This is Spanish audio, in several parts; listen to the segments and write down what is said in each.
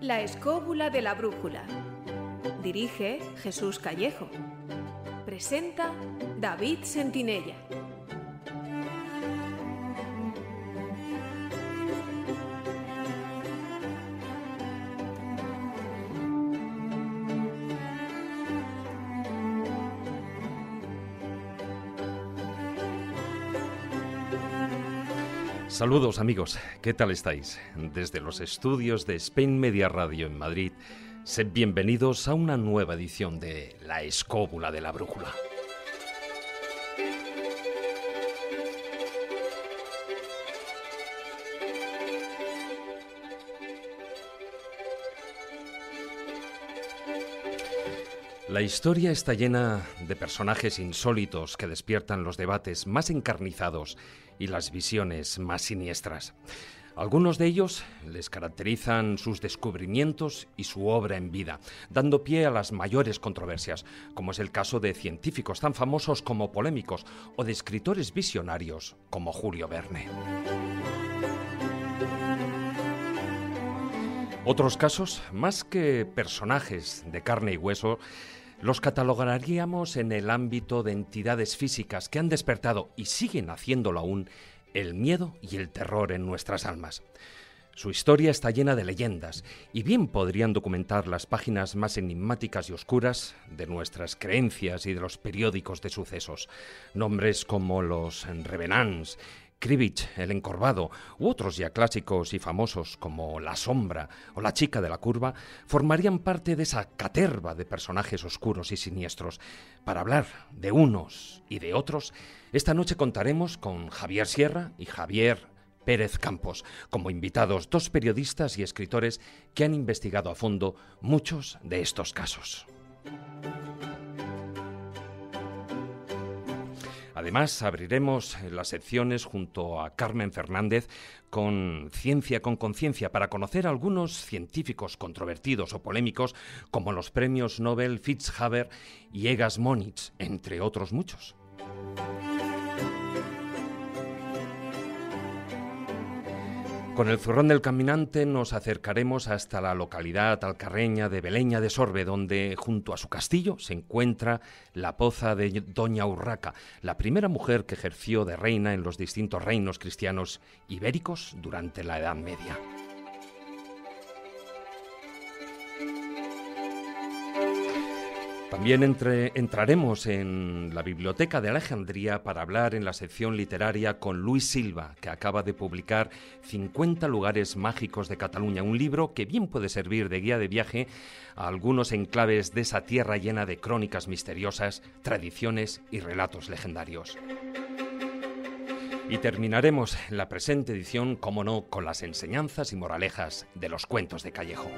La escóbula de la brújula. Dirige Jesús Callejo. Presenta David Sentinella. Saludos amigos, ¿qué tal estáis? Desde los estudios de Spain Media Radio en Madrid, sed bienvenidos a una nueva edición de La Escóbula de la Brújula. La historia está llena de personajes insólitos que despiertan los debates más encarnizados y las visiones más siniestras. Algunos de ellos les caracterizan sus descubrimientos y su obra en vida, dando pie a las mayores controversias, como es el caso de científicos tan famosos como polémicos o de escritores visionarios como Julio Verne. Otros casos, más que personajes de carne y hueso, los catalogaríamos en el ámbito de entidades físicas que han despertado y siguen haciéndolo aún el miedo y el terror en nuestras almas. Su historia está llena de leyendas y bien podrían documentar las páginas más enigmáticas y oscuras de nuestras creencias y de los periódicos de sucesos. Nombres como los Revenants, Krivich, El Encorvado, u otros ya clásicos y famosos como La Sombra o La Chica de la Curva, formarían parte de esa caterva de personajes oscuros y siniestros. Para hablar de unos y de otros, esta noche contaremos con Javier Sierra y Javier Pérez Campos, como invitados dos periodistas y escritores que han investigado a fondo muchos de estos casos. Además, abriremos las secciones junto a Carmen Fernández con Ciencia con Conciencia para conocer algunos científicos controvertidos o polémicos como los premios Nobel Fitzhaber y Egas Moniz, entre otros muchos. Con el zurrón del caminante nos acercaremos hasta la localidad alcarreña de Beleña de Sorbe, donde junto a su castillo se encuentra la poza de Doña Urraca, la primera mujer que ejerció de reina en los distintos reinos cristianos ibéricos durante la Edad Media. También entraremos en la Biblioteca de Alejandría para hablar en la sección literaria con Luis Silva, que acaba de publicar 50 lugares mágicos de Cataluña, un libro que bien puede servir de guía de viaje a algunos enclaves de esa tierra llena de crónicas misteriosas, tradiciones y relatos legendarios. Y terminaremos la presente edición, como no, con las enseñanzas y moralejas de los cuentos de Callejo.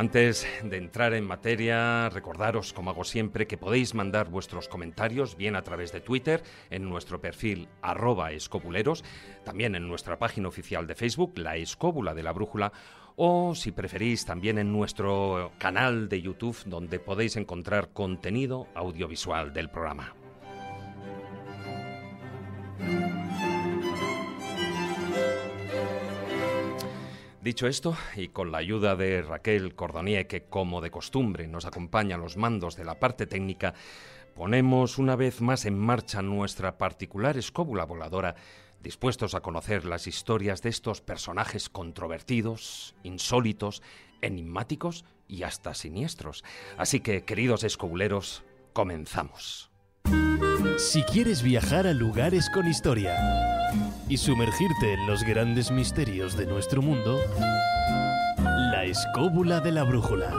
Antes de entrar en materia, recordaros, como hago siempre, que podéis mandar vuestros comentarios bien a través de Twitter, en nuestro perfil arroba escobuleros, también en nuestra página oficial de Facebook, La Escóbula de la Brújula, o si preferís también en nuestro canal de YouTube, donde podéis encontrar contenido audiovisual del programa. Dicho esto, y con la ayuda de Raquel Cordonier, que como de costumbre nos acompaña a los mandos de la parte técnica, ponemos una vez más en marcha nuestra particular escóbula voladora, dispuestos a conocer las historias de estos personajes controvertidos, insólitos, enigmáticos y hasta siniestros. Así que, queridos escobuleros, comenzamos. Si quieres viajar a lugares con historia y sumergirte en los grandes misterios de nuestro mundo, la escóbula de la brújula.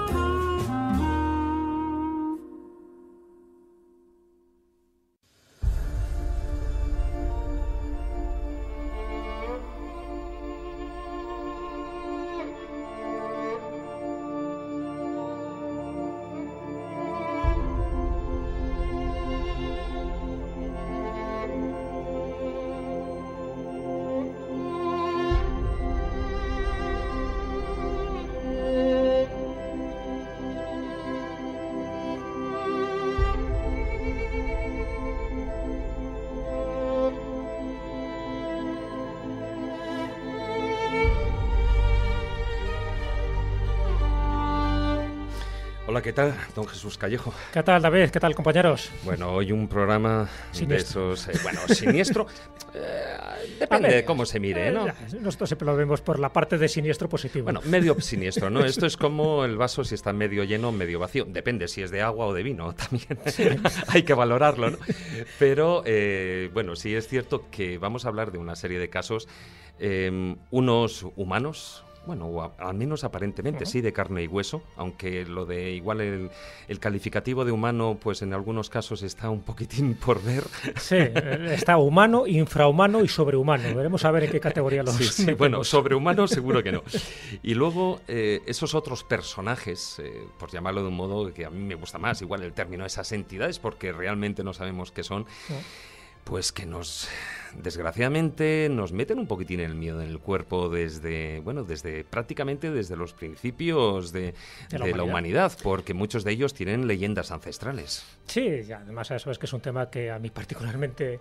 ¿qué tal, don Jesús Callejo? ¿Qué tal, David? ¿Qué tal, compañeros? Bueno, hoy un programa siniestro. de esos. Eh, bueno, siniestro. Eh, depende de cómo se mire, ¿no? Eh, nosotros siempre lo vemos por la parte de siniestro positivo. Bueno, medio siniestro, ¿no? Esto es como el vaso si está medio lleno medio vacío. Depende si es de agua o de vino también. Hay que valorarlo, ¿no? Pero, bueno, sí es cierto que vamos a hablar de una serie de casos, unos humanos, bueno, al menos aparentemente, sí, de carne y hueso, aunque lo de igual el, calificativo de humano, pues en algunos casos está un poquitín por ver. Sí, está humano, infrahumano y sobrehumano. Veremos a ver en qué categoría lo Sí, sí bueno, sobrehumano seguro que no. Y luego eh, esos otros personajes, eh, por llamarlo de un modo que a mí me gusta más, igual el término, esas entidades, porque realmente no sabemos qué son pues que nos desgraciadamente nos meten un poquitín el miedo en el cuerpo desde bueno desde prácticamente desde los principios de, la, humanidad. porque muchos de ellos tienen leyendas ancestrales sí además eso es que es un tema que a mí particularmente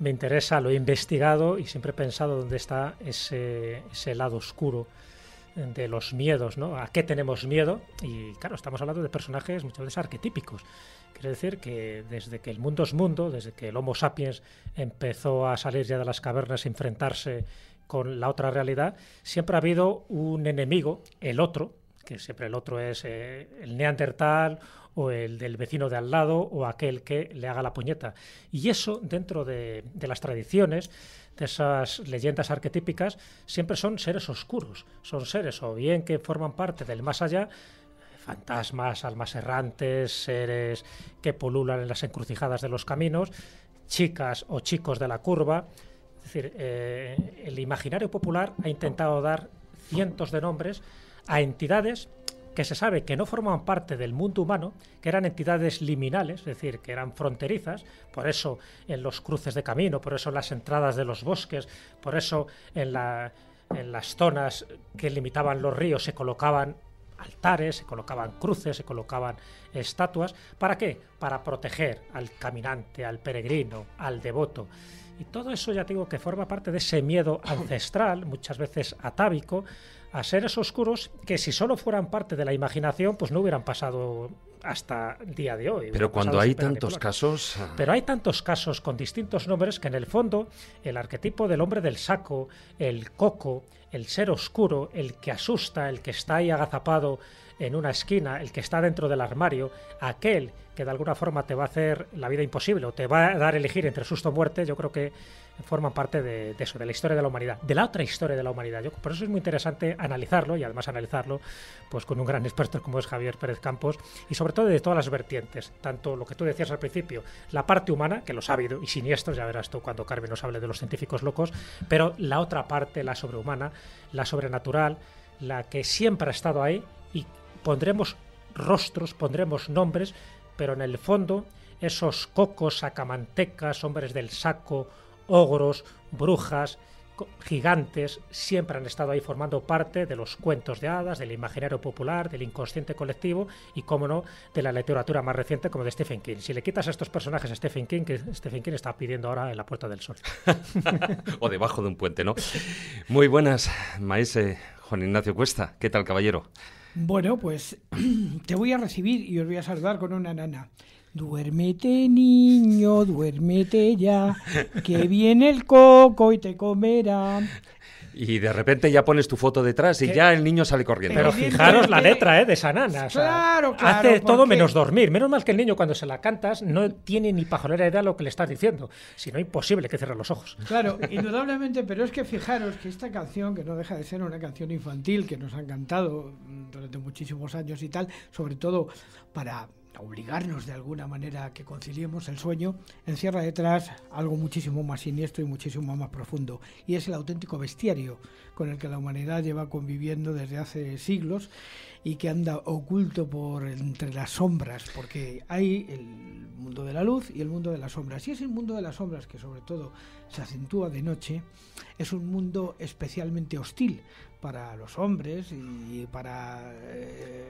me interesa lo he investigado y siempre he pensado dónde está ese, ese lado oscuro de los miedos, ¿no? ¿A qué tenemos miedo? Y claro, estamos hablando de personajes muchas veces arquetípicos. Quiere decir que desde que el mundo es mundo, desde que el Homo sapiens empezó a salir ya de las cavernas y enfrentarse con la otra realidad, siempre ha habido un enemigo, el otro, que siempre el otro es eh, el neandertal o el del vecino de al lado o aquel que le haga la puñeta. Y eso dentro de las tradiciones, de esas leyendas arquetípicas, siempre son seres oscuros, son seres o bien que forman parte del más allá, fantasmas, almas errantes, seres que polulan en las encrucijadas de los caminos, chicas o chicos de la curva. Es decir, eh, el imaginario popular ha intentado dar cientos de nombres a entidades que se sabe que no formaban parte del mundo humano, que eran entidades liminales, es decir, que eran fronterizas, por eso en los cruces de camino, por eso en las entradas de los bosques, por eso en, en las zonas que limitaban los ríos se colocaban altares, se colocaban cruces, se colocaban estatuas. ¿Para qué? Para proteger al caminante, al peregrino, al devoto. Y todo eso ya digo que forma parte de ese miedo ancestral, muchas veces atávico, a seres oscuros que si solo fueran parte de la imaginación, pues no hubieran pasado hasta el día de hoy. Pero cuando hay tantos casos... Ah. Pero hay tantos casos con distintos nombres que en el fondo el arquetipo del hombre del saco, el coco, el ser oscuro, el que asusta, el que está ahí agazapado en una esquina, el que está dentro del armario, aquel que de alguna forma te va a hacer la vida imposible o te va a dar a elegir entre susto o muerte, yo creo que forman parte de, eso, de la historia de la humanidad, de la otra historia de la humanidad. Yo, por eso es muy interesante analizarlo y además analizarlo pues con un gran experto como es Javier Pérez Campos y sobre todo de todas las vertientes, tanto lo que tú decías al principio, la parte humana, que lo ha habido y siniestro, ya verás tú cuando Carmen nos hable de los científicos locos, pero la otra parte, la sobrehumana, la sobrenatural, la que siempre ha estado ahí y pondremos rostros, pondremos nombres, pero en el fondo esos cocos, sacamantecas, hombres del saco, ogros, brujas, gigantes, siempre han estado ahí formando parte de los cuentos de hadas, del imaginario popular, del inconsciente colectivo y, cómo no, de la literatura más reciente como de Stephen King. Si le quitas a estos personajes a Stephen King, que Stephen King está pidiendo ahora en la Puerta del Sol. o debajo de un puente, ¿no? Muy buenas, maese Juan Ignacio Cuesta. ¿Qué tal, caballero? Bueno, pues te voy a recibir y os voy a saludar con una nana. Duérmete, niño, duérmete ya, que viene el coco y te comerá y de repente ya pones tu foto detrás y ya el niño sale corriendo. Pero fijaros la letra ¿eh? de sananas claro, hace todo menos dormir. Menos mal que el niño cuando se la cantas no tiene ni pajolera idea lo que le estás diciendo. Si no, imposible que cierre los ojos. Claro, indudablemente, pero es que fijaros que esta canción, que no deja de ser una canción infantil que nos han cantado durante muchísimos años y tal, sobre todo para obligarnos de alguna manera a que conciliemos el sueño, encierra detrás algo muchísimo más siniestro y muchísimo más profundo, y es el auténtico bestiario con el que la humanidad lleva conviviendo desde hace siglos y que anda oculto por entre las sombras, porque hay el mundo de la luz y el mundo de las sombras. Y es el mundo de las sombras que sobre todo se acentúa de noche, es un mundo especialmente hostil para los hombres y para eh,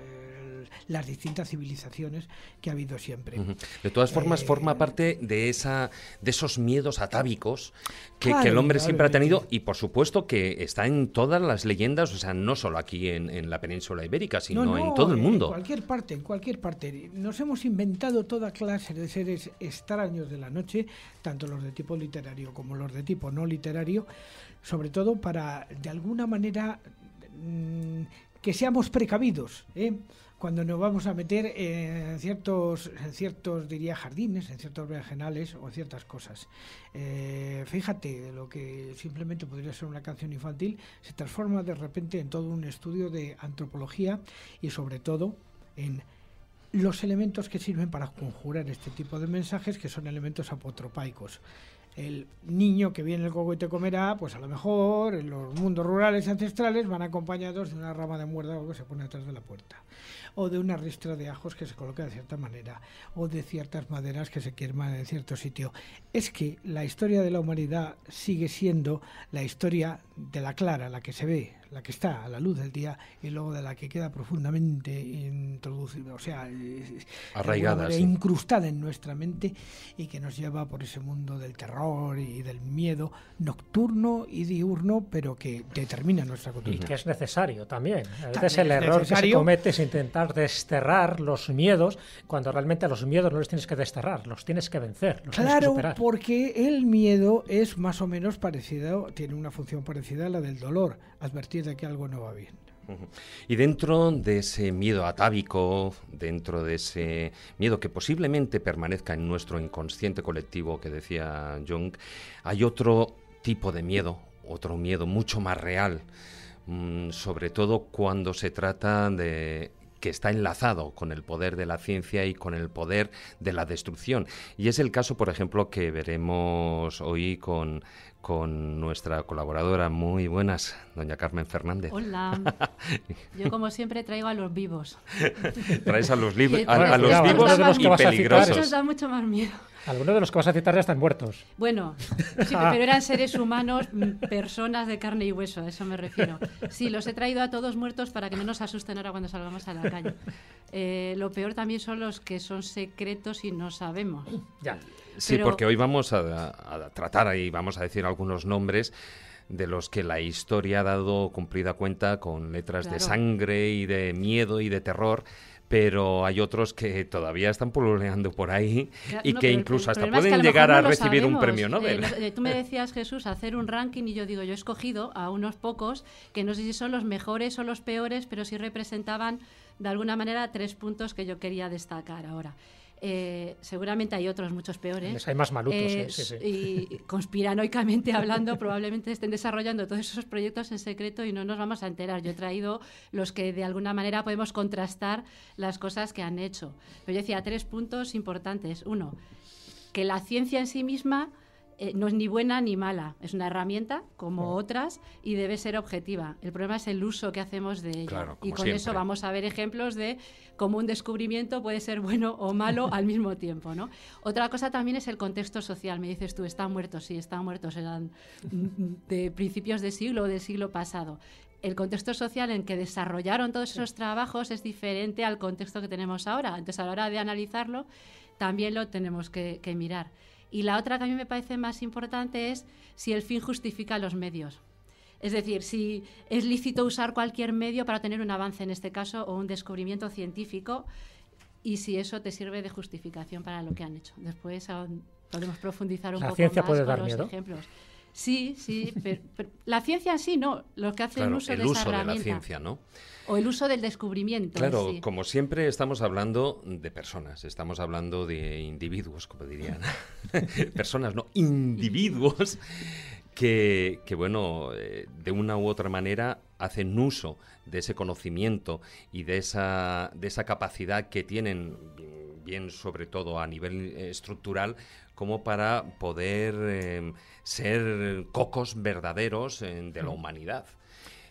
las distintas civilizaciones que ha habido siempre. De todas formas, eh, forma parte de esa de esos miedos atávicos que, el hombre siempre ha tenido y por supuesto que está en todas las leyendas, o sea, no solo aquí en, la península ibérica, sino en todo el mundo. En cualquier parte, en cualquier parte. Nos hemos inventado toda clase de seres extraños de la noche, tanto los de tipo literario como los de tipo no literario, sobre todo para, de alguna manera, mm, que seamos precavidos ¿eh? cuando nos vamos a meter en ciertos, ciertos, diría, jardines, en ciertos regionales o en ciertas cosas. Eh, fíjate, lo que simplemente podría ser una canción infantil se transforma de repente en todo un estudio de antropología y sobre todo en los elementos que sirven para conjurar este tipo de mensajes que son elementos apotropaicos el niño que viene el cogote comerá, pues a lo mejor en los mundos rurales ancestrales van acompañados de una rama de muerda que se pone detrás de la puerta o de una ristra de ajos que se coloca de cierta manera o de ciertas maderas que se queman en cierto sitio. Es que la historia de la humanidad sigue siendo la historia de la clara, la que se ve, la que está a la luz del día y luego de la que queda profundamente introducida, o sea, arraigada, incrustada en nuestra mente y que nos lleva por ese mundo del terror y del miedo nocturno y diurno, pero que determina nuestra cultura. Y que es necesario también. A veces el error que se comete es intentar desterrar los miedos cuando realmente a los miedos no los tienes que desterrar, los tienes que vencer. claro, porque el miedo es más o menos parecido, tiene una función parecida a la del dolor, advertir de que algo no va bien. Y dentro de ese miedo atávico, dentro de ese miedo que posiblemente permanezca en nuestro inconsciente colectivo que decía Jung, hay otro tipo de miedo, otro miedo mucho más real, mm, sobre todo cuando se trata de que está enlazado con el poder de la ciencia y con el poder de la destrucción. Y es el caso, por ejemplo, que veremos hoy con con nuestra colaboradora. Muy buenas, doña Carmen Fernández. Hola. Yo como siempre traigo a los vivos. Traes a los, a, a los vivos los y peligrosos. Eso da mucho más miedo. Algunos de los que vas a citar ya están muertos. Bueno, sí, pero eran seres humanos, personas de carne y hueso, a eso me refiero. Sí, los he traído a todos muertos para que no nos asusten ahora cuando salgamos a la calle. Eh, lo peor también son los que son secretos y no sabemos. Ya. Sí, porque hoy vamos a, tratar ahí, vamos a decir algunos nombres de los que la historia ha dado cumplida cuenta con letras de sangre y de miedo y de terror, pero hay otros que todavía están pululeando por ahí y que incluso hasta pueden llegar a recibir un premio Nobel. Eh, eh, tú me decías, Jesús, hacer un ranking y yo digo, yo he escogido a unos pocos que no sé si son los mejores o los peores, pero sí representaban de alguna manera tres puntos que yo quería destacar ahora. Eh, seguramente hay otros muchos peores. hay más malucos. Eh, ¿eh? Y conspiranoicamente hablando, probablemente estén desarrollando todos esos proyectos en secreto y no nos vamos a enterar. Yo he traído los que de alguna manera podemos contrastar las cosas que han hecho. Pero yo decía tres puntos importantes. Uno, que la ciencia en sí misma eh, no es ni buena ni mala, es una herramienta como otras y debe ser objetiva. El problema es el uso que hacemos de ella. y con eso vamos a ver ejemplos de cómo un descubrimiento puede ser bueno o malo al mismo tiempo. ¿no? Otra cosa también es el contexto social. Me dices tú, están muertos, sí, están muertos, eran de principios de siglo o del siglo pasado el contexto social en que desarrollaron todos esos trabajos es diferente al contexto que tenemos ahora. Entonces, a la hora de analizarlo, también lo tenemos que mirar. Y la otra que a mí me parece más importante es si el fin justifica los medios. Es decir, si es lícito usar cualquier medio para tener un avance, en este caso, o un descubrimiento científico, y si eso te sirve de justificación para lo que han hecho. Después ah, podemos profundizar un poco más con dar los ejemplos. Sí, sí, pero, la ciencia sí no, lo que hacen el uso, de, la ciencia, ¿no? O el uso del descubrimiento. Claro, como siempre estamos hablando de personas, estamos hablando de individuos, como dirían. personas, no, individuos que, bueno, eh, de una u otra manera hacen uso de ese conocimiento y de esa, de esa capacidad que tienen bien sobre todo a nivel estructural como para poder em, ser cocos verdaderos de la humanidad.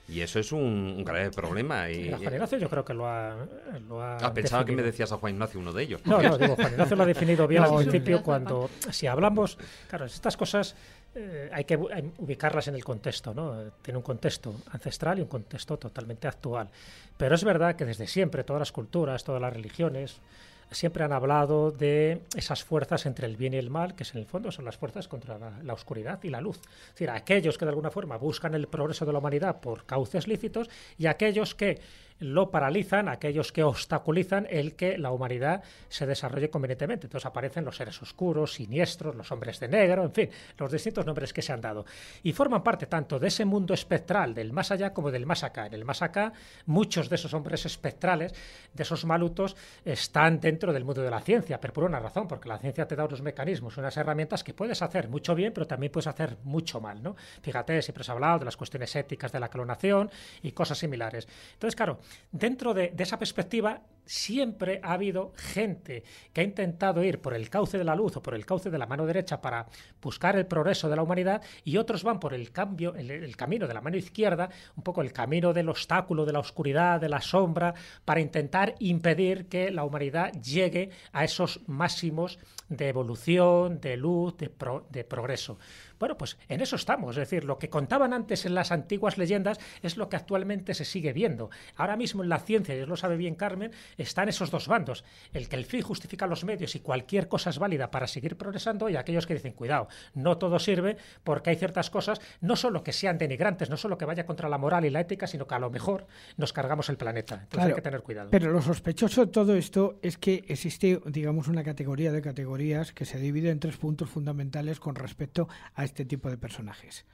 Y eso es un, grave problema. Y, Juan Ignacio yo creo que lo ha, eh, lo ha ah, pensaba que me decías a Juan Ignacio uno de ellos. No, no, Juan Ignacio lo ha definido bien al principio cuando, si hablamos, claro, estas cosas eh, hay que ubicarlas en el contexto, ¿no? Tiene un contexto ancestral y un contexto totalmente actual. Pero es verdad que desde siempre todas las culturas, todas las religiones, siempre han hablado de esas fuerzas entre el bien y el mal, que en el fondo son las fuerzas contra la, oscuridad y la luz. Es decir, aquellos que de alguna forma buscan el progreso de la humanidad por cauces lícitos y aquellos que lo paralizan, aquellos que obstaculizan el que la humanidad se desarrolle convenientemente. Entonces aparecen los seres oscuros, siniestros, los hombres de negro, en fin, los distintos nombres que se han dado. Y forman parte tanto de ese mundo espectral del más allá como del más acá. En el más acá, muchos de esos hombres espectrales, de esos malutos, están dentro del mundo de la ciencia, pero por una razón, porque la ciencia te da unos mecanismos, unas herramientas que puedes hacer mucho bien, pero también puedes hacer mucho mal, ¿no? Fíjate, siempre se ha hablado de las cuestiones éticas de la clonación y cosas similares. Entonces, claro, dentro de, esa perspectiva siempre ha habido gente que ha intentado ir por el cauce de la luz o por el cauce de la mano derecha para buscar el progreso de la humanidad y otros van por el cambio, el, camino de la mano izquierda, un poco el camino del obstáculo, de la oscuridad, de la sombra, para intentar impedir que la humanidad llegue a esos máximos de evolución, de luz, de progreso. Bueno, pues en eso estamos. Es decir, lo que contaban antes en las antiguas leyendas es lo que actualmente se sigue viendo. Ahora mismo en la ciencia, y lo sabe bien Carmen, están esos dos bandos. El que el fin justifica los medios y cualquier cosa es válida para seguir progresando y aquellos que dicen, cuidado, no todo sirve porque hay ciertas cosas, no solo que sean denigrantes, no solo que vaya contra la moral y la ética, sino que a lo mejor nos cargamos el planeta. Entonces hay que tener cuidado. Pero lo sospechoso de todo esto es que existe, digamos, una categoría de categorías que se divide en tres puntos fundamentales con respecto a este tipo de personajes.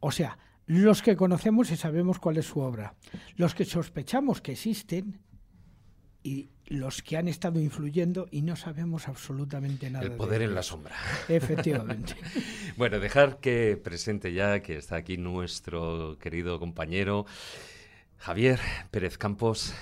O sea, los que conocemos y sabemos cuál es su obra, los que sospechamos que existen y los que han estado influyendo y no sabemos absolutamente nada. El poder en la sombra. Efectivamente. bueno, dejar que presente ya que está aquí nuestro querido compañero Javier Pérez Campos.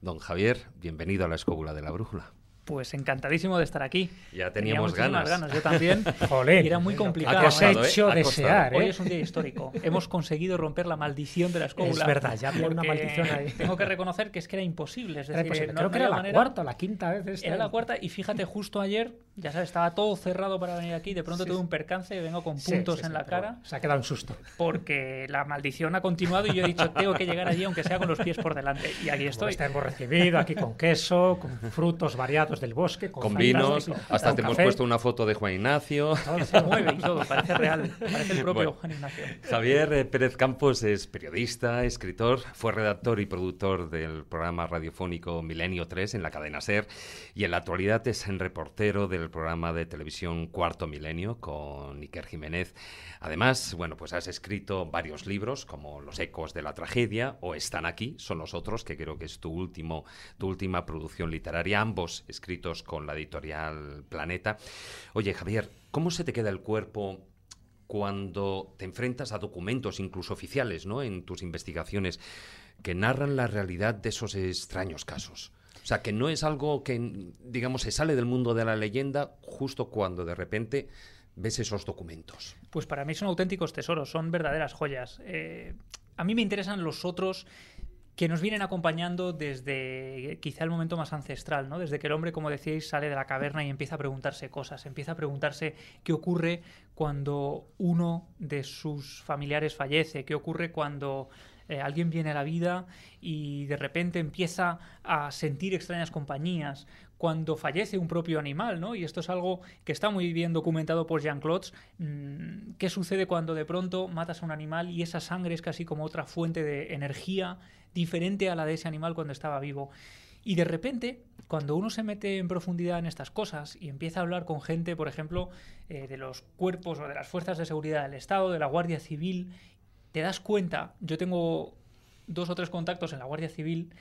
Don Javier, bienvenido a la Escóbula de la Brújula. Pues encantadísimo de estar aquí. Ya teníamos, ganas. Yo también. Y era muy complicado. Ha ¿eh? costado, hecho ¿eh? desear. Hoy es un día histórico. Hemos conseguido romper la maldición de la escóbula. Es verdad, ya había una maldición ahí. Tengo que reconocer que es que era imposible. Es decir, No, Creo que era la cuarta la quinta vez. Esta. Era la ¿eh? cuarta y fíjate, justo ayer, ya sabes, estaba todo cerrado para venir aquí. De pronto tuve un percance, y vengo con puntos en la cara. Se ha quedado un susto. Porque la maldición ha continuado y yo he dicho, tengo que llegar allí aunque sea con los pies por delante. Y aquí estoy. recibido, aquí con queso, con frutos variados del bosque, con, vinos, hasta te hemos puesto una foto de Juan Ignacio. se mueve y todo, parece real, parece el propio Juan Ignacio. Javier eh, Pérez Campos es periodista, escritor, fue redactor y productor del programa radiofónico Milenio 3 en la cadena SER y en la actualidad es reportero del programa de televisión Cuarto Milenio con Iker Jiménez. Además, bueno, pues has escrito varios libros como Los ecos de la tragedia o Están aquí, son los otros, que creo que es tu último, tu última producción literaria, ambos escritos con la editorial Planeta. Oye, Javier, ¿cómo se te queda el cuerpo cuando te enfrentas a documentos, incluso oficiales, ¿no? en tus investigaciones, que narran la realidad de esos extraños casos? O sea, que no es algo que, digamos, se sale del mundo de la leyenda justo cuando de repente ves esos documentos? Pues para mí son auténticos tesoros, son verdaderas joyas. Eh, a mí me interesan los otros que nos vienen acompañando desde eh, quizá el momento más ancestral, ¿no? Desde que el hombre, como decíais, sale de la caverna y empieza a preguntarse cosas, empieza a preguntarse qué ocurre cuando uno de sus familiares fallece, qué ocurre cuando eh, alguien viene a la vida y de repente empieza a sentir extrañas compañías cuando fallece un propio animal, ¿no? Y esto es algo que está muy bien documentado por Jean Claude. Mm, ¿Qué sucede cuando de pronto matas a un animal y esa sangre es casi como otra fuente de energía diferente a la de ese animal cuando estaba vivo? Y de repente, cuando uno se mete en profundidad en estas cosas y empieza a hablar con gente, por ejemplo, eh, de los cuerpos o de las fuerzas de seguridad del Estado, de la Guardia Civil, te das cuenta, yo tengo dos o tres contactos en la Guardia Civil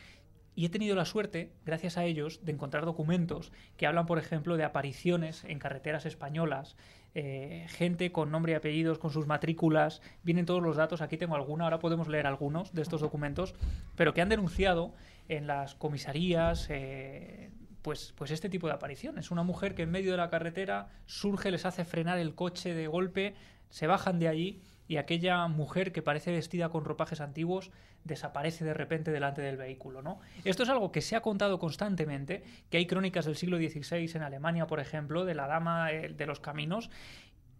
y he tenido la suerte, gracias a ellos, de encontrar documentos que hablan, por ejemplo, de apariciones en carreteras españolas, eh, gente con nombre y apellidos, con sus matrículas, vienen todos los datos, aquí tengo alguna. ahora podemos leer algunos de estos documentos, pero que han denunciado en las comisarías, eh, pues, pues este tipo de apariciones. Una mujer que en medio de la carretera surge, les hace frenar el coche de golpe, se bajan de allí y aquella mujer que parece vestida con ropajes antiguos desaparece de repente delante del vehículo. ¿no? Esto es algo que se ha contado constantemente, que hay crónicas del siglo XVI en Alemania, por ejemplo, de la dama eh, de los caminos,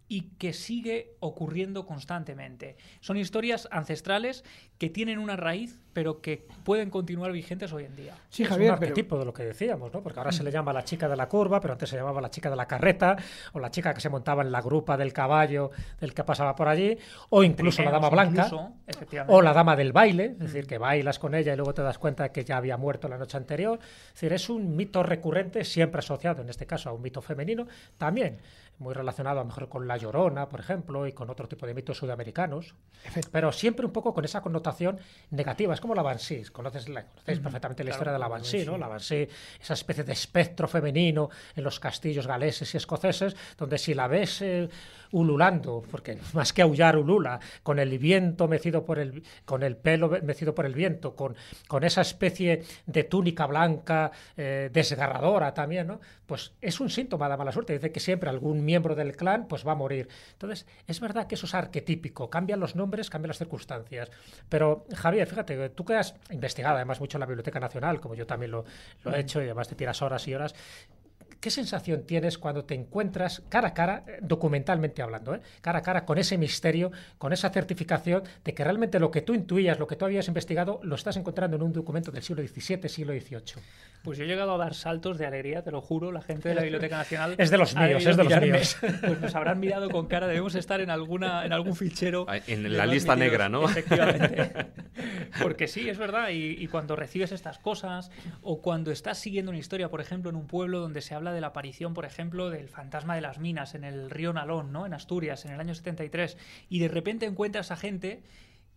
y que sigue ocurriendo constantemente. Son historias ancestrales que tienen una raíz, pero que pueden continuar vigentes hoy en día. Sí, es un arquetipo de lo que decíamos, Porque ahora se le llama la chica de la curva, pero antes se llamaba la chica de la carreta, o la chica que se montaba en la grupa del caballo del que pasaba por allí, o incluso la dama blanca, o la dama del baile, es decir, mm. que bailas con ella y luego te das cuenta que ya había muerto la noche anterior. Es decir, es un mito recurrente, siempre asociado, en este caso, a un mito femenino, también muy relacionado a lo mejor con la llorona, por ejemplo, y con otro tipo de mitos sudamericanos, pero siempre un poco con esa connotación negativa. Es como la Banshee, conoces conocéis perfectamente la historia de la Banshee, ¿no? La Banshee, esa especie de espectro femenino en los castillos galeses y escoceses, donde si la ves eh, ululando, porque más que aullar ulula, con el viento mecido por el, con el pelo mecido por el viento, con, con esa especie de túnica blanca eh, desgarradora también, ¿no? Pues es un síntoma de mala suerte. Dice que siempre algún miembro del clan pues va a morir. Entonces, es verdad que eso es arquetípico, cambian los nombres, cambian las circunstancias. Pero, Javier, fíjate, tú que has investigado además mucho en la Biblioteca Nacional, como yo también lo, lo he hecho, y además te tiras horas y horas, ¿qué sensación tienes cuando te encuentras cara a cara, eh, documentalmente hablando, eh? cara a cara con ese misterio, con esa certificación de que realmente lo que tú intuías, lo que tú habías investigado, lo estás encontrando en un documento del siglo XVII, siglo XVIII? Pues yo he llegado a dar saltos de alegría, te lo juro, la gente de la Biblioteca Nacional. es de los míos, es de los míos. Pues nos habrán mirado con cara, debemos estar en, alguna, en algún fichero. En la lista negra, ¿no? Efectivamente. Porque sí, es verdad, y, y cuando recibes estas cosas o cuando estás siguiendo una historia, por ejemplo, en un pueblo donde se habla de la aparición, por ejemplo, del fantasma de las minas en el río Nalón, ¿no? En Asturias, en el año 73. Y de repente encuentras a gente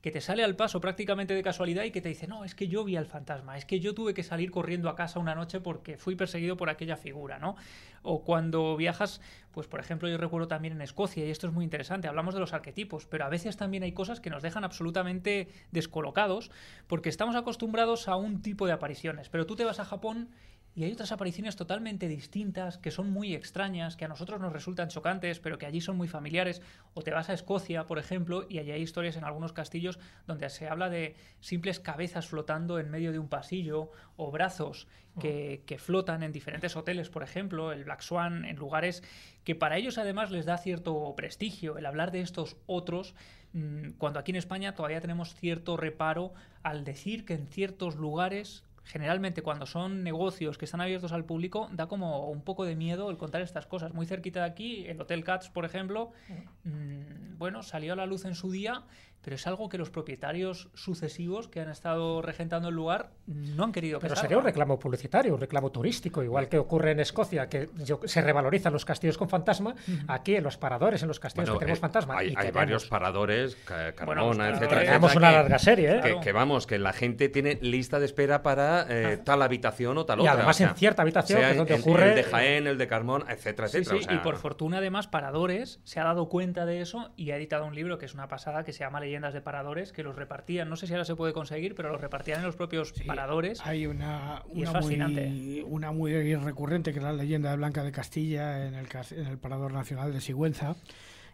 que te sale al paso prácticamente de casualidad y que te dice, no, es que yo vi al fantasma, es que yo tuve que salir corriendo a casa una noche porque fui perseguido por aquella figura, ¿no? O cuando viajas, pues por ejemplo yo recuerdo también en Escocia, y esto es muy interesante, hablamos de los arquetipos, pero a veces también hay cosas que nos dejan absolutamente descolocados porque estamos acostumbrados a un tipo de apariciones, pero tú te vas a Japón y hay otras apariciones totalmente distintas, que son muy extrañas, que a nosotros nos resultan chocantes, pero que allí son muy familiares. O te vas a Escocia, por ejemplo, y allí hay historias en algunos castillos donde se habla de simples cabezas flotando en medio de un pasillo, o brazos que, flotan en diferentes hoteles, por ejemplo, el Black Swan, en lugares que para ellos además les da cierto prestigio el hablar de estos otros, mm, cuando aquí en España todavía tenemos cierto reparo al decir que en ciertos lugares generalmente cuando son negocios que están abiertos al público, da como un poco de miedo el contar estas cosas. Muy cerquita de aquí, el Hotel Cats, por ejemplo, mm. Mm, bueno, salió a la luz en su día pero es algo que los propietarios sucesivos que han estado regentando el lugar no han querido Pero sería un reclamo publicitario, un reclamo turístico, igual que ocurre en Escocia, que se revalorizan los castillos con fantasma, aquí en los paradores, en los castillos que tenemos eh, fantasma. Hay, varios paradores, Carmona, etc. etcétera. Tenemos una larga serie, ¿eh? que, vamos, que la gente tiene lista de espera para eh, ah. tal habitación o tal otra. Y además en cierta habitación, que es donde ocurre. El de Jaén, el de Carmona, etcétera, etcétera. y por fortuna, además, Paradores se ha dado cuenta de eso y ha editado un libro que es una pasada que se llama leyendas de paradores que los repartían. No sé si ahora se puede conseguir, pero los repartían en los propios paradores. Hay una, una, Muy, una muy recurrente, que es la leyenda de Blanca de Castilla en el, en el Parador Nacional de Sigüenza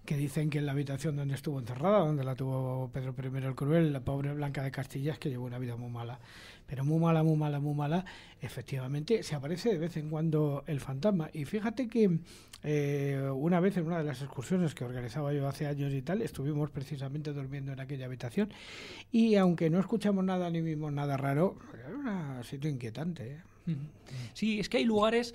que dicen que en la habitación donde estuvo encerrada, donde la tuvo Pedro I el Cruel, la pobre Blanca de Castilla, es que llevó una vida muy mala pero muy mala, muy mala, muy mala, efectivamente se aparece de vez en cuando el fantasma. Y fíjate que eh, una vez en una de las excursiones que organizaba yo hace años y tal, estuvimos precisamente durmiendo en aquella habitación y aunque no escuchamos nada ni vimos nada raro, era un sitio inquietante. ¿eh? Sí, es que hay lugares...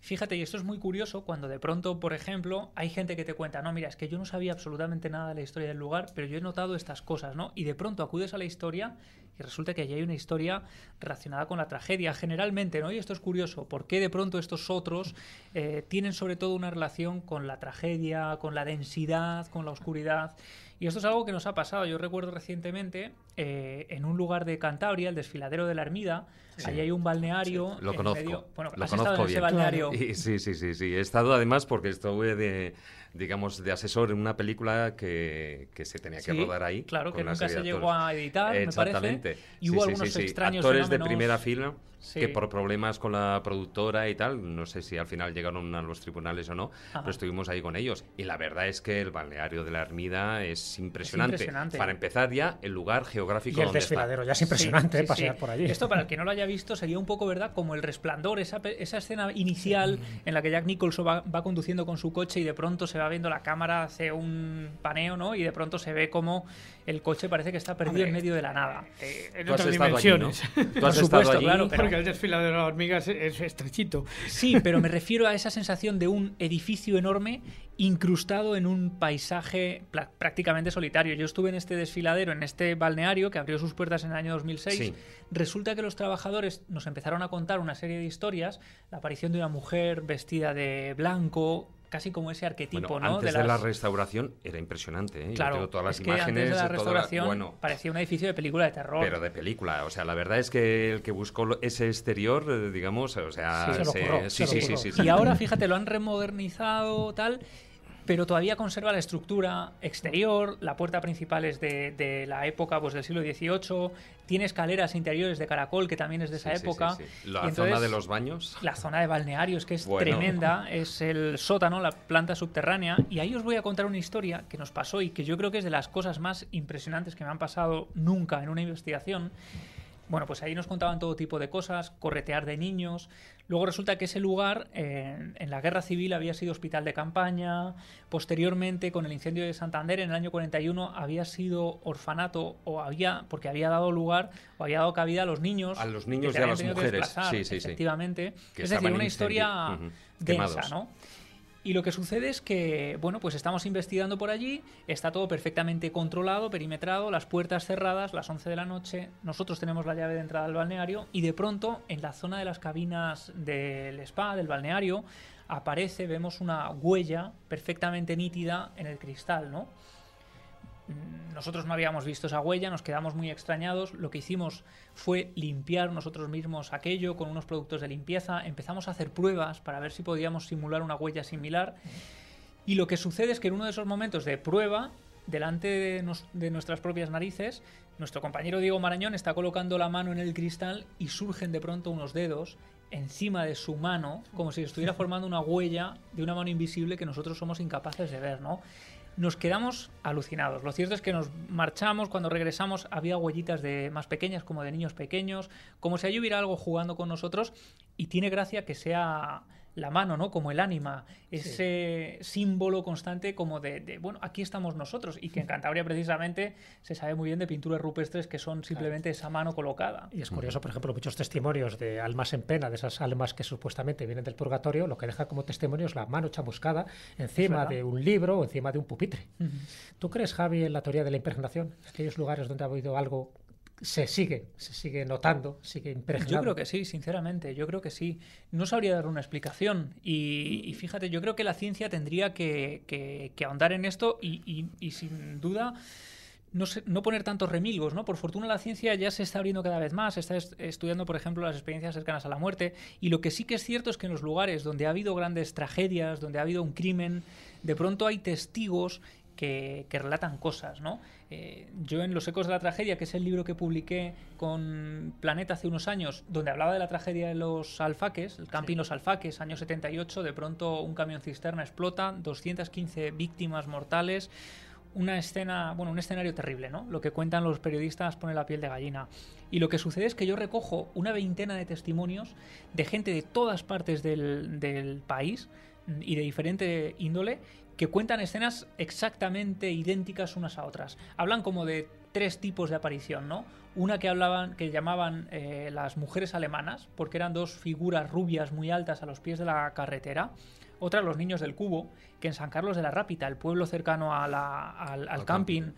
Fíjate, y esto es muy curioso cuando de pronto, por ejemplo, hay gente que te cuenta, no, mira, es que yo no sabía absolutamente nada de la historia del lugar, pero yo he notado estas cosas, ¿no? Y de pronto acudes a la historia y resulta que allí hay una historia relacionada con la tragedia, generalmente, ¿no? Y esto es curioso, ¿por qué de pronto estos otros eh, tienen sobre todo una relación con la tragedia, con la densidad, con la oscuridad? Y esto es algo que nos ha pasado. Yo recuerdo recientemente, eh, en un lugar de Cantabria, el desfiladero de la Ermida, Ahí hay un balneario. lo conozco. Bueno, lo conozco bien. Ese balneario. sí, sí, sí, sí. He estado además porque estuve de, digamos, de asesor en una película que, que se tenía que rodar ahí. Claro, que nunca se llegó a editar, Exactamente. me parece. Y hubo algunos extraños Actores de primera fila que por problemas con la productora y tal, no sé si al final llegaron a los tribunales o no, pero estuvimos ahí con ellos. Y la verdad es que el balneario de la Ermida es impresionante. Para empezar ya, el lugar geográfico y el desfiladero ya es impresionante pasear por allí. Esto para el que no lo haya visto sería un poco, ¿verdad? Como el resplandor, esa, escena inicial en la que Jack Nicholson va, conduciendo con su coche y de pronto se va viendo la cámara, hace un paneo, ¿no? Y de pronto se ve como el coche parece que está perdido en medio de la nada. Eh, eh, en otras dimensiones. Por supuesto, claro. Porque el desfilado de las hormigas es estrechito. Sí, pero me refiero a esa sensación de un edificio enorme incrustado en un paisaje prácticamente solitario. Yo estuve en este desfiladero, en este balneario que abrió sus puertas en el año 2006. Resulta que los trabajadores nos empezaron a contar una serie de historias, la aparición de una mujer vestida de blanco, casi como ese arquetipo, bueno, ¿no? Antes de, la restauración era impresionante, ¿eh? Claro, todas las imágenes. de la restauración parecía un edificio de película de terror. Pero de película, o sea, la verdad es que el que buscó ese exterior, eh, digamos, o sea, se, sí, sí, Y ahora, fíjate, lo han remodernizado, tal pero todavía conserva la estructura exterior, la puerta principal es de, la época pues, del siglo XVIII, tiene escaleras interiores de caracol que también es de esa época. la zona de los baños. La zona de balnearios, que es tremenda, es el sótano, la planta subterránea, y ahí os voy a contar una historia que nos pasó y que yo creo que es de las cosas más impresionantes que me han pasado nunca en una investigación. Bueno, pues ahí nos contaban todo tipo de cosas, corretear de niños, Luego resulta que ese lugar en la guerra civil había sido hospital de campaña, posteriormente con el incendio de Santander en el año 41 había sido orfanato o había porque había dado lugar o había dado cabida a los niños, a los niños y a las mujeres, efectivamente. es decir, una historia densa, ¿no? Y lo que sucede es que, bueno, pues estamos investigando por allí, está todo perfectamente controlado, perimetrado, las puertas cerradas, las 11 de la noche, nosotros tenemos la llave de entrada al balneario y de pronto en la zona de las cabinas del spa, del balneario, aparece, vemos una huella perfectamente nítida en el cristal, ¿no? Mm, nosotros no habíamos visto esa huella, nos quedamos muy extrañados. Lo que hicimos fue limpiar nosotros mismos aquello con unos productos de limpieza. Empezamos a hacer pruebas para ver si podíamos simular una huella similar. Y lo que sucede es que en uno de esos momentos de prueba, delante de, nuestras propias narices, nuestro compañero Diego Marañón está colocando la mano en el cristal y surgen de pronto unos dedos encima de su mano, como si estuviera formando una huella de una mano invisible que nosotros somos incapaces de ver, ¿no? Nos quedamos alucinados. Lo cierto es que nos marchamos, cuando regresamos había huellitas de más pequeñas, como de niños pequeños, como si allí hubiera algo jugando con nosotros y tiene gracia que sea la mano, ¿no? Como el ánima, ese símbolo constante como de, bueno, aquí estamos nosotros. Y que en Cantabria precisamente se sabe muy bien de pinturas rupestres que son simplemente esa mano colocada. Y es curioso, por ejemplo, muchos testimonios de almas en pena, de esas almas que supuestamente vienen del purgatorio, lo que deja como testimonio es la mano chamuscada encima de un libro o encima de un pupitre. ¿Tú crees, Javi, en la teoría de la impregnación? Aquellos lugares donde ha habido algo se sigue, se sigue notando, sigue impresionando. Yo creo que sí, sinceramente, yo creo que sí. No sabría dar una explicación y, fíjate, yo creo que la ciencia tendría que, ahondar en esto y, sin duda... No, no, poner tantos remilgos, ¿no? Por fortuna la ciencia ya se está abriendo cada vez más, está estudiando, por ejemplo, las experiencias cercanas a la muerte, y lo que sí que es cierto es que en los lugares donde ha habido grandes tragedias, donde ha habido un crimen, de pronto hay testigos que, relatan cosas, ¿no? Eh, yo en Los Ecos de la Tragedia, que es el libro que publiqué con Planeta hace unos años, donde hablaba de la tragedia de los alfaques, el camping Los Alfaques, año 78, de pronto un camión cisterna explota, 215 víctimas mortales, una escena, bueno, un escenario terrible, ¿no? Lo que cuentan los periodistas pone la piel de gallina. Y lo que sucede es que yo recojo una veintena de testimonios de gente de todas partes del país y de diferente índole que cuentan escenas exactamente idénticas unas a otras. Hablan como de tres tipos de aparición, ¿no? Una que hablaban, que llamaban eh, las mujeres alemanas, porque eran dos figuras rubias muy altas a los pies de la carretera. Otra, los niños del cubo, que en San Carlos de la Rápita, el pueblo cercano al, camping,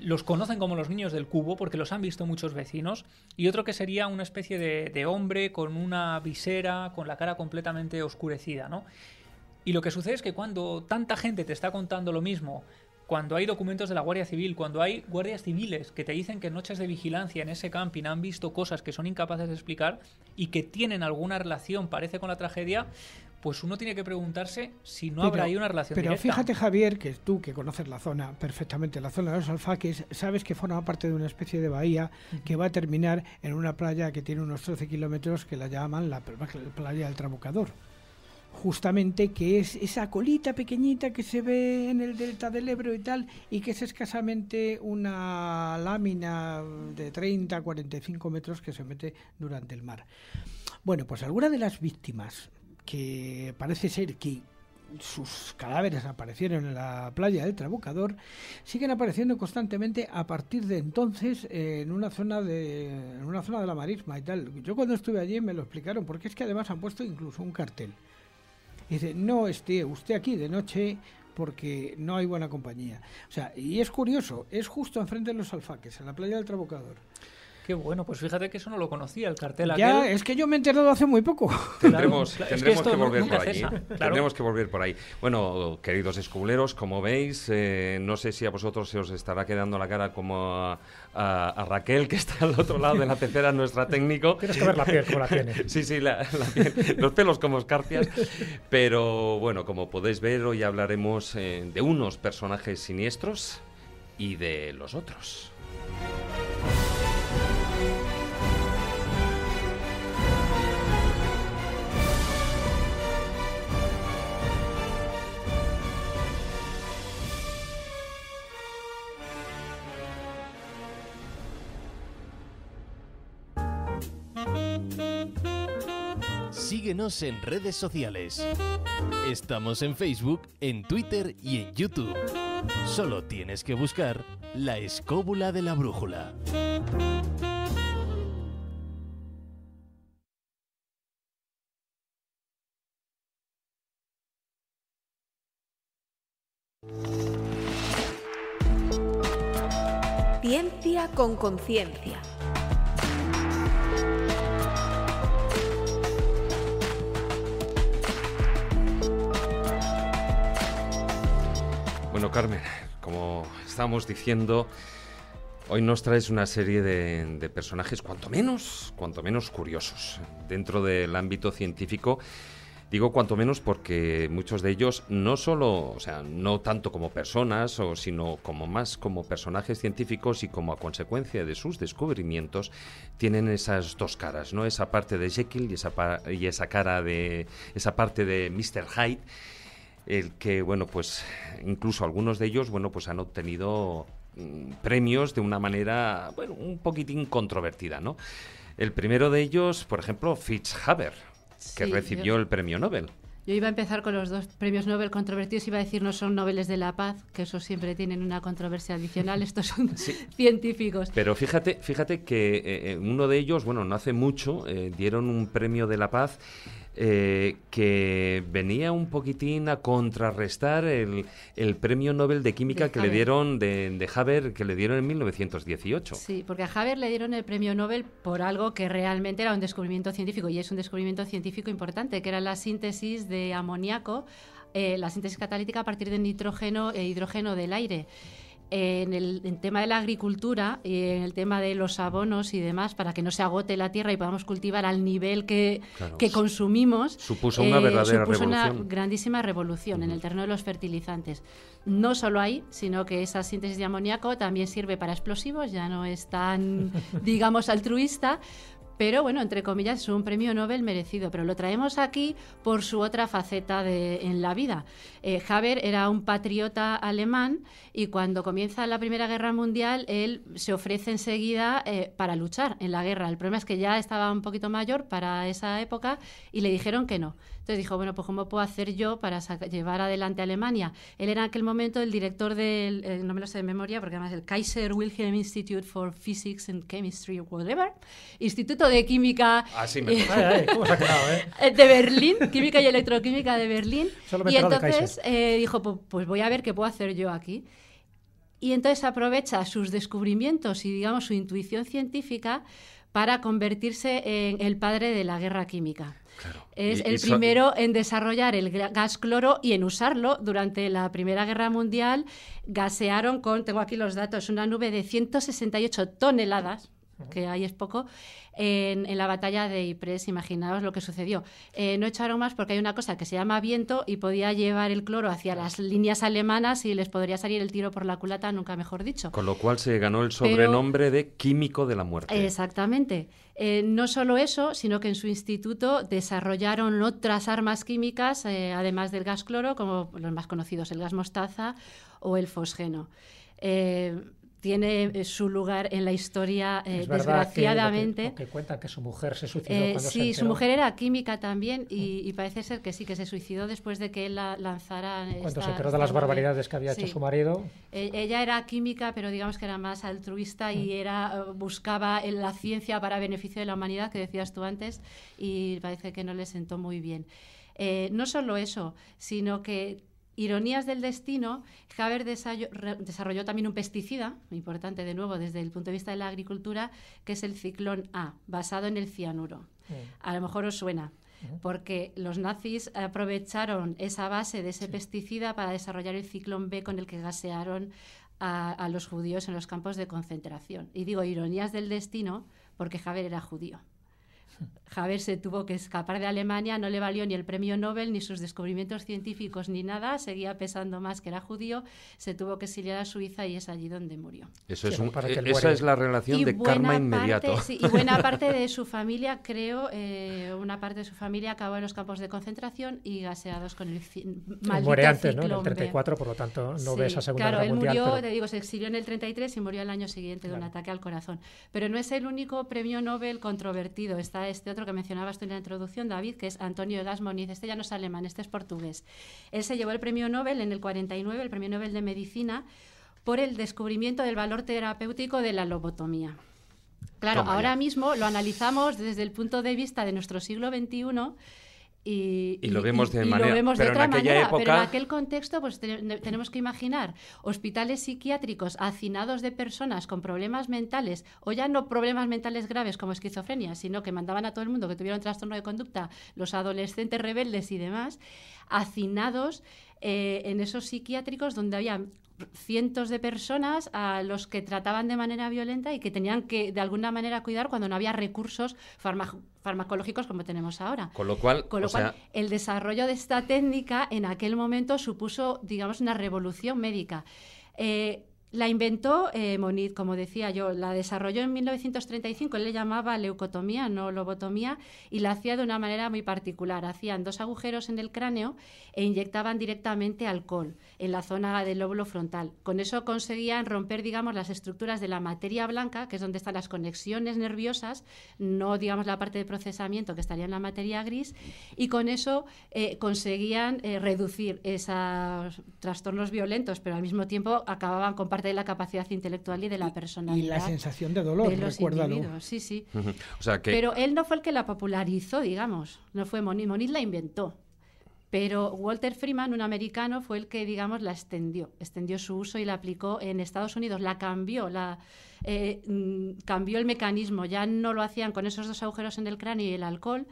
los conocen como los niños del cubo porque los han visto muchos vecinos, y otro que sería una especie de, de, hombre con una visera, con la cara completamente oscurecida, ¿no? Y lo que sucede es que cuando tanta gente te está contando lo mismo, cuando hay documentos de la Guardia Civil, cuando hay guardias civiles que te dicen que en noches de vigilancia en ese camping han visto cosas que son incapaces de explicar y que tienen alguna relación, parece, con la tragedia, pues uno tiene que preguntarse si no habrá ahí una relación Pero fíjate, Javier, que tú que conoces la zona perfectamente, la zona de los alfaques, sabes que forma parte de una especie de bahía que va a terminar en una playa que tiene unos 13 kilómetros que la llaman la playa del Trabucador justamente que es esa colita pequeñita que se ve en el delta del Ebro y tal, y que es escasamente una lámina de 30 45 metros que se mete durante el mar. Bueno, pues alguna de las víctimas que parece ser que sus cadáveres aparecieron en la playa del Trabucador, siguen apareciendo constantemente a partir de entonces en una zona de en una zona de la marisma y tal. Yo cuando estuve allí me lo explicaron porque es que además han puesto incluso un cartel dice, no esté usted aquí de noche porque no hay buena compañía. O sea, y es curioso, es justo enfrente de los alfaques, en la playa del Trabocador. Qué bueno, pues fíjate que eso no lo conocía, el cartel Ya, es que yo me he enterado hace muy poco. Tendremos, que, volver por allí. Tendremos que volver por ahí. Bueno, queridos escubleros, como veis, eh, no sé si a vosotros se os estará quedando la cara como a, Raquel, que está al otro lado de la pecera, nuestra técnico. Tienes que ver la piel como la tiene. sí, sí, la, piel, los pelos como escarpias. Pero bueno, como podéis ver, hoy hablaremos eh, de unos personajes siniestros y de los otros. Síguenos en redes sociales. Estamos en Facebook, en Twitter y en YouTube. Solo tienes que buscar la escóbula de la brújula. Ciencia con conciencia. Carmen, como estamos diciendo, hoy nos traes una serie de, personajes cuanto menos, cuanto menos curiosos dentro del ámbito científico. Digo cuanto menos porque muchos de ellos no solo, o sea, no tanto como personas, sino como más como personajes científicos y como a consecuencia de sus descubrimientos tienen esas dos caras, ¿no? Esa parte de Jekyll y esa, cara de esa parte de Mr. Hyde el que, bueno, pues incluso algunos de ellos, bueno, pues han obtenido mm, premios de una manera, bueno, un poquitín controvertida, ¿no? El primero de ellos, por ejemplo, Fitzhaber, que recibió el premio Nobel. Yo iba a empezar con los dos premios Nobel controvertidos, y iba a decir no son Nobeles de la Paz, que eso siempre tienen una controversia adicional, estos son científicos. Pero fíjate, fíjate que eh, eh, uno de ellos, bueno, no hace mucho, eh, dieron un premio de la Paz eh, que venía un poquitín a contrarrestar el, premio Nobel de Química que le dieron de, Haber, que le dieron en 1918. Sí, porque a Haber le dieron el premio Nobel por algo que realmente era un descubrimiento científico, y es un descubrimiento científico importante, que era la síntesis de amoníaco, eh, la síntesis catalítica a partir de nitrógeno e hidrógeno del aire en el tema de la agricultura y en el tema de los abonos y demás, para que no se agote la tierra y podamos cultivar al nivel que, consumimos. Supuso una eh, verdadera una grandísima revolución en el terreno de los fertilizantes. No solo ahí, sino que esa síntesis de amoníaco también sirve para explosivos, ya no es tan, digamos, altruista, pero bueno, entre comillas, es un premio Nobel merecido, pero lo traemos aquí por su otra faceta de, en la vida. Eh, Haber era un patriota alemán y cuando comienza la Primera Guerra Mundial, él se ofrece enseguida eh, para luchar en la guerra. El problema es que ya estaba un poquito mayor para esa época y le dijeron que no. Entonces dijo, bueno, pues ¿cómo puedo hacer yo para llevar adelante Alemania? Él era en aquel momento el director del, eh, no me lo sé de memoria, porque además el Kaiser Wilhelm Institute for Physics and Chemistry, whatever, Instituto de química de Berlín, química y electroquímica de Berlín. Y entonces eh, dijo, pues, voy a ver qué puedo hacer yo aquí. Y entonces aprovecha sus descubrimientos y, digamos, su intuición científica para convertirse en el padre de la guerra química. Es el primero en desarrollar el gas cloro y en usarlo. Durante la Primera Guerra Mundial gasearon con, tengo aquí los datos, una nube de 168 toneladas que ahí es poco, en, la batalla de Ypres, imaginaos lo que sucedió. Eh, no echaron más porque hay una cosa que se llama viento y podía llevar el cloro hacia las líneas alemanas y les podría salir el tiro por la culata, nunca mejor dicho. Con lo cual se ganó el sobrenombre de químico de la muerte. Exactamente. Eh, no solo eso, sino que en su instituto desarrollaron otras armas químicas, eh, además del gas cloro, como los más conocidos, el gas mostaza o el fosgeno tiene eh, su lugar en la historia, eh, desgraciadamente. Que, que, cuentan que su mujer se suicidó. Eh, sí, su mujer era química también y, parece ser que sí, que se suicidó después de que él la lanzara. Cuando se enteró de las barbaridades que había hecho su marido. E, ella era química, pero digamos que era más altruista y era buscaba la ciencia para beneficio de la humanidad, que decías tú antes, y parece que no le sentó muy bien. no solo eso, sino que ironías del destino, Haber desarrolló también un pesticida, importante de nuevo desde el punto de vista de la agricultura, que es el ciclón A, basado en el cianuro. Mm. A lo mejor os suena, mm. porque los nazis aprovecharon esa base de ese pesticida para desarrollar el ciclón B con el que gasearon a, a, los judíos en los campos de concentración. Y digo ironías del destino porque Haber era judío. Hmm. Haber se tuvo que escapar de Alemania, no le valió ni el premio Nobel, ni sus descubrimientos científicos, ni nada, seguía pesando más que era judío, se tuvo que exiliar a Suiza y es allí donde murió. Eso es un, e- esa es la relación de karma parte, inmediato. Sí, y buena parte de su familia, creo, eh, una parte de su familia acabó en los campos de concentración y gaseados con el maldito Muere antes, ¿no? En el 34, por lo tanto, no ves ve esa Segunda claro, Claro, él murió, te digo, se exilió en el 33 y murió el año siguiente de un ataque al corazón. Pero no es el único premio Nobel controvertido, está este que mencionabas tú en la introducción, David, que es Antonio Das Moniz. Este ya no es alemán, este es portugués. Él se llevó el premio Nobel en el 49, el premio Nobel de Medicina, por el descubrimiento del valor terapéutico de la lobotomía. Claro, ahora mismo lo analizamos desde el punto de vista de nuestro siglo XXI y, lo vemos de manera, otra manera, pero en aquel contexto pues tenemos que imaginar hospitales psiquiátricos hacinados de personas con problemas mentales o ya no problemas mentales graves como esquizofrenia, sino que mandaban a todo el mundo que tuviera trastorno de conducta, los adolescentes rebeldes y demás, hacinados eh, en esos psiquiátricos donde había cientos de personas a los que trataban de manera violenta y que tenían que de alguna manera cuidar cuando no había recursos farmacológicos como tenemos ahora. Con lo cual, el desarrollo de esta técnica en aquel momento supuso, digamos, una revolución médica. Eh, la inventó eh, como decía yo, la desarrolló en 1935, él le llamaba leucotomía, no lobotomía, y la hacía de una manera muy particular. Hacían dos agujeros en el cráneo e inyectaban directamente alcohol en la zona del lóbulo frontal. Con eso conseguían romper, digamos, las estructuras de la materia blanca, que es donde están las conexiones nerviosas, no, digamos, la parte de procesamiento que estaría en la materia gris, y con eso eh, conseguían eh, reducir esos trastornos violentos, pero al mismo tiempo acababan con de la capacidad intelectual y de la personalidad. Y la sensación de dolor, Sí, sí. Pero él no fue el que la popularizó, digamos. No fue Moniz. Moniz la inventó. Pero Walter Freeman, un americano, fue el que, digamos, la extendió, extendió su uso y la aplicó en Estados Unidos, la cambió, la, eh, mm, cambió el mecanismo, ya no lo hacían con esos dos agujeros en el cráneo y el alcohol,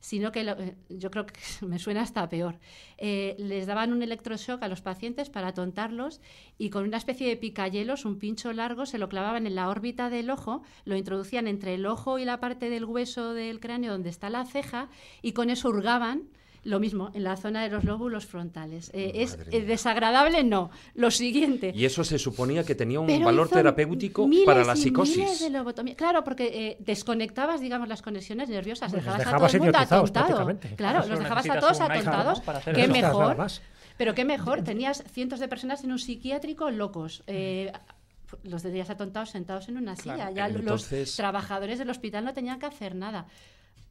sino que eh, yo creo que me suena hasta peor. Eh, les daban un electroshock a los pacientes para atontarlos y con una especie de picayelos, un pincho largo, se lo clavaban en la órbita del ojo, lo introducían entre el ojo y la parte del hueso del cráneo donde está la ceja y con eso hurgaban lo mismo, en la zona de los lóbulos frontales. Eh, es eh, desagradable, no. Lo siguiente. Y eso se suponía que tenía un valor terapéutico para la psicosis. De claro, porque eh, desconectabas, digamos, las conexiones nerviosas. dejabas, a todo el mundo Claro, los dejabas a todos atontados. Qué mejor. Pero qué mejor. Tenías cientos de personas en un psiquiátrico locos eh, los tendrías atontados sentados en una silla. Ya los trabajadores del hospital no tenían que hacer nada.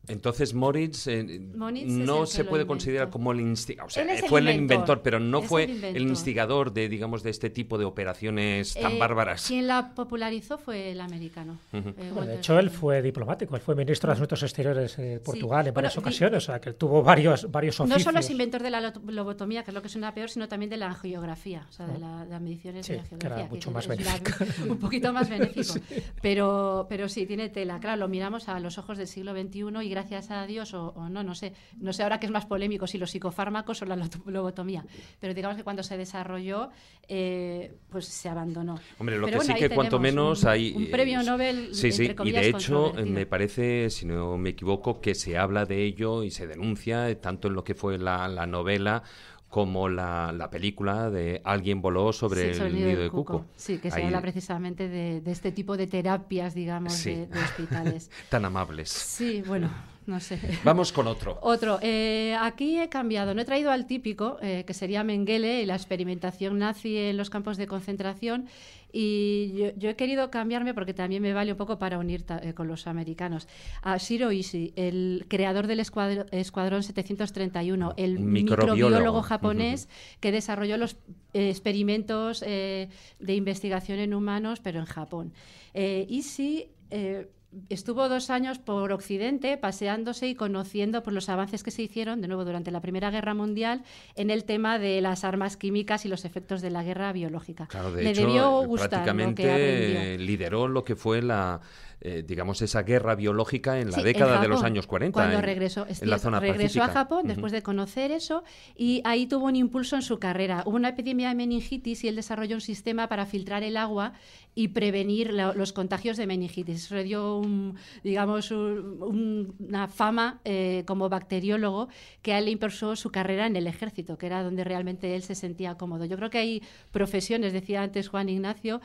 Entonces Moritz, eh, no se puede considerar como el instigador, eh, fue el inventor, pero no fue el, instigador de, digamos, de este tipo de operaciones tan eh, bárbaras. Quien la popularizó fue el americano. de hecho, él fue diplomático, él fue ministro de Asuntos Exteriores de Portugal en varias ocasiones, o sea, que tuvo varios, varios oficios. No solo es inventor de la lobotomía, que es lo que suena peor, sino también de la angiografía, o sea, de, las mediciones de la geografía. era mucho más un poquito más benéfico. Pero, pero sí, tiene tela. Claro, lo miramos a los ojos del siglo XXI y gracias a Dios o, no, no sé, no sé ahora que es más polémico si los psicofármacos o la lobotomía, pero digamos que cuando se desarrolló, eh, pues se abandonó. Hombre, lo que sí que cuanto menos hay... Un premio eh, Nobel. Sí, sí, y de hecho me parece, si no me equivoco, que se habla de ello y se denuncia, eh, tanto en lo que fue la, la novela como la, la, película de Alguien voló sobre, el, nido, de cuco. Sí, que se habla precisamente de, este tipo de terapias, digamos, de, hospitales. Tan amables. Sí, bueno, Vamos con otro. Otro. Eh, aquí he cambiado. No he traído al típico, eh, que sería Mengele la experimentación nazi en los campos de concentración. Y yo, he querido cambiarme porque también me vale un poco para unir eh, con los americanos. A Shiro Ishii, el creador del Escuadrón 731, el microbiólogo, japonés que desarrolló los experimentos de investigación en humanos, pero en Japón. Ishii estuvo dos años por Occidente paseándose y conociendo por los avances que se hicieron, de nuevo durante la Primera Guerra Mundial, en el tema de las armas químicas y los efectos de la guerra biológica. Le debió eh, gustar que lideró lo que fue la, eh, digamos, esa guerra biológica en la década de los años 40. Cuando regresó, la zona regresó a Japón después de conocer eso y ahí tuvo un impulso en su carrera. Hubo una epidemia de meningitis y él desarrolló un sistema para filtrar el agua y prevenir los contagios de meningitis. Eso le dio, un, digamos, una fama eh, como bacteriólogo que a él le impulsó su carrera en el ejército, que era donde realmente él se sentía cómodo. Yo creo que hay profesiones, decía antes Juan Ignacio,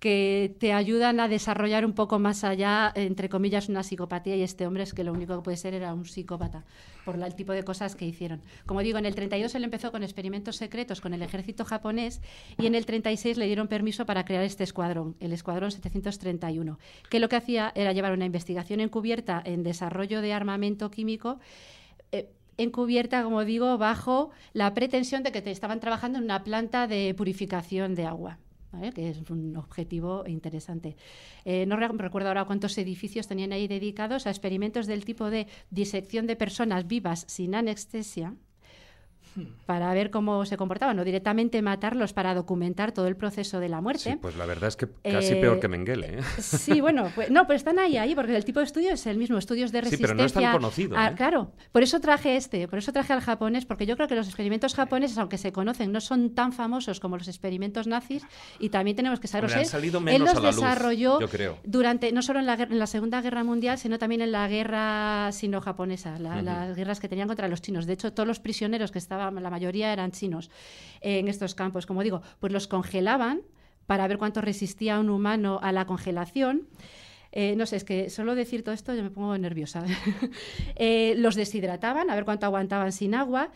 que te ayudan a desarrollar un poco más allá, entre comillas, una psicopatía y este hombre es que lo único que puede ser era un psicópata por el tipo de cosas que hicieron. Como digo, en el 32 él empezó con experimentos secretos con el ejército japonés y en el 36 le dieron permiso para crear este escuadrón, el Escuadrón 731, que lo que hacía era llevar una investigación encubierta en desarrollo de armamento químico. Eh, encubierta, como digo, bajo la pretensión de que te estaban trabajando en una planta de purificación de agua que es un objetivo interesante. Eh, no recuerdo ahora cuántos edificios tenían ahí dedicados a experimentos del tipo de disección de personas vivas sin anestesia, Hmm. para ver cómo se comportaban, o directamente matarlos para documentar todo el proceso de la muerte. pues la verdad es que casi peor que Mengele. ¿eh? ¿eh? Sí, bueno, pues, no, pero están ahí, ahí, porque el tipo de estudio es el mismo, estudios de resistencia. Sí, pero no es tan conocido. ¿eh? Claro, por eso traje este, por eso traje al japonés, porque yo creo que los experimentos japoneses, aunque se conocen, no son tan famosos como los experimentos nazis, y también tenemos que saber, han salido menos él los desarrolló yo creo. durante, no solo en la, Segunda Guerra Mundial, sino también en la guerra sino-japonesa, las guerras que tenían contra los chinos. De hecho, todos los prisioneros que estaban la, mayoría eran chinos, eh, en estos campos, como digo, pues los congelaban para ver cuánto resistía un humano a la congelación. Eh, no sé, es que solo decir todo esto yo me pongo nerviosa. Eh, los deshidrataban, a ver cuánto aguantaban sin agua.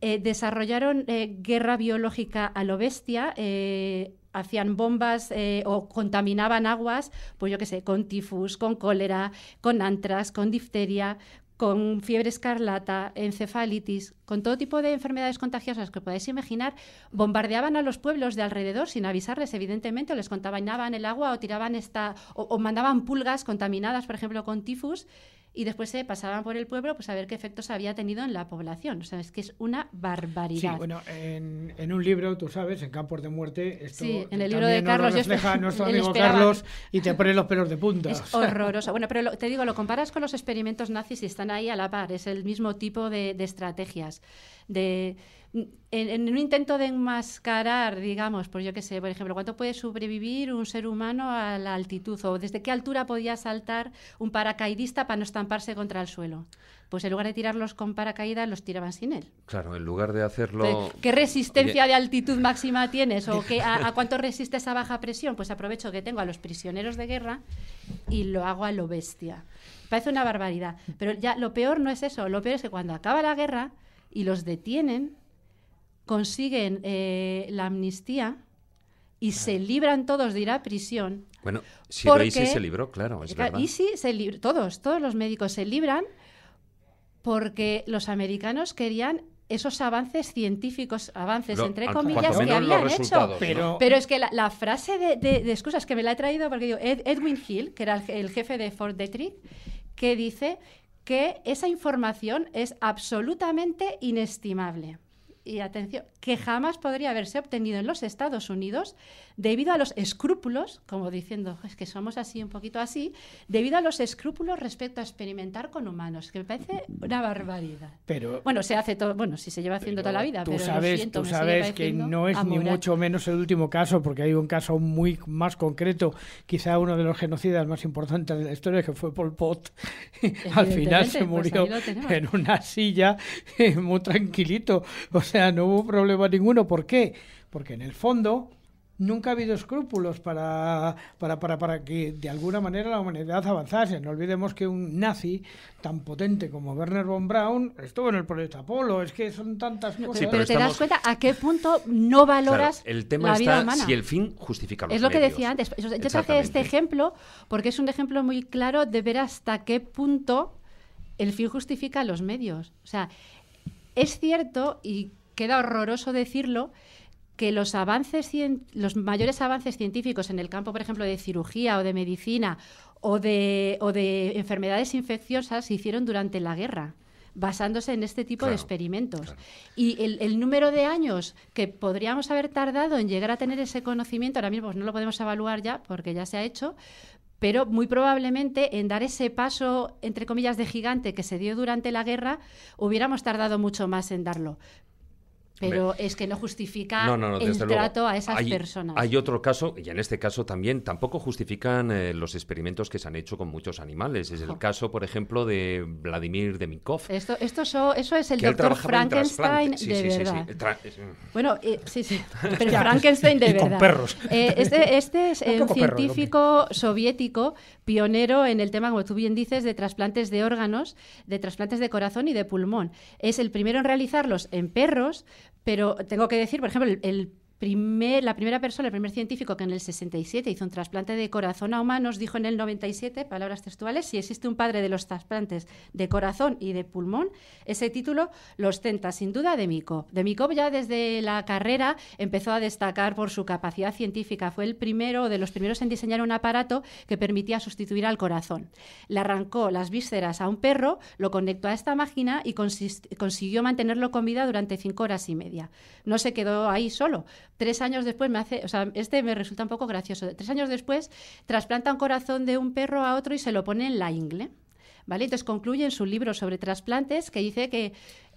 desarrollaron guerra biológica a lo bestia. hacían bombas o contaminaban aguas, pues yo qué sé, con tifus, con cólera, con antras, con difteria, con fiebre escarlata, encefalitis, con todo tipo de enfermedades contagiosas que podéis imaginar, bombardeaban a los pueblos de alrededor sin avisarles, evidentemente, o les contaminaban el agua o tiraban esta o mandaban pulgas contaminadas, por ejemplo, con tifus, y después se pasaban por el pueblo pues a ver qué efectos había tenido en la población. O sea, es que es una barbaridad. Sí, bueno, en, un libro, tú sabes, en Campos de Muerte, esto sí, en el libro de Carlos, nuestro amigo Carlos y te pone los pelos de punta. Es horroroso. Bueno, pero te digo, lo comparas con los experimentos nazis y están ahí a la par. Es el mismo tipo de, de estrategias. De, en, un intento de enmascarar, digamos, por yo qué sé, por ejemplo, ¿cuánto puede sobrevivir un ser humano a la altitud? ¿O desde qué altura podía saltar un paracaidista para no estamparse contra el suelo? Pues en lugar de tirarlos con paracaídas, los tiraban sin él. Claro, en lugar de hacerlo... ¿Qué resistencia de altitud máxima tienes? ¿O a, a, cuánto resiste esa baja presión? Pues aprovecho que tengo a los prisioneros de guerra y lo hago a lo bestia. Parece una barbaridad. Pero ya lo peor no es eso. Lo peor es que cuando acaba la guerra y los detienen consiguen eh, la amnistía y se libran todos de ir a prisión. Bueno, si sí se libró, claro, es verdad. se libró, todos, todos los médicos se libran porque los americanos querían esos avances científicos, avances entre comillas, que habían hecho. Pero, es que la, frase de, excusas que me la he traído porque Edwin Hill, que era el, el jefe de Fort Detrick, que dice que esa información es absolutamente inestimable y atención, que jamás podría haberse obtenido en los Estados Unidos debido a los escrúpulos, como diciendo, es que somos así, un poquito así, debido a los escrúpulos respecto a experimentar con humanos, que me parece una barbaridad. Pero, bueno, se hace todo, bueno, si se lleva haciendo toda la vida, pero sabes, siento, que no es ni mucho menos el último caso, porque hay un caso muy más concreto, quizá uno de los genocidas más importantes de la historia, que fue Pol Pot. Al final se pues murió en una silla muy tranquilito. O sea, no hubo problema ninguno. ¿Por qué? Porque en el fondo nunca ha habido escrúpulos para, para, que de alguna manera la humanidad avanzase. No olvidemos que un nazi tan potente como Werner von Braun estuvo en el proyecto Apolo. Es que son tantas cosas. Sí, pero, te das cuenta a qué punto no valoras el tema está Si el fin justifica los medios. Es lo que decía antes. Yo traje este ejemplo porque es un ejemplo muy claro de ver hasta qué punto el fin justifica los medios. O sea, es cierto y queda horroroso decirlo, que los, avances, los mayores avances científicos en el campo, por ejemplo, de cirugía o de medicina o de, de enfermedades infecciosas se hicieron durante la guerra basándose en este tipo de experimentos. Y el, el, número de años que podríamos haber tardado en llegar a tener ese conocimiento, ahora mismo pues, no lo podemos evaluar ya porque ya se ha hecho, pero muy probablemente en dar ese paso, entre comillas, de gigante que se dio durante la guerra, hubiéramos tardado mucho más en darlo. Pero es que no justifica el trato a esas personas. Hay otro caso, y en este caso también tampoco justifican eh, los experimentos que se han hecho con muchos animales. Es el caso, por ejemplo, de Vladimir Demikov. Esto, esto eso es el doctor Frankenstein de verdad. bueno, sí, sí, eh, eh, pero Frankenstein de verdad. Este, este, es un científico soviético pionero en el tema, como tú bien dices, de trasplantes de órganos, de trasplantes de corazón y de pulmón. Es el primero en realizarlos en perros pero tengo que decir, por ejemplo, el, la primera persona, el primer científico que en el 67 hizo un trasplante de corazón a humanos, dijo en el 97, palabras textuales, si existe un padre de los trasplantes de corazón y de pulmón, ese título lo ostenta sin duda de Mikov. De ya desde la carrera empezó a destacar por su capacidad científica. Fue el primero de los primeros en diseñar un aparato que permitía sustituir al corazón. Le arrancó las vísceras a un perro, lo conectó a esta máquina y consiguió mantenerlo con vida durante cinco horas y media. No se quedó ahí solo, tres años después me hace, o sea, este me resulta un poco gracioso. Tres años después trasplanta un corazón de un perro a otro y se lo pone en la ingle. ¿Vale? Entonces concluye en su libro sobre trasplantes que dice que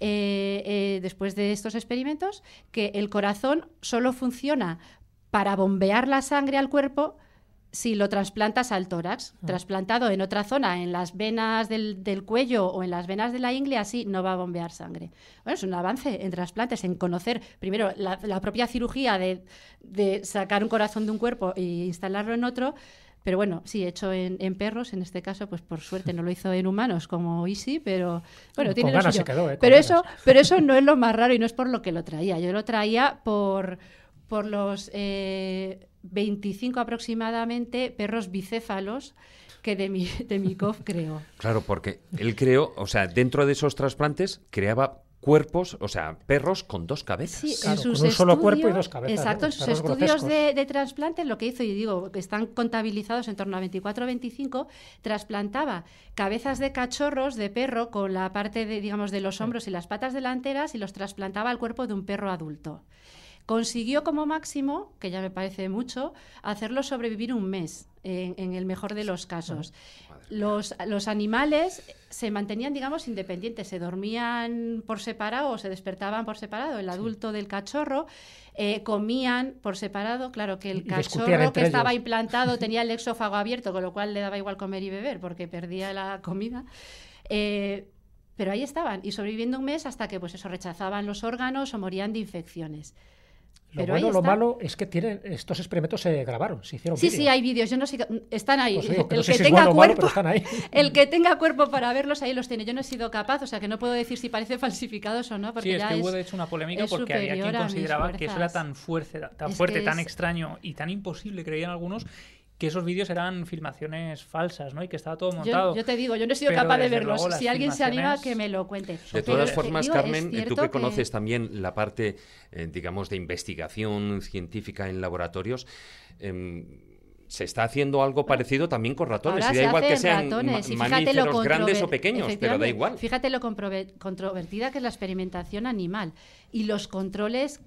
eh, eh, después de estos experimentos que el corazón solo funciona para bombear la sangre al cuerpo si lo trasplantas al tórax. Ah. Trasplantado en otra zona, en las venas del, cuello o en las venas de la ingle, así no va a bombear sangre. Bueno, es un avance en trasplantes, en conocer primero la, propia cirugía de, sacar un corazón de un cuerpo e instalarlo en otro. Pero bueno, sí, hecho en, perros, en este caso, pues por suerte no lo hizo en humanos como Easy, pero bueno, tiene lo ¿eh? pero, eso, pero eso no es lo más raro y no es por lo que lo traía. Yo lo traía por, por los... Eh, 25 aproximadamente perros bicéfalos que de, mi, de Mikov creó. Claro, porque él creó, o sea, dentro de esos trasplantes creaba cuerpos, o sea, perros con dos cabezas. Sí, con un solo cuerpo y dos cabezas. Exacto, en sus estudios de, de, trasplantes lo que hizo, y digo, que están contabilizados en torno a 24 o 25, trasplantaba cabezas de cachorros de perro con la parte, de, digamos, de los hombros y las patas delanteras y los trasplantaba al cuerpo de un perro adulto. Consiguió como máximo, que ya me parece mucho, hacerlo sobrevivir un mes, en, el mejor de los casos. Los, animales se mantenían, digamos, independientes, se dormían por separado o se despertaban por separado, el adulto del cachorro, comía eh, comían por separado, claro que el cachorro que estaba implantado tenía el exófago abierto, con lo cual le daba igual comer y beber porque perdía la comida. Eh, pero ahí estaban y sobreviviendo un mes hasta que pues eso rechazaban los órganos o morían de infecciones. Lo Pero bueno, lo malo es que tienen, estos experimentos se grabaron, se hicieron. Sí, sí, hay vídeos. Yo no sé, están ahí. Pues el que tenga cuerpo, el que tenga cuerpo para verlos ahí los tiene. Yo no he sido capaz, o sea, que no puedo decir si parece falsificados o no. Porque sí, es que hubo de una polémica porque había quien consideraba que eso era tan fuerte, tan fuerte, tan extraño y tan imposible, creían algunos, que esos vídeos eran filmaciones falsas, ¿no? Y que estaba todo montado. Yo, te digo, yo no he sido capaz de verlos. si alguien se anima, que me lo cuente. De todas formas, Carmen, tú que, conoces también la parte, eh, digamos, de investigación científica en laboratorios, em, se está haciendo algo parecido también con ratones. y da igual que sean ratones, grandes o pequeños, pero da igual. Fíjate lo controvertida que es la experimentación animal y los controles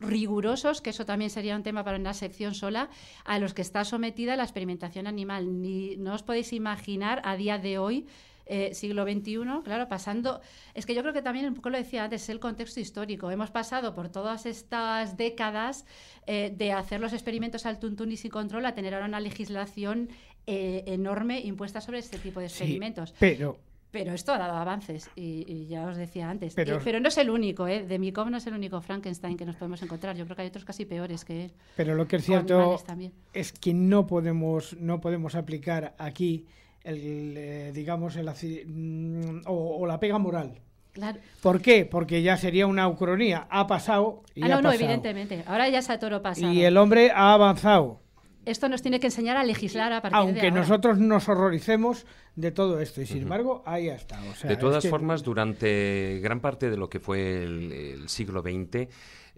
rigurosos, que eso también sería un tema para una sección sola, a los que está sometida la experimentación animal. Ni, no os podéis imaginar a día de hoy eh, siglo XXI, claro, pasando. Es que yo creo que también, un poco lo decía antes, el contexto histórico. Hemos pasado por todas estas décadas eh, de hacer los experimentos al tuntún y sin control a tener ahora una legislación eh, enorme impuesta sobre este tipo de experimentos. pero pero esto ha dado avances y, ya os decía antes. Eh, pero, no es el único, ¿eh? De no es el único Frankenstein que nos podemos encontrar. Yo creo que hay otros casi peores que él. Pero lo que es cierto es que no podemos, no podemos aplicar aquí el, eh, digamos, el, mm, o, la pega moral. Claro. ¿Por qué? Porque ya sería una ucronía. Ha pasado y ah, no, ha no, evidentemente. Ahora ya se ha pasado. Y el hombre ha avanzado esto nos tiene que enseñar a legislar a partir de ahora. nosotros nos horroricemos de todo esto y sin embargo ahí está. de todas formas, durante gran parte de lo que fue el siglo XX,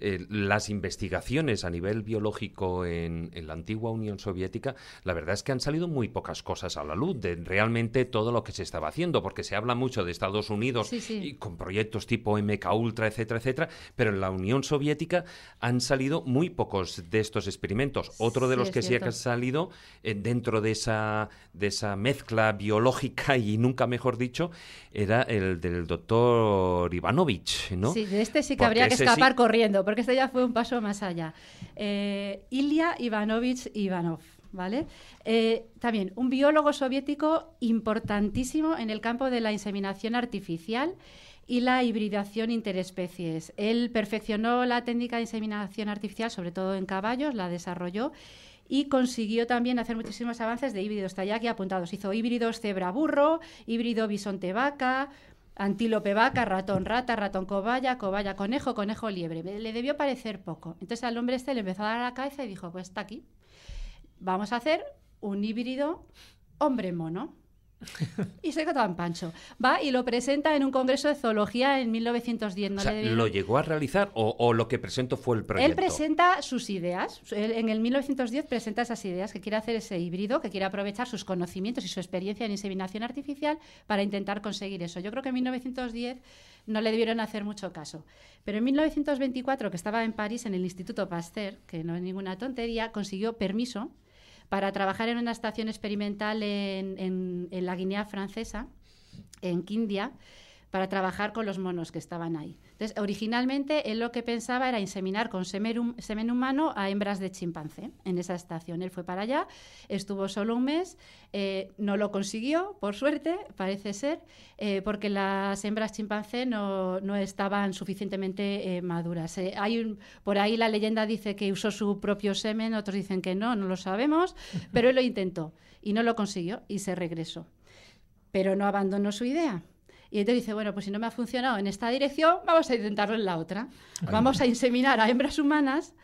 eh, las investigaciones a nivel biológico en, la antigua Unión Soviética, la verdad es que han salido muy pocas cosas a la luz de realmente todo lo que se estaba haciendo, porque se habla mucho de Estados Unidos y con proyectos tipo MK Ultra, etcétera, etcétera, pero en la Unión Soviética han salido muy pocos de estos experimentos. Otro de los que sí ha salido eh, dentro de esa, de esa mezcla biológica y nunca mejor dicho, era el del doctor Ivanovich, ¿no? Sí, de este sí que habría que escapar corriendo, corriendo, porque este ya fue un paso más allá. Eh, Ilya Ivanovich Ivanov. ¿Vale? Eh, también un biólogo soviético importantísimo en el campo de la inseminación artificial y la hibridación interespecies. Él perfeccionó la técnica de inseminación artificial, sobre todo en caballos, la desarrolló y consiguió también hacer muchísimos avances de híbridos. Está apuntados. Hizo híbridos cebra-burro, híbrido bisonte-vaca, Antílope vaca, ratón rata, ratón cobaya, cobaya conejo, conejo liebre. Le debió parecer poco. Entonces al hombre este le empezó a dar la cabeza y dijo, pues está aquí. Vamos a hacer un híbrido hombre-mono. y se trata en Pancho. Va y lo presenta en un congreso de zoología en 1910. ¿Lo llegó a realizar o, lo que presentó fue el proyecto? Él presenta sus ideas. en el 1910 presenta esas ideas, que quiere hacer ese híbrido, que quiere aprovechar sus conocimientos y su experiencia en inseminación artificial para intentar conseguir eso. Yo creo que en 1910 no le debieron hacer mucho caso. Pero en 1924, que estaba en París en el Instituto Pasteur, que no es ninguna tontería, consiguió permiso para trabajar en una estación experimental en, la Guinea Francesa, en Quindia para trabajar con los monos que estaban ahí. Entonces, originalmente él lo que pensaba era inseminar con semen, humano a hembras de chimpancé en esa estación. Él fue para allá, estuvo solo un mes, eh, no lo consiguió, por suerte, parece ser, eh, porque las hembras chimpancé no, estaban suficientemente eh, maduras. hay por ahí la leyenda dice que usó su propio semen, otros dicen que no, no lo sabemos, pero él lo intentó y no lo consiguió y se regresó. Pero no abandonó su idea y entonces dice, bueno, pues si no me ha funcionado en esta dirección, vamos a intentarlo en la otra. Vamos a inseminar a hembras humanas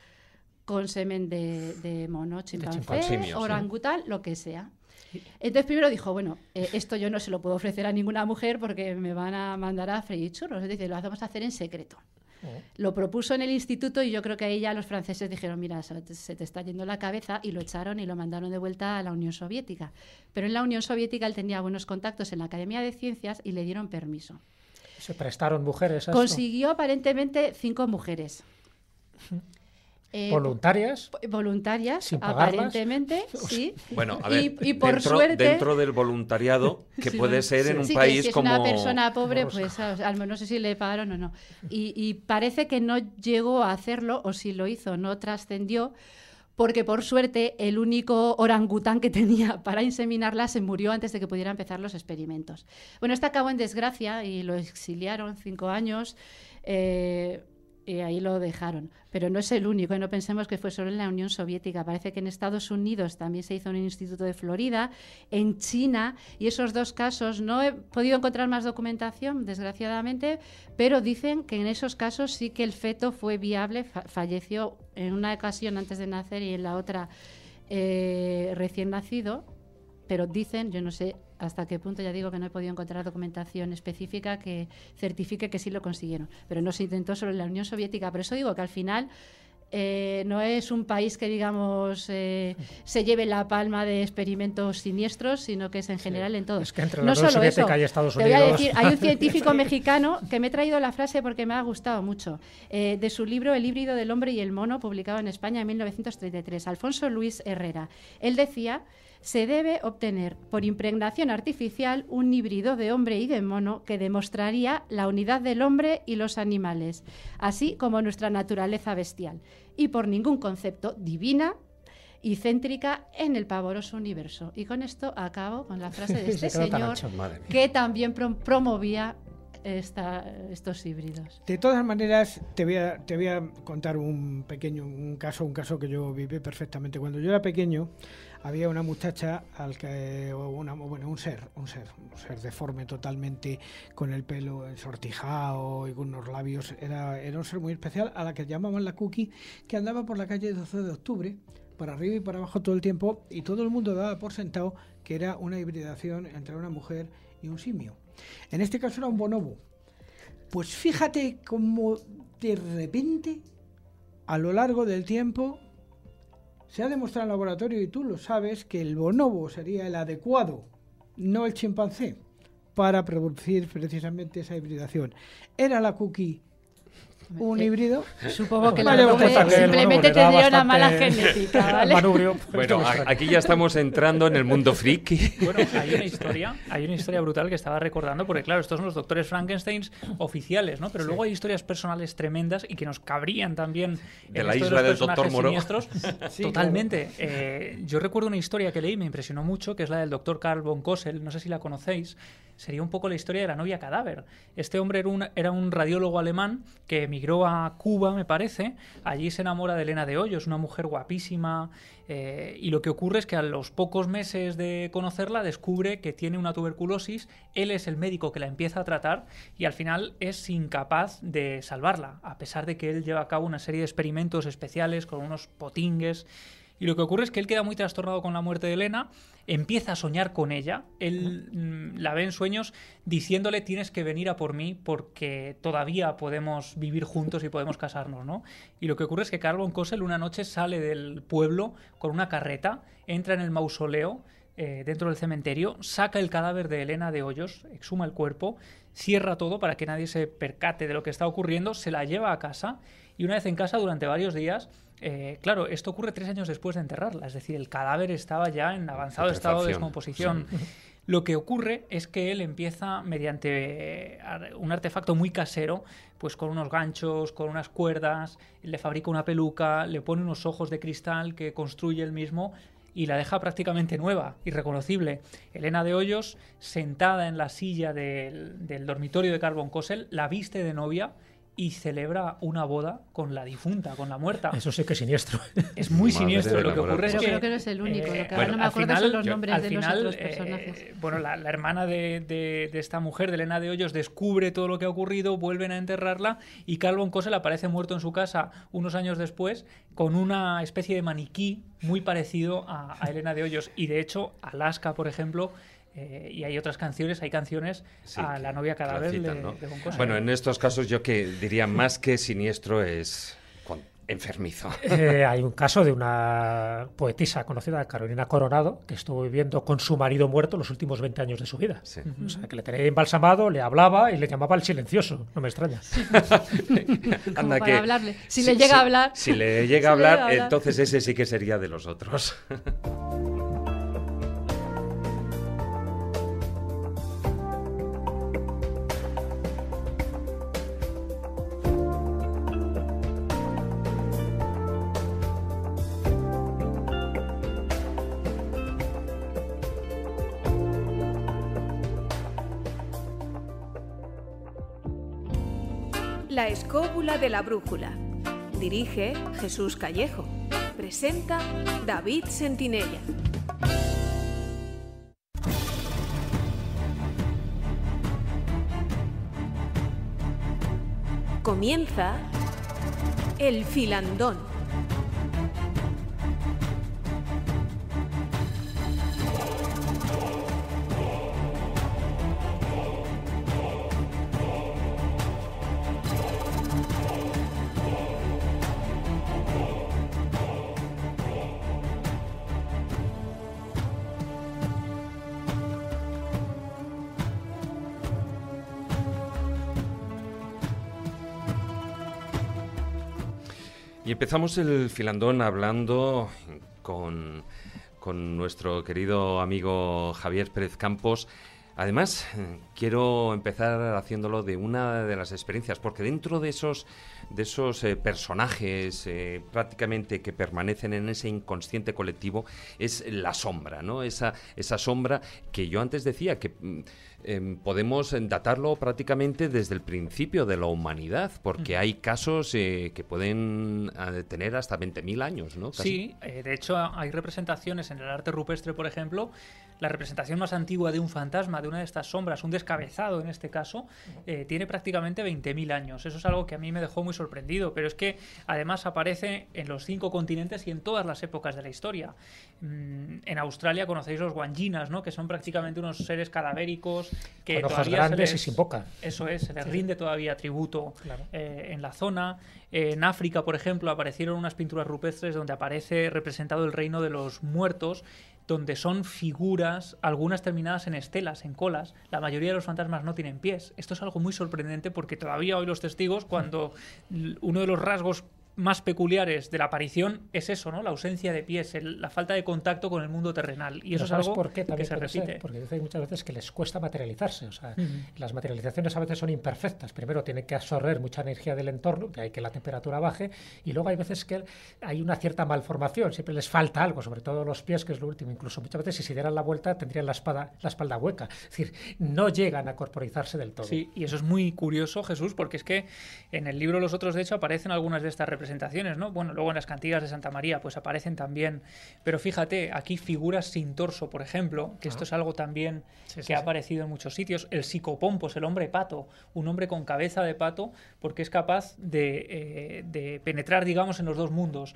con semen de, de mono, chimpancé, orangután, lo que sea. Entonces primero dijo, bueno, eh, esto yo no se lo puedo ofrecer a ninguna mujer porque me van a mandar a freír churros. decir lo vamos a hacer en secreto. Mm. Lo propuso en el instituto y yo creo que ahí ya los franceses dijeron, mira, se te, está yendo la cabeza y lo echaron y lo mandaron de vuelta a la Unión Soviética. Pero en la Unión Soviética él tenía buenos contactos en la Academia de Ciencias y le dieron permiso. ¿Se prestaron mujeres? A Consiguió aparentemente cinco mujeres. Mm. Eh, voluntarias. Eh, voluntarias, aparentemente, sí. Bueno, a ver, y, por dentro, suerte, dentro del voluntariado, que puede ser en un país como... si es Una persona pobre, pues al menos no sé si le pagaron o no. Y, parece que no llegó a hacerlo, o si lo hizo, no trascendió, porque por suerte el único orangután que tenía para inseminarla se murió antes de que pudiera empezar los experimentos. Bueno, esta acabó en desgracia y lo exiliaron cinco años. Eh, y ahí lo dejaron. Pero no es el único, y ¿eh? no pensemos que fue solo en la Unión Soviética. Parece que en Estados Unidos también se hizo en un instituto de Florida, en China, y esos dos casos no he podido encontrar más documentación, desgraciadamente, pero dicen que en esos casos sí que el feto fue viable, falleció en una ocasión antes de nacer y en la otra eh, recién nacido, pero dicen, yo no sé hasta qué punto, ya digo que no he podido encontrar documentación específica que certifique que sí lo consiguieron, pero no se intentó solo en la Unión Soviética, por eso digo que al final... Eh, no es un país que, digamos, eh, se lleve la palma de experimentos siniestros, sino que es en general en todos. Es que entre no solo Soviética y Estados Unidos. hay un científico mexicano que me ha traído la frase porque me ha gustado mucho, eh, de su libro El híbrido del hombre y el mono, publicado en España en 1933, Alfonso Luis Herrera. Él decía se debe obtener por impregnación artificial un híbrido de hombre y de mono que demostraría la unidad del hombre y los animales, así como nuestra naturaleza bestial, y por ningún concepto divina y céntrica en el pavoroso universo. Y con esto acabo con la frase de este señor que también promovía estos híbridos. De todas maneras, te voy a, te voy a contar un pequeño un caso, un caso que yo viví perfectamente. Cuando yo era pequeño, había una muchacha al que una, bueno un ser un ser ser deforme totalmente con el pelo ensortijado y con los labios era, era un ser muy especial a la que llamaban la cookie que andaba por la calle 12 de octubre para arriba y para abajo todo el tiempo y todo el mundo daba por sentado que era una hibridación entre una mujer y un simio en este caso era un bonobo. Pues fíjate cómo de repente, a lo largo del tiempo, se ha demostrado en el laboratorio, y tú lo sabes, que el bonobo sería el adecuado, no el chimpancé, para producir precisamente esa hibridación. Era la cookie un eh, híbrido. Supongo que pues, pues, simplemente tendría una mala genética, Bueno, aquí ya estamos entrando en el mundo friki. Bueno, hay una historia, hay una historia brutal que estaba recordando, porque claro, estos son los doctores Frankensteins oficiales, ¿no? Pero luego hay historias personales tremendas y que nos cabrían también en la isla de los del doctor Moro. Totalmente. Eh, yo recuerdo una historia que leí, me impresionó mucho, que es la del doctor Carl von Kossel, no sé si la conocéis sería un poco la historia de la novia cadáver. Este hombre era un, radiólogo alemán que emigró a Cuba, me parece. Allí se enamora de Elena de Hoyos, una mujer guapísima. Eh, y lo que ocurre es que a los pocos meses de conocerla descubre que tiene una tuberculosis. Él es el médico que la empieza a tratar y al final es incapaz de salvarla, a pesar de que él lleva a cabo una serie de experimentos especiales con unos potingues y lo que ocurre es que él queda muy trastornado con la muerte de Elena, empieza a soñar con ella, él mm, la ve en sueños diciéndole tienes que venir a por mí porque todavía podemos vivir juntos y podemos casarnos, ¿no? Y lo que ocurre es que Carl von una noche sale del pueblo con una carreta, entra en el mausoleo, eh, dentro del cementerio, saca el cadáver de Elena de Hoyos, exhuma el cuerpo, cierra todo para que nadie se percate de lo que está ocurriendo, se la lleva a casa y una vez en casa durante varios días eh, claro, esto ocurre tres años después de enterrarla, es decir, el cadáver estaba ya en avanzado estado de descomposición. Lo que ocurre es que él empieza mediante un artefacto muy casero, pues con unos ganchos, con unas cuerdas, le fabrica una peluca, le pone unos ojos de cristal que construye él mismo y la deja prácticamente nueva, irreconocible. Elena de Hoyos, sentada en la silla del, dormitorio de Carbon Cosel, la viste de novia y celebra una boda con la difunta, con la muerta. Eso sí que es siniestro. Es muy siniestro. Lo que ocurre es que. Yo creo que no es el único. Eh, no me acuerdo los nombres de final, los eh, personajes. bueno, la, hermana de, esta mujer, de Elena de Hoyos, descubre todo lo que ha ocurrido, vuelven a enterrarla y Calvon Cosel aparece muerto en su casa unos años después con una especie de maniquí muy parecido a, a Elena de Hoyos. Y de hecho, Alaska, por ejemplo eh, y hay otras canciones, hay canciones a la novia cada vez Bueno, en estos casos yo que diría más que siniestro es enfermizo. Eh, hay un caso de una poetisa conocida, Carolina Coronado, que estuvo viviendo con su marido muerto los últimos 20 años de su vida. O sea, que le tenía embalsamado, le hablaba y le llamaba el silencioso. No me extraña. Anda que, hablarle. Si, le llega a hablar. Si le llega a hablar, entonces ese sí que sería de los otros. La escóbula de la brújula. Dirige Jesús Callejo. Presenta David Sentinella. Comienza El Filandón. Y empezamos el filandón hablando con, con nuestro querido amigo Javier Pérez Campos Además, quiero empezar haciéndolo de una de las experiencias, porque dentro de esos, de esos eh, personajes eh, prácticamente que permanecen en ese inconsciente colectivo es la sombra, ¿no? Esa, esa sombra que yo antes decía que mm, em, podemos datarlo prácticamente desde el principio de la humanidad, porque hay casos eh, que pueden ah, tener hasta 20.000 años, ¿no? Sí, de hecho hay representaciones en el arte rupestre, por ejemplo, la representación más antigua de un fantasma, de una de estas sombras, un descabezado en este caso, eh, tiene prácticamente 20.000 años. Eso es algo que a mí me dejó muy sorprendido, pero es que además aparece en los cinco continentes y en todas las épocas de la historia. Mm, en Australia conocéis los guanginas, ¿no? que son prácticamente unos seres cadavéricos que Con ojos grandes y sin boca. Eso es, se les rinde todavía tributo eh, en la zona. Eh, en África, por ejemplo, aparecieron unas pinturas rupestres donde aparece representado el reino de los muertos donde son figuras, algunas terminadas en estelas, en colas. La mayoría de los fantasmas no tienen pies. Esto es algo muy sorprendente porque todavía hoy los testigos, cuando uno de los rasgos más peculiares de la aparición es eso, ¿no? La ausencia de pies, la falta de contacto con el mundo terrenal. Y eso es algo por qué? que se repite. porque hay muchas veces que les cuesta materializarse. O sea, las materializaciones a veces son imperfectas. Primero tienen que absorber mucha energía del entorno, que hay que la temperatura baje, y luego hay veces que hay una cierta malformación. Siempre les falta algo, sobre todo los pies, que es lo último. Incluso muchas veces si se dieran la vuelta tendrían la, espada, la espalda hueca. Es decir, no llegan a corporizarse del todo. Sí, y eso es muy curioso, Jesús, porque es que en el libro Los Otros, de hecho, aparecen algunas de estas representaciones ¿no? Bueno, luego en las cantigas de Santa María pues aparecen también, pero fíjate, aquí figuras sin torso, por ejemplo, que esto es ah. algo también que ha aparecido en muchos sitios, el psicopompos, el hombre pato, un hombre con cabeza de pato porque es capaz de, eh, de penetrar, digamos, en los dos mundos.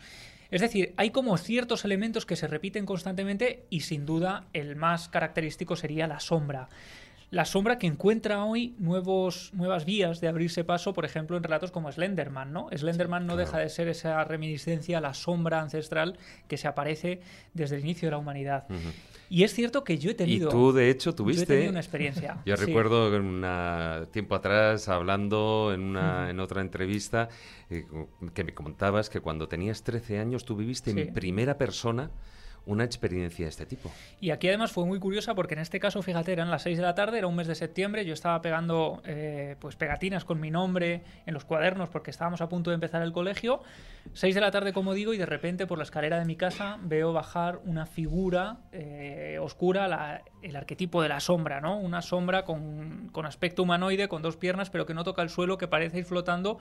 Es decir, hay como ciertos elementos que se repiten constantemente y sin duda el más característico sería la sombra la sombra que encuentra hoy nuevos, nuevas vías de abrirse paso, por ejemplo, en relatos como Slenderman, ¿no? Slenderman no deja de ser esa reminiscencia a la sombra ancestral que se aparece desde el inicio de la humanidad. Y es cierto que yo he tenido... Y tú, de hecho, tuviste... una experiencia. yo recuerdo un tiempo atrás, hablando en, otra entrevista, eh, que me contabas que cuando tenías 13 años tú viviste en primera persona una experiencia de este tipo. Y aquí además fue muy curiosa porque en este caso, fíjate, eran las 6 de la tarde, era un mes de septiembre, yo estaba pegando eh, pues pegatinas con mi nombre en los cuadernos porque estábamos a punto de empezar el colegio. 6 de la tarde, como digo, y de repente por la escalera de mi casa veo bajar una figura eh, oscura, el arquetipo de la sombra, ¿no? Una sombra con, con aspecto humanoide, con dos piernas, pero que no toca el suelo, que parece ir flotando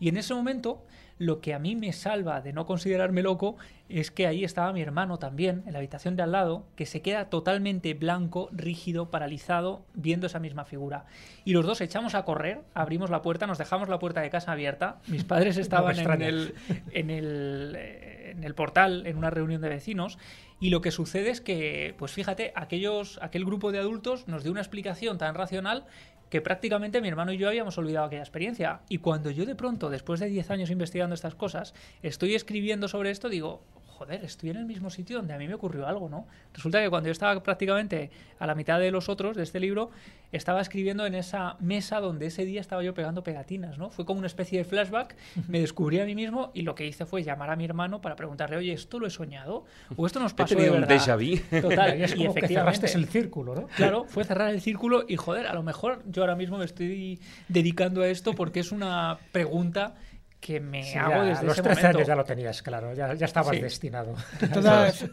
y en ese momento, lo que a mí me salva de no considerarme loco es que ahí estaba mi hermano también, en la habitación de al lado, que se queda totalmente blanco, rígido, paralizado, viendo esa misma figura. Y los dos echamos a correr, abrimos la puerta, nos dejamos la puerta de casa abierta. Mis padres estaban en, el, en, el, eh, en el portal, en una reunión de vecinos. Y lo que sucede es que, pues fíjate, aquellos, aquel grupo de adultos nos dio una explicación tan racional que prácticamente mi hermano y yo habíamos olvidado aquella experiencia. Y cuando yo de pronto, después de 10 años investigando estas cosas, estoy escribiendo sobre esto, digo, joder, estoy en el mismo sitio donde a mí me ocurrió algo, ¿no? Resulta que cuando yo estaba prácticamente a la mitad de los otros, de este libro, estaba escribiendo en esa mesa donde ese día estaba yo pegando pegatinas, ¿no? Fue como una especie de flashback, me descubrí a mí mismo y lo que hice fue llamar a mi hermano para preguntarle, oye, ¿esto lo he soñado? ¿O esto nos pasó de un déjà vu. Total, y, es Que cerraste el círculo, ¿no? Claro, fue cerrar el círculo y, joder, a lo mejor yo ahora mismo me estoy dedicando a esto porque es una pregunta que me hago desde los ese años ya lo tenías claro, ya, ya estabas destinado. De todas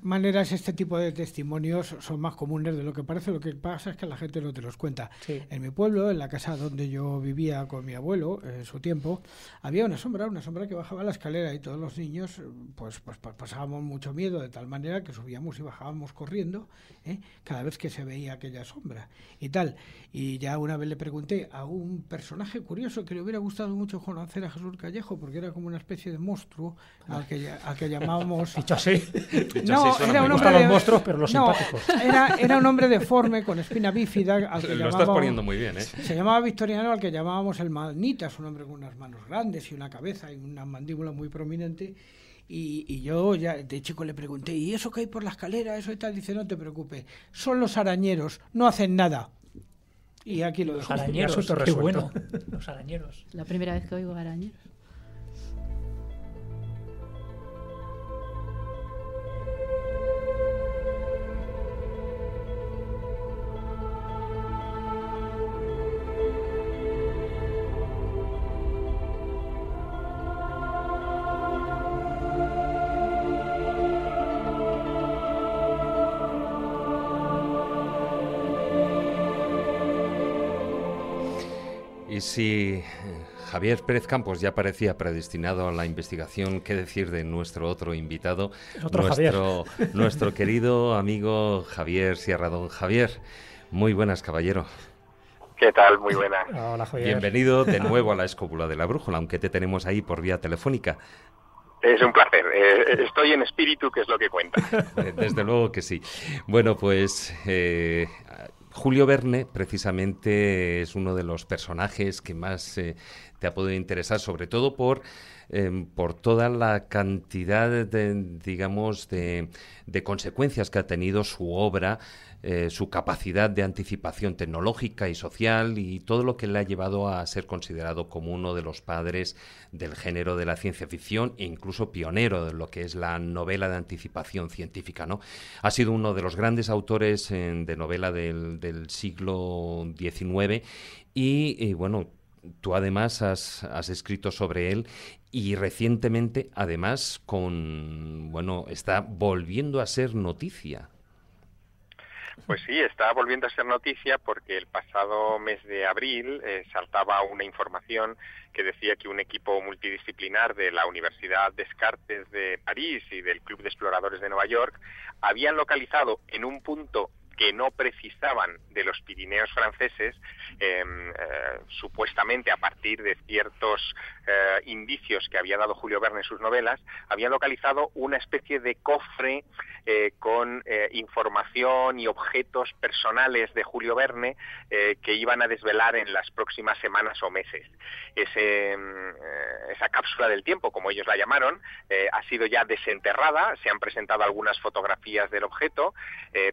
maneras, este tipo de testimonios son más comunes de lo que parece. Lo que pasa es que la gente no te los cuenta. En mi pueblo, en la casa donde yo vivía con mi abuelo en su tiempo, había una sombra, una sombra que bajaba la escalera y todos los niños pues, pues, pues pasábamos mucho miedo de tal manera que subíamos y bajábamos corriendo ¿eh? cada vez que se veía aquella sombra y tal. Y ya una vez le pregunté a un personaje curioso que le hubiera gustado mucho conocer a Jesús Callejo, porque era como una especie de monstruo al que, al que llamábamos... no, era un hombre Era, un hombre deforme, con espina bífida, Lo estás poniendo muy bien, ¿eh? Se llamaba Victoriano, al que llamábamos el Magnitas, un hombre con unas manos grandes y una cabeza y una mandíbula muy prominente. Y, y, yo ya de chico le pregunté, ¿y eso que hay por la escalera? Eso y tal. Dice, no te preocupes, son los arañeros, no hacen nada. Y aquí lo dejo. Arañeros, qué bueno. Los arañeros. La primera vez que oigo arañeros. si eh, Javier Pérez Campos ya parecía predestinado a la investigación, ¿qué decir de nuestro otro invitado? nuestro, querido amigo Javier Sierra Don Javier, muy buenas, caballero. ¿Qué tal? Muy buenas. Bienvenido de ah. nuevo a la Escópula de la Brújula, aunque te tenemos ahí por vía telefónica. Es un placer. Eh, estoy en espíritu, que es lo que cuenta. Desde luego que sí. Bueno, pues eh, Julio Verne, precisamente, es uno de los personajes que más eh, te ha podido interesar, sobre todo por, em, por toda la cantidad de, digamos, de, de consecuencias que ha tenido su obra eh, su capacidad de anticipación tecnológica y social y todo lo que le ha llevado a ser considerado como uno de los padres del género de la ciencia ficción e incluso pionero de lo que es la novela de anticipación científica. ¿no? Ha sido uno de los grandes autores eh, de novela del, siglo XIX y, bueno, tú además has, has, escrito sobre él y recientemente además con bueno está volviendo a ser noticia pues sí, está volviendo a ser noticia porque el pasado mes de abril eh, saltaba una información que decía que un equipo multidisciplinar de la Universidad Descartes de París y del Club de Exploradores de Nueva York habían localizado en un punto que no precisaban de los Pirineos franceses, em, eh, supuestamente a partir de ciertos eh, indicios que había dado Julio Verne en sus novelas, había localizado una especie de cofre eh, con información y objetos personales de Julio Verne que iban a desvelar en las próximas semanas o meses. Em, esa cápsula del tiempo, como ellos la llamaron, ha sido ya desenterrada, se han presentado algunas fotografías del objeto,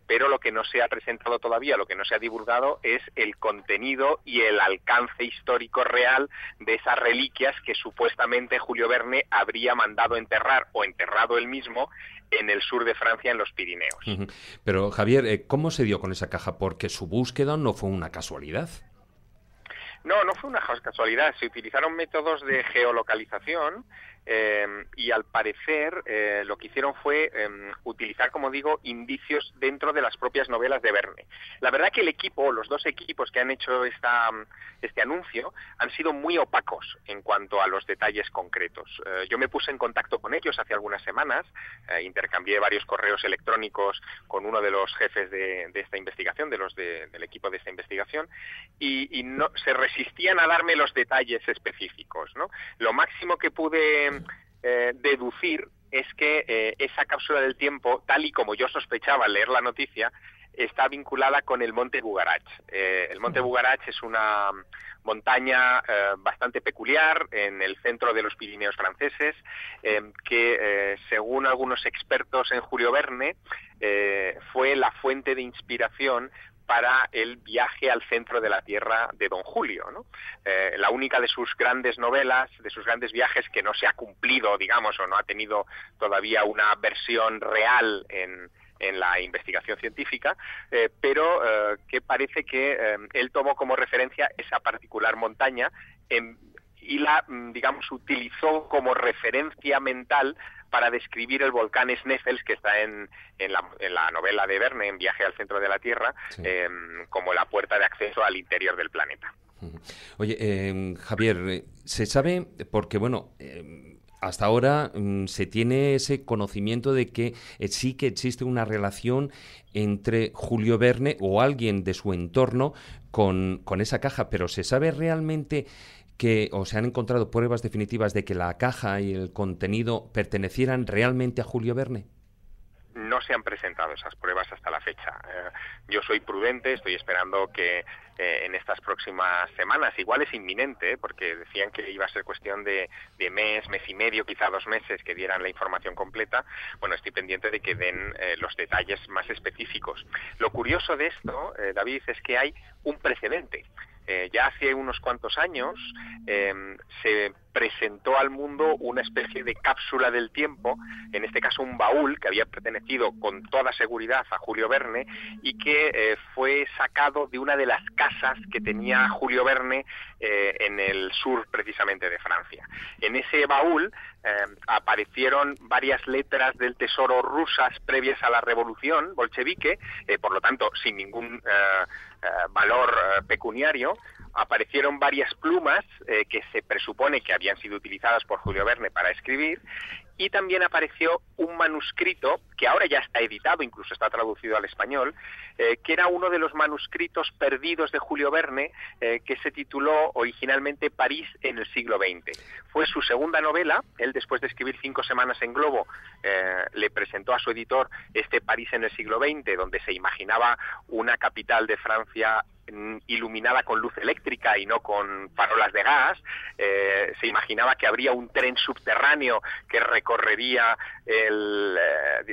pero lo que no se ha presentado todavía, lo que no se ha divulgado, es el contenido y el alcance histórico real de esas reliquias que supuestamente Julio Verne habría mandado enterrar o enterrado él mismo en el sur de Francia, en los Pirineos. Pero Javier, eh, ¿cómo se dio con esa caja? Porque su búsqueda no fue una casualidad. No, no fue una casualidad. Se utilizaron métodos de geolocalización Em, y al parecer eh, lo que hicieron fue em, utilizar, como digo, indicios dentro de las propias novelas de Verne. La verdad que el equipo, los dos equipos que han hecho esta, este anuncio, han sido muy opacos en cuanto a los detalles concretos. Eh, yo me puse en contacto con ellos hace algunas semanas, eh, intercambié varios correos electrónicos con uno de los jefes de, esta investigación, de los del equipo de esta investigación, y, y, no, se resistían a darme los detalles específicos. ¿no? Lo máximo que pude eh, deducir es que eh, esa cápsula del tiempo, tal y como yo sospechaba al leer la noticia, está vinculada con el Monte Bugarach. Eh, el Monte Bugarach es una mm, montaña bastante peculiar en el centro de los Pirineos franceses, que según algunos expertos en Julio Verne, fue la fuente de inspiración para el viaje al centro de la Tierra de Don Julio. Eh, la única de sus grandes novelas, de sus grandes viajes que no se ha cumplido, digamos, o no ha tenido todavía una versión real en, la investigación científica, eh, pero eh, que parece que él tomó como referencia esa particular montaña em, y la, mm, digamos, utilizó como referencia mental para describir el volcán Sneffels que está en, en, la, novela de Verne, en Viaje al centro de la Tierra, em, como la puerta de acceso al interior del planeta. Oye, em, Javier, se sabe porque, bueno, em, hasta ahora mm, se tiene ese conocimiento de que sí que existe una relación entre Julio Verne o alguien de su entorno con, con esa caja, pero ¿se sabe realmente que o se han encontrado pruebas definitivas de que la caja y el contenido pertenecieran realmente a Julio Verne? No se han presentado esas pruebas hasta la fecha. Eh, yo soy prudente, estoy esperando que eh, en estas próximas semanas, igual es inminente, ¿eh? porque decían que iba a ser cuestión de, mes, mes y medio, quizá dos meses, que dieran la información completa. Bueno, estoy pendiente de que den los detalles más específicos. Lo curioso de esto, David, es que hay un precedente. Eh, ya hace unos cuantos años em, se presentó al mundo una especie de cápsula del tiempo, en este caso un baúl que había pertenecido con toda seguridad a Julio Verne y que eh, fue sacado de una de las casas que tenía Julio Verne eh, en el sur precisamente de Francia. En ese baúl em, aparecieron varias letras del tesoro rusas previas a la revolución bolchevique, por lo tanto sin ningún eh, valor eh, pecuniario, aparecieron varias plumas eh, que se presupone que habían sido utilizadas por Julio Verne para escribir y también apareció un manuscrito que ahora ya está editado, incluso está traducido al español, eh, que era uno de los manuscritos perdidos de Julio Verne, eh, que se tituló originalmente París en el siglo XX. Fue su segunda novela, él después de escribir Cinco Semanas en Globo, eh, le presentó a su editor este París en el siglo XX, donde se imaginaba una capital de Francia iluminada con luz eléctrica y no con farolas de gas. Eh, se imaginaba que habría un tren subterráneo que recorrería eh,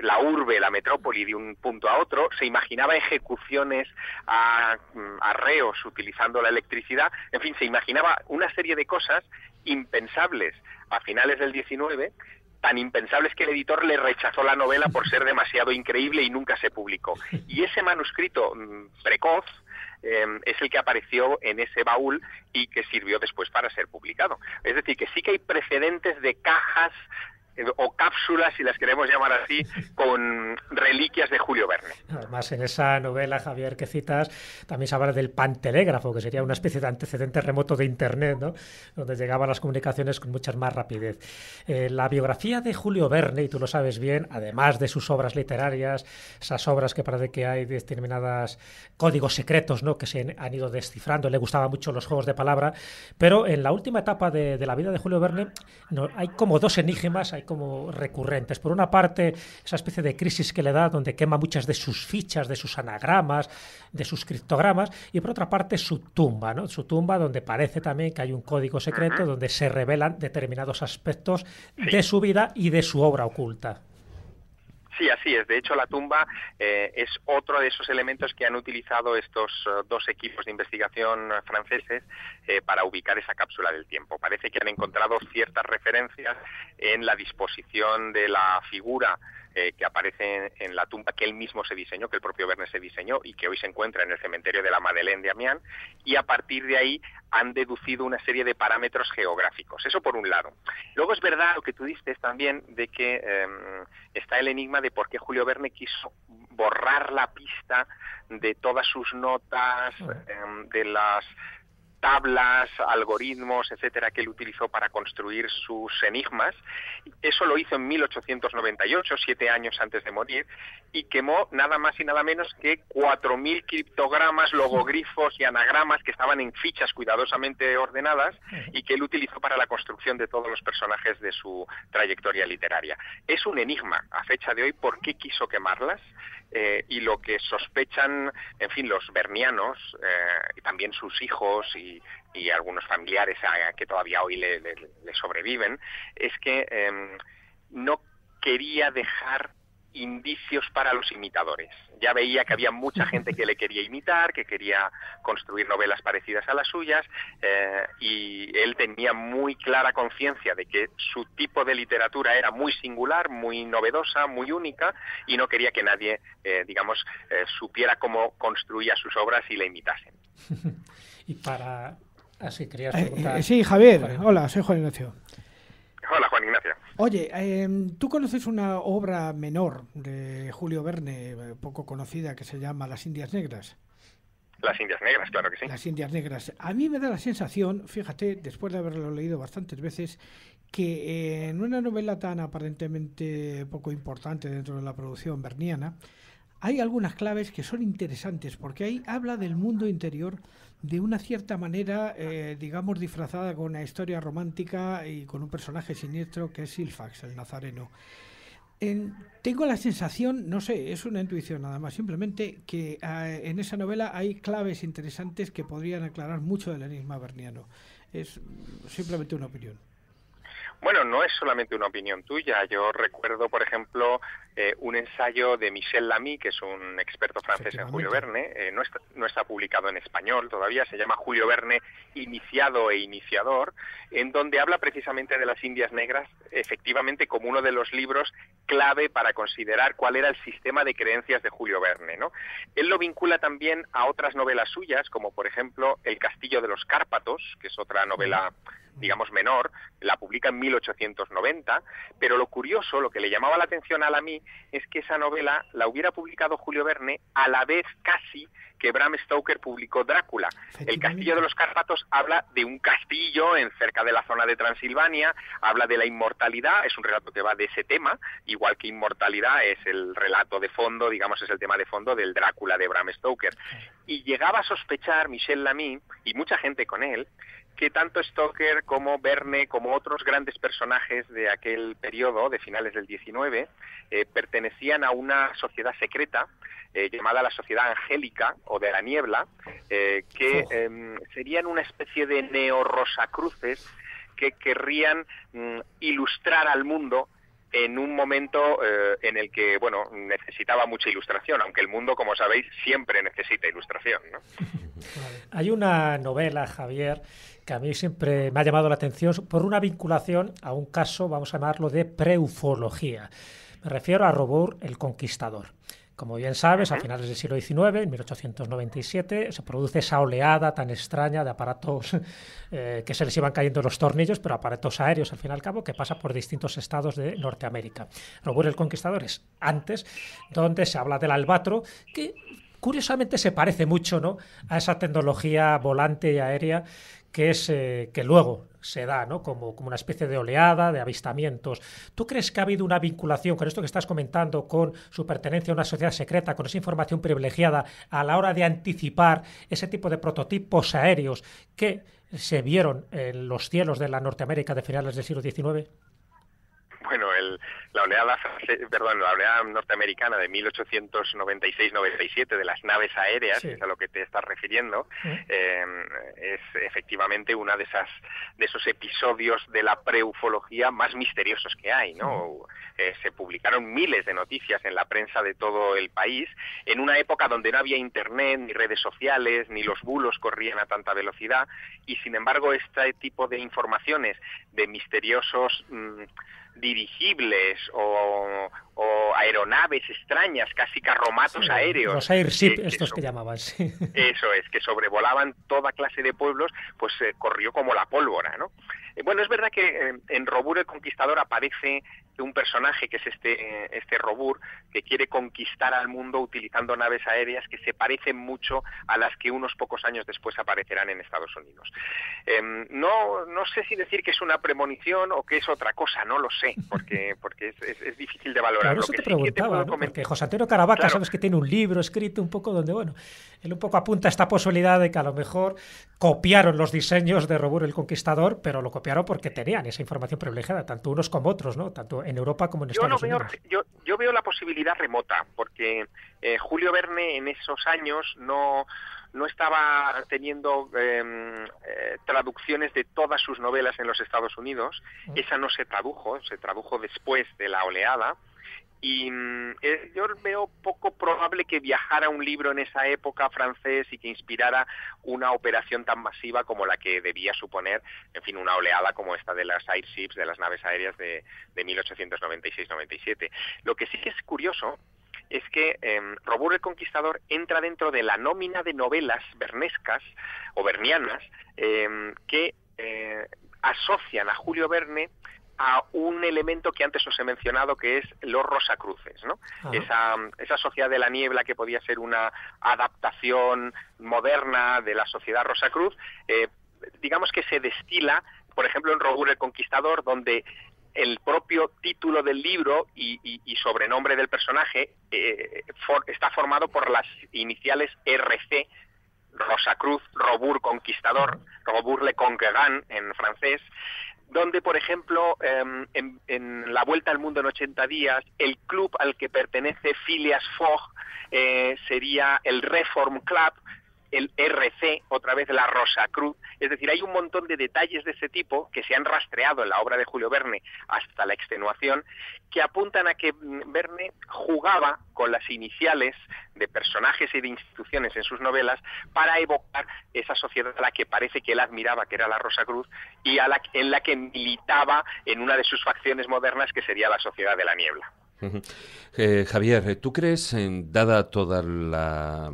la urbe, la metrópoli de un punto a otro. Se imaginaba ejecuciones a, arreos reos utilizando la electricidad. En fin, se imaginaba una serie de cosas impensables a finales del 19 tan impensables que el editor le rechazó la novela por ser demasiado increíble y nunca se publicó. Y ese manuscrito mm, precoz, Em, es el que apareció en ese baúl y que sirvió después para ser publicado. Es decir, que sí que hay precedentes de cajas o cápsulas, si las queremos llamar así, con reliquias de Julio Verne. Además, en esa novela, Javier, que citas, también se habla del pantelégrafo, que sería una especie de antecedente remoto de Internet, ¿no? donde llegaban las comunicaciones con mucha más rapidez. Eh, la biografía de Julio Verne, y tú lo sabes bien, además de sus obras literarias, esas obras que parece que hay determinadas códigos secretos ¿no? que se han ido descifrando, le gustaban mucho los juegos de palabra, pero en la última etapa de, la vida de Julio Verne hay como dos enigmas, hay como recurrentes. Por una parte, esa especie de crisis que le da, donde quema muchas de sus fichas, de sus anagramas, de sus criptogramas, y por otra parte su tumba, ¿no? Su tumba donde parece también que hay un código secreto donde se revelan determinados aspectos de su vida y de su obra oculta. Sí, así es. De hecho, la tumba eh, es otro de esos elementos que han utilizado estos eh, dos equipos de investigación franceses eh, para ubicar esa cápsula del tiempo. Parece que han encontrado ciertas referencias en la disposición de la figura eh, que aparece en, la tumba que él mismo se diseñó, que el propio Verne se diseñó y que hoy se encuentra en el cementerio de la Madeleine de Amiens, y a partir de ahí han deducido una serie de parámetros geográficos. Eso por un lado. Luego es verdad lo que tú dices también de que em, está el enigma de por qué Julio Verne quiso borrar la pista de todas sus notas, em, de las tablas, algoritmos, etcétera, que él utilizó para construir sus enigmas. Eso lo hizo en 1898, siete años antes de morir, y quemó nada más y nada menos que 4.000 criptogramas, logogrifos y anagramas que estaban en fichas cuidadosamente ordenadas y que él utilizó para la construcción de todos los personajes de su trayectoria literaria. Es un enigma a fecha de hoy por qué quiso quemarlas. Eh, y lo que sospechan, en fin, los bernianos eh, y también sus hijos y, algunos familiares que todavía hoy le sobreviven, es que em, no quería dejar indicios para los imitadores. Ya veía que había mucha gente que le quería imitar, que quería construir novelas parecidas a las suyas, eh, y él tenía muy clara conciencia de que su tipo de literatura era muy singular, muy novedosa, muy única, y no quería que nadie, eh, digamos, eh, supiera cómo construía sus obras y le imitasen. y para... Así querías preguntar... sí, Javier. Hola, soy Juan Ignacio. Hola, Juan Ignacio. Oye, em, tú conoces una obra menor de Julio Verne, eh, poco conocida, que se llama Las Indias Negras. Las Indias Negras, claro que sí. Las Indias Negras. A mí me da la sensación, fíjate, después de haberlo leído bastantes veces, que eh, en una novela tan aparentemente poco importante dentro de la producción berniana, hay algunas claves que son interesantes porque ahí habla del mundo interior de una cierta manera, eh, digamos, disfrazada con una historia romántica y con un personaje siniestro que es Silfax, el nazareno. En, tengo la sensación, no sé, es una intuición nada más, simplemente que ah, en esa novela hay claves interesantes que podrían aclarar mucho del enigma berniano. Es simplemente una opinión. Bueno, no es solamente una opinión tuya. Yo recuerdo, por ejemplo, eh, un ensayo de Michel Lamy, que es un experto francés en Julio Verne. Eh, no, está, no está publicado en español todavía. Se llama Julio Verne, iniciado e iniciador, en donde habla precisamente de las Indias Negras, efectivamente como uno de los libros clave para considerar cuál era el sistema de creencias de Julio Verne. ¿no? Él lo vincula también a otras novelas suyas, como por ejemplo El Castillo de los Cárpatos, que es otra novela digamos, menor, la publica en 1890, pero lo curioso, lo que le llamaba la atención a Lamy... es que esa novela la hubiera publicado Julio Verne a la vez casi que Bram Stoker publicó Drácula. El Castillo de los Cárpatos habla de un castillo en cerca de la zona de Transilvania, habla de la inmortalidad, es un relato que va de ese tema, igual que inmortalidad es el relato de fondo, digamos, es el tema de fondo del Drácula de Bram Stoker. Y llegaba a sospechar Michel Lamy y mucha gente con él que tanto Stoker como Verne, como otros grandes personajes de aquel periodo, de finales del 19, eh, pertenecían a una sociedad secreta eh, llamada la Sociedad Angélica o de la Niebla, eh, que em, serían una especie de neo-rosacruces que querrían mm, ilustrar al mundo en un momento en el que, bueno, necesitaba mucha ilustración, aunque el mundo, como sabéis, siempre necesita ilustración. Hay una novela, Javier, que a mí siempre me ha llamado la atención por una vinculación a un caso, vamos a llamarlo, de preufología. Me refiero a Robur el Conquistador. Como bien sabes, a finales del siglo XIX, en 1897, se produce esa oleada tan extraña de aparatos eh, que se les iban cayendo los tornillos, pero aparatos aéreos al fin y al cabo, que pasa por distintos estados de Norteamérica. Robur el Conquistador es antes, donde se habla del albatro, que curiosamente se parece mucho ¿no? a esa tecnología volante y aérea que, es, eh, que luego se da, ¿no? Como, como una especie de oleada, de avistamientos. ¿Tú crees que ha habido una vinculación con esto que estás comentando, con su pertenencia a una sociedad secreta, con esa información privilegiada, a la hora de anticipar ese tipo de prototipos aéreos que se vieron en los cielos de la Norteamérica de finales del siglo XIX? bueno, la oleada perdón, la oleada norteamericana de 1896-97 de las naves aéreas, es a lo que te estás refiriendo, em, es efectivamente una de esas de esos episodios de la preufología más misteriosos que hay, ¿no? Eh, se publicaron miles de noticias en la prensa de todo el país en una época donde no había internet ni redes sociales ni los bulos corrían a tanta velocidad y sin embargo este tipo de informaciones de misteriosos mm, dirigibles o, aeronaves extrañas, casi carromatos aéreos. Los airship, estos que, Eso es, que sobrevolaban toda clase de pueblos, pues eh, corrió como la pólvora, ¿no? Eh, bueno, es verdad que eh, en Robur el Conquistador aparece un personaje que es este, eh, este Robur que quiere conquistar al mundo utilizando naves aéreas que se parecen mucho a las que unos pocos años después aparecerán en Estados Unidos. Em, no, no sé si decir que es una premonición o que es otra cosa, no lo sé, porque, porque es, difícil de valorar. Claro, eso te preguntaba, porque José Antonio Caravaca, sabes que tiene un libro escrito un poco donde, bueno, él un poco apunta a esta posibilidad de que a lo mejor copiaron los diseños de Robur el Conquistador, pero lo copiaron porque tenían esa información privilegiada, tanto unos como otros, ¿no? Tanto en Europa como en Estados Unidos. Yo, veo la posibilidad remota, porque eh, Julio Verne en esos años no no estaba teniendo em, eh, traducciones de todas sus novelas en los Estados Unidos. Mm. Esa no se tradujo, se tradujo después de la oleada y mm, yo veo poco probable que viajara un libro en esa época francés y que inspirara una operación tan masiva como la que debía suponer, en fin, una oleada como esta de las airships, de las naves aéreas de, 1896-97. Lo que sí que es curioso es que em, Robur el Conquistador entra dentro de la nómina de novelas bernescas o bernianas em, que eh, asocian a Julio Verne a un elemento que antes os he mencionado, que es los Rosacruces, ¿no? Esa, sociedad de la niebla que podía ser una adaptación moderna de la sociedad Rosacruz, eh, digamos que se destila, por ejemplo, en Robur el Conquistador, donde el propio título del libro y, sobrenombre del personaje eh, está formado por las iniciales RC, Rosacruz, Robur Conquistador, Robur le conquerant en francés, donde, por ejemplo, em, en, la Vuelta al Mundo en 80 días, el club al que pertenece Phileas Fogg eh, sería el Reform Club, el RC, otra vez la Rosa Cruz. Es decir, hay un montón de detalles de ese tipo que se han rastreado en la obra de Julio Verne hasta la extenuación, que apuntan a que mm, Verne jugaba con las iniciales de personajes y de instituciones en sus novelas para evocar esa sociedad a la que parece que él admiraba, que era la Rosa Cruz, y a la, en la que militaba en una de sus facciones modernas, que sería la Sociedad de la Niebla. Eh, Javier, ¿tú crees, dada toda la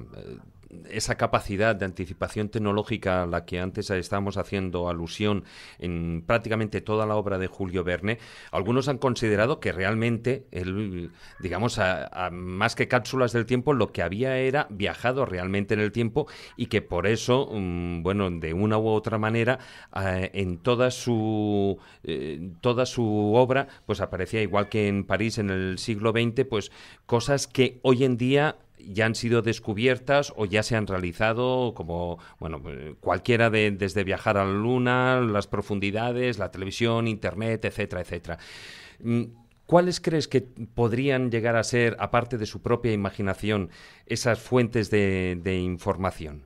esa capacidad de anticipación tecnológica a la que antes estábamos haciendo alusión en prácticamente toda la obra de Julio Verne, algunos han considerado que realmente, él, digamos, más que cápsulas del tiempo, lo que había era viajado realmente en el tiempo y que por eso, mm, bueno, de una u otra manera, en toda su, eh, toda su obra, pues aparecía igual que en París en el siglo XX, pues cosas que hoy en día ya han sido descubiertas o ya se han realizado, como bueno, cualquiera de, desde viajar a la luna, las profundidades, la televisión, internet, etcétera, etcétera. Mm, ¿Cuáles crees que podrían llegar a ser, aparte de su propia imaginación, esas fuentes de, información?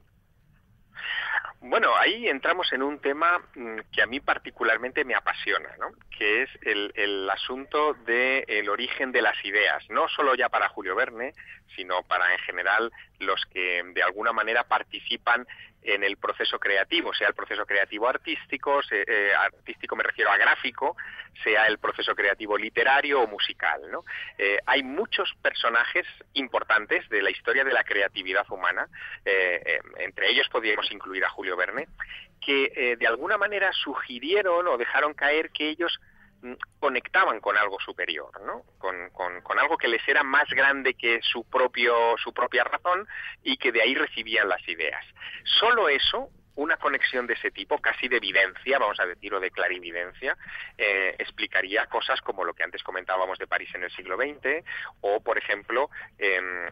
Bueno, ahí entramos en un tema mm, que a mí particularmente me apasiona, ¿no? que es el, asunto del origen de las ideas, no solo ya para Julio Verne, sino para en general los que de alguna manera participan en el proceso creativo, sea el proceso creativo artístico, eh, artístico me refiero a gráfico, sea el proceso creativo literario o musical. Eh, hay muchos personajes importantes de la historia de la creatividad humana, eh, entre ellos podríamos incluir a Julio Verne, que de alguna manera sugirieron o dejaron caer que ellos conectaban con algo superior, ¿no? Con, algo que les era más grande que su, propio, su propia razón y que de ahí recibían las ideas. Solo eso una conexión de ese tipo, casi de evidencia, vamos a decir, o de clarividencia, eh, explicaría cosas como lo que antes comentábamos de París en el siglo XX, o, por ejemplo, em, eh,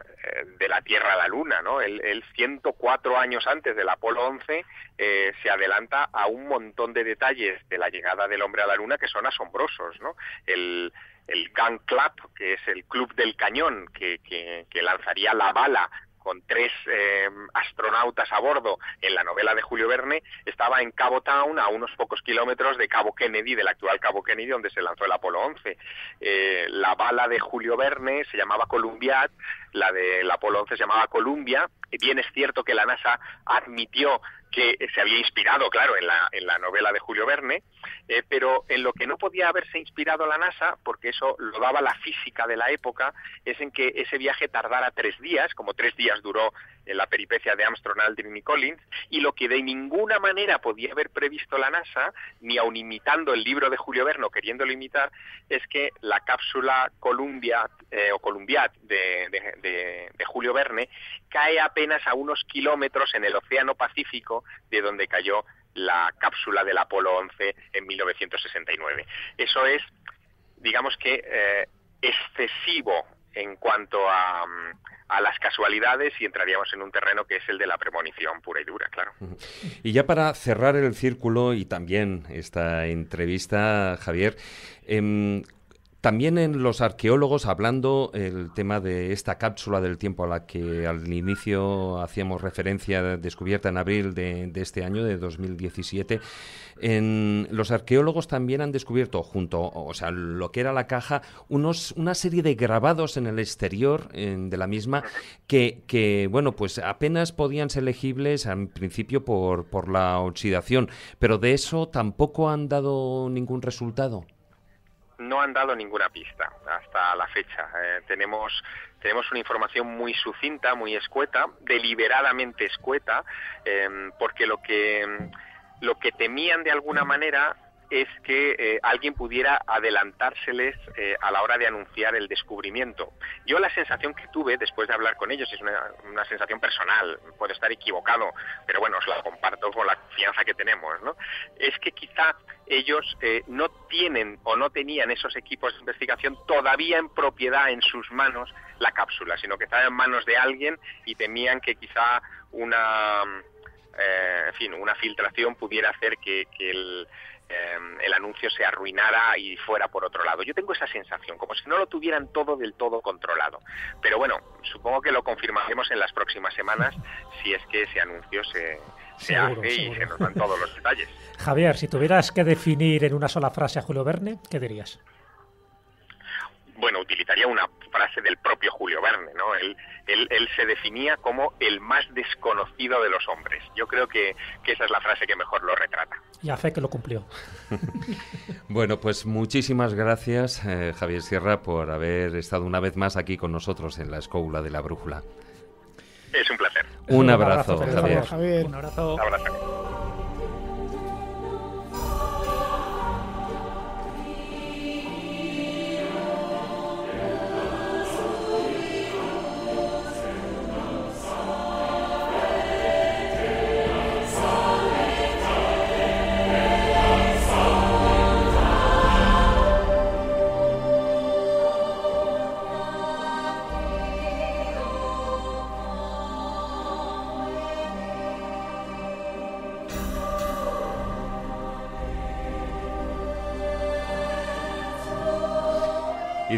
de la Tierra a la Luna, ¿no? El 104 años antes del Apolo 11 eh, se adelanta a un montón de detalles de la llegada del hombre a la Luna que son asombrosos, ¿no? El, el Gun Club, que es el club del cañón que lanzaría la bala con tres em, astronautas a bordo en la novela de Julio Verne, estaba en Cabo Town, a unos pocos kilómetros de Cabo Kennedy, del actual Cabo Kennedy, donde se lanzó el Apolo 11. Eh, la bala de Julio Verne se llamaba Columbiad, la del Apolo 11 se llamaba Columbia. Bien es cierto que la NASA admitió que eh, se había inspirado, claro, en la, en la novela de Julio Verne, eh, pero en lo que no podía haberse inspirado la NASA, porque eso lo daba la física de la época, es en que ese viaje tardara tres días, como tres días duró la peripecia de Armstrong, Aldrin y Collins, y lo que de ninguna manera podía haber previsto la NASA, ni aun imitando el libro de Julio Verne, o queriéndolo imitar, es que la cápsula Columbia eh, o Columbiad de Julio Verne cae apenas a unos kilómetros en el Océano Pacífico de donde cayó la cápsula del Apolo 11 en 1969. Eso es, digamos que, eh, excesivo en cuanto a, mm, a, las casualidades y entraríamos en un terreno que es el de la premonición pura y dura, claro. Y ya para cerrar el círculo y también esta entrevista, Javier, em, también en los arqueólogos, hablando el tema de esta cápsula del tiempo a la que al inicio hacíamos referencia, descubierta en abril de, este año, de 2017, en, los arqueólogos también han descubierto, junto, o sea, lo que era la caja, unos, una serie de grabados en el exterior de la misma que, bueno, pues apenas podían ser legibles al principio por la oxidación, pero de eso tampoco han dado ningún resultado no han dado ninguna pista hasta la fecha. Eh, tenemos, tenemos una información muy sucinta, muy escueta, deliberadamente escueta, em, porque lo que, em, lo que temían de alguna manera es que eh, alguien pudiera adelantárseles eh, a la hora de anunciar el descubrimiento. Yo la sensación que tuve después de hablar con ellos es una, sensación personal, puedo estar equivocado, pero bueno, os la comparto con la confianza que tenemos, ¿no? Es que quizá ellos eh, no tienen o no tenían esos equipos de investigación todavía en propiedad en sus manos la cápsula, sino que estaba en manos de alguien y temían que quizá una, una filtración pudiera hacer que el Em, el anuncio se arruinara y fuera por otro lado. Yo tengo esa sensación, como si no lo tuvieran todo del todo controlado. Pero bueno, supongo que lo confirmaremos en las próximas semanas si es que ese anuncio se, se hace y se nos dan todos los detalles. Javier, si tuvieras que definir en una sola frase a Julio Verne, ¿qué dirías? Bueno, utilizaría una frase del propio Julio Verne, ¿no? Él, él, él, se definía como el más desconocido de los hombres. Yo creo que, que esa es la frase que mejor lo retrata. Y a fe que lo cumplió. bueno, pues muchísimas gracias, eh, Javier Sierra, por haber estado una vez más aquí con nosotros en la Escóbula de la Brújula. Es un placer. Un, abrazo, Javier. Un abrazo. Un abrazo.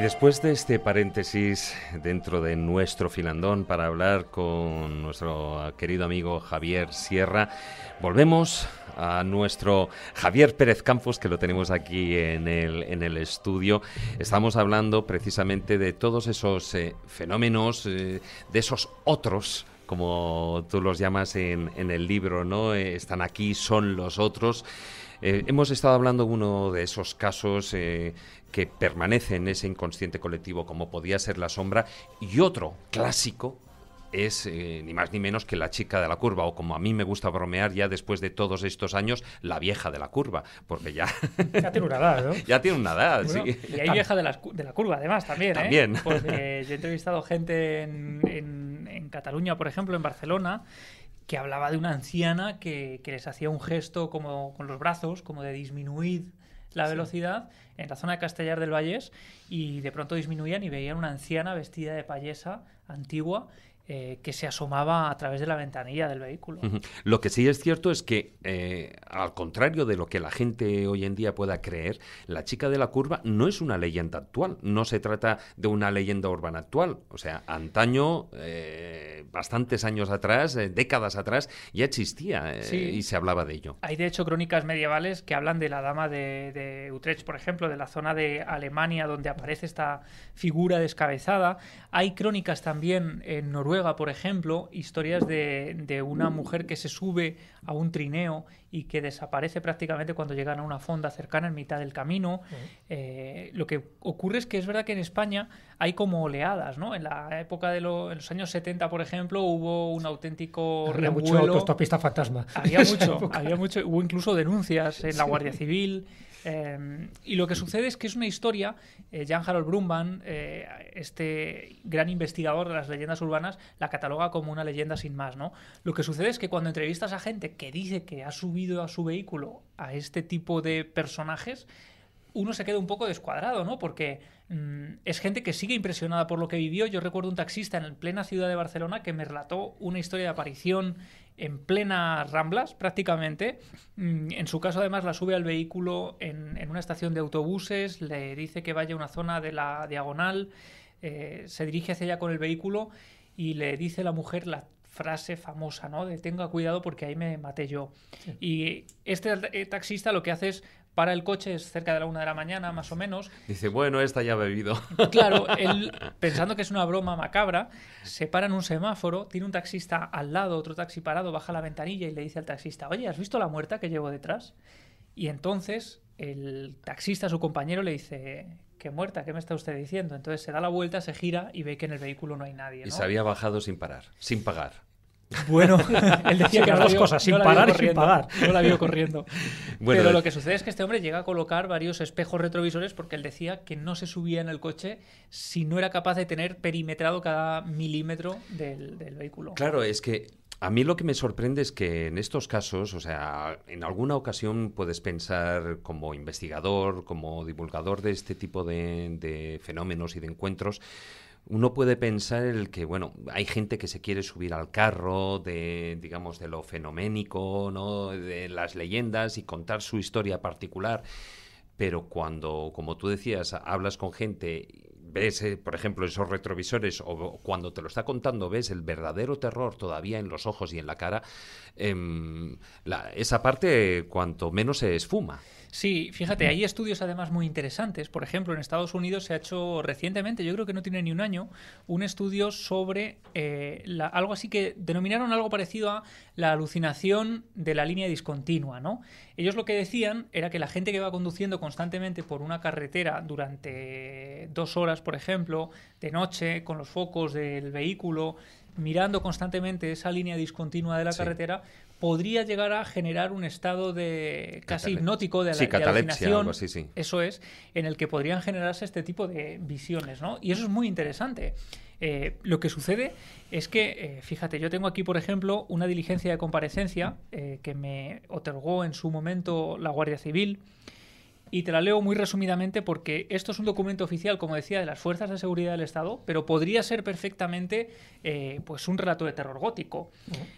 después de este paréntesis dentro de nuestro filandón para hablar con nuestro querido amigo Javier Sierra, volvemos a nuestro Javier Pérez Campos, que lo tenemos aquí en el, estudio. Estamos hablando precisamente de todos esos eh, fenómenos, eh, de esos otros como tú los llamas en, en el libro, ¿no? Eh, están aquí, son los otros. Eh, hemos estado hablando de uno de esos casos eh, que permanece en ese inconsciente colectivo, como podía ser La Sombra, y otro clásico es eh, ni más ni menos que la chica de la curva, o como a mí me gusta bromear ya después de todos estos años, la vieja de la curva, porque ya... Ya tiene una edad, ¿no? Ya tiene una edad, sí. Y hay vieja de la, de la curva, además, también, También. ¿eh? yo he entrevistado gente en, en Cataluña, por ejemplo, en Barcelona, que hablaba de una anciana que, les hacía un gesto como con los brazos, como de disminuir la velocidad en la zona de Castellar del Vallés y de pronto disminuían y veían una anciana vestida de payesa antigua eh, que se asomaba a través de la ventanilla del vehículo. Lo que sí es cierto es que, eh, al contrario de lo que la gente hoy en día pueda creer, la chica de la curva no es una leyenda actual, no se trata de una leyenda urbana actual. O sea, antaño, eh, bastantes años atrás, décadas atrás, ya existía y se hablaba de ello. Hay, de hecho, crónicas medievales que hablan de la dama de, de Utrecht, por ejemplo, de la zona de Alemania donde aparece esta figura descabezada. Hay crónicas también en Noruega por ejemplo, historias de, una mujer que se sube a un trineo y que desaparece prácticamente cuando llegan a una fonda cercana en mitad del camino. Eh, lo que ocurre es que es verdad que en España hay como oleadas, ¿no? En la época de los años 70, por ejemplo, hubo un auténtico Había mucho fantasma. Había mucho, había mucho, hubo incluso denuncias en la Guardia Civil. Em, y lo que sucede es que es una historia, eh, Jan Harold Brumman, eh, este gran investigador de las leyendas urbanas, la cataloga como una leyenda sin más, ¿no? Lo que sucede es que cuando entrevistas a gente que dice que ha subido a su vehículo a este tipo de personajes, uno se queda un poco descuadrado, ¿no? Porque mm, es gente que sigue impresionada por lo que vivió. Yo recuerdo un taxista en plena ciudad de Barcelona que me relató una historia de aparición en plenas ramblas prácticamente. Mm, en su caso además la sube al vehículo en, una estación de autobuses, le dice que vaya a una zona de la diagonal, eh, se dirige hacia ella con el vehículo y le dice la mujer la frase famosa, ¿no? De tenga cuidado porque ahí me maté yo. Y este eh, taxista lo que hace es para el coche, es cerca de la una de la mañana más o menos. Dice, bueno, esta ya ha bebido. Claro, él, pensando que es una broma macabra, se para en un semáforo, tiene un taxista al lado, otro taxi parado, baja la ventanilla y le dice al taxista, oye, ¿has visto la muerta que llevo detrás? Y entonces el taxista, su compañero, le dice, ¿qué muerta? ¿Qué me está usted diciendo? Entonces se da la vuelta, se gira y ve que en el vehículo no hay nadie. Y se había bajado sin parar, sin pagar. Bueno, él decía que dos cosas, sin parar y sin pagar. No la vio corriendo. Pero lo que sucede es que este hombre llega a colocar varios espejos retrovisores porque él decía que no se subía en el coche si no era capaz de tener perimetrado cada milímetro del, vehículo. Claro, es que a mí lo que me sorprende es que en estos casos, o sea, en alguna ocasión puedes pensar como investigador, como divulgador de este tipo de fenómenos y de encuentros, uno puede pensar el que, bueno, hay gente que se quiere subir al carro de, digamos, de lo fenoménico, ¿no? De las leyendas y contar su historia particular. Pero cuando, como tú decías, hablas con gente, ves, eh, por ejemplo, esos retrovisores, o cuando te lo está contando, ves el verdadero terror todavía en los ojos y en la cara, em, esa parte cuanto menos se esfuma. Sí, fíjate, hay estudios además muy interesantes. Por ejemplo, en Estados Unidos se ha hecho recientemente, yo creo que no tiene ni un año, un estudio sobre eh, algo así que denominaron algo parecido a la alucinación de la línea discontinua, ¿no? Ellos lo que decían era que la gente que va conduciendo constantemente por una carretera durante dos horas, por ejemplo, de noche, con los focos del vehículo, mirando constantemente esa línea discontinua de la carretera, podría llegar a generar un estado de casi hipnótico de, la, sí, sí. eso es, en el que podrían generarse este tipo de visiones, ¿no? Y eso es muy interesante. Eh, lo que sucede es que, eh, fíjate, yo tengo aquí, por ejemplo, una diligencia de comparecencia eh, que me otorgó en su momento la Guardia Civil. Y te la leo muy resumidamente porque esto es un documento oficial, como decía, de las Fuerzas de Seguridad del Estado, pero podría ser perfectamente pues un relato de terror gótico.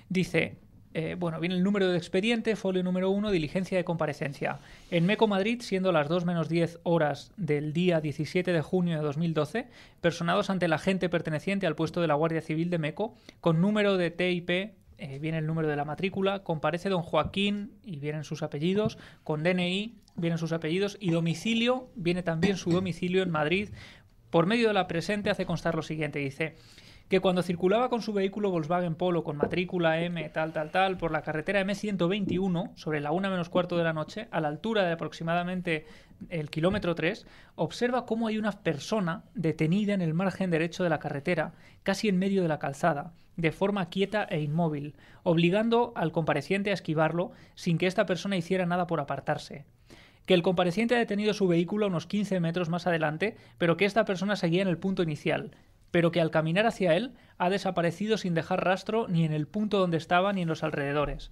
Dice, eh, bueno, viene el número de expediente, folio número 1, diligencia de comparecencia. En MECO Madrid, siendo las 2 menos 10 horas del día 17 de junio de 2012, personados ante la gente perteneciente al puesto de la Guardia Civil de MECO, con número de TIP eh, viene el número de la matrícula, comparece don Joaquín y vienen sus apellidos, con DNI vienen sus apellidos y domicilio, viene también su domicilio en Madrid. Por medio de la presente hace constar lo siguiente, dice, que cuando circulaba con su vehículo Volkswagen Polo con matrícula M tal tal tal por la carretera M121 sobre la 1 menos cuarto de la noche, a la altura de aproximadamente el kilómetro 3, observa cómo hay una persona detenida en el margen derecho de la carretera, casi en medio de la calzada, de forma quieta e inmóvil, obligando al compareciente a esquivarlo sin que esta persona hiciera nada por apartarse que el compareciente ha detenido su vehículo a unos 15 metros más adelante, pero que esta persona seguía en el punto inicial, pero que al caminar hacia él ha desaparecido sin dejar rastro ni en el punto donde estaba ni en los alrededores.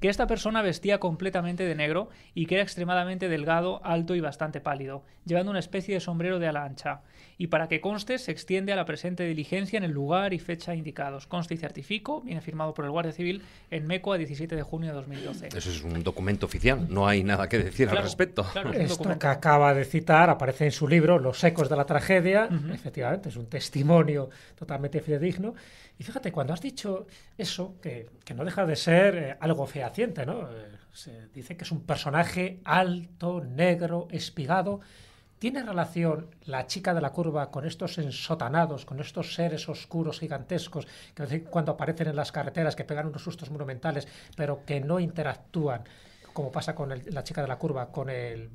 Que esta persona vestía completamente de negro y que era extremadamente delgado, alto y bastante pálido, llevando una especie de sombrero de ala ancha y para que conste se extiende a la presente diligencia en el lugar y fecha indicados. Conste y certifico, viene firmado por el Guardia Civil en MECO a 17 de junio de 2012. Eso es un documento oficial, no hay nada que decir al respecto. Esto que acaba de citar aparece en su libro Los ecos de la tragedia, efectivamente, es un testimonio totalmente fidedigno. Y fíjate, cuando has dicho eso, que, que no deja de ser eh, algo fehaciente, ¿no? Eh, se dice que es un personaje alto, negro, espigado, ¿Tiene relación la chica de la curva con estos ensotanados, con estos seres oscuros gigantescos que cuando aparecen en las carreteras que pegan unos sustos monumentales, pero que no interactúan, como pasa con la chica de la curva, con el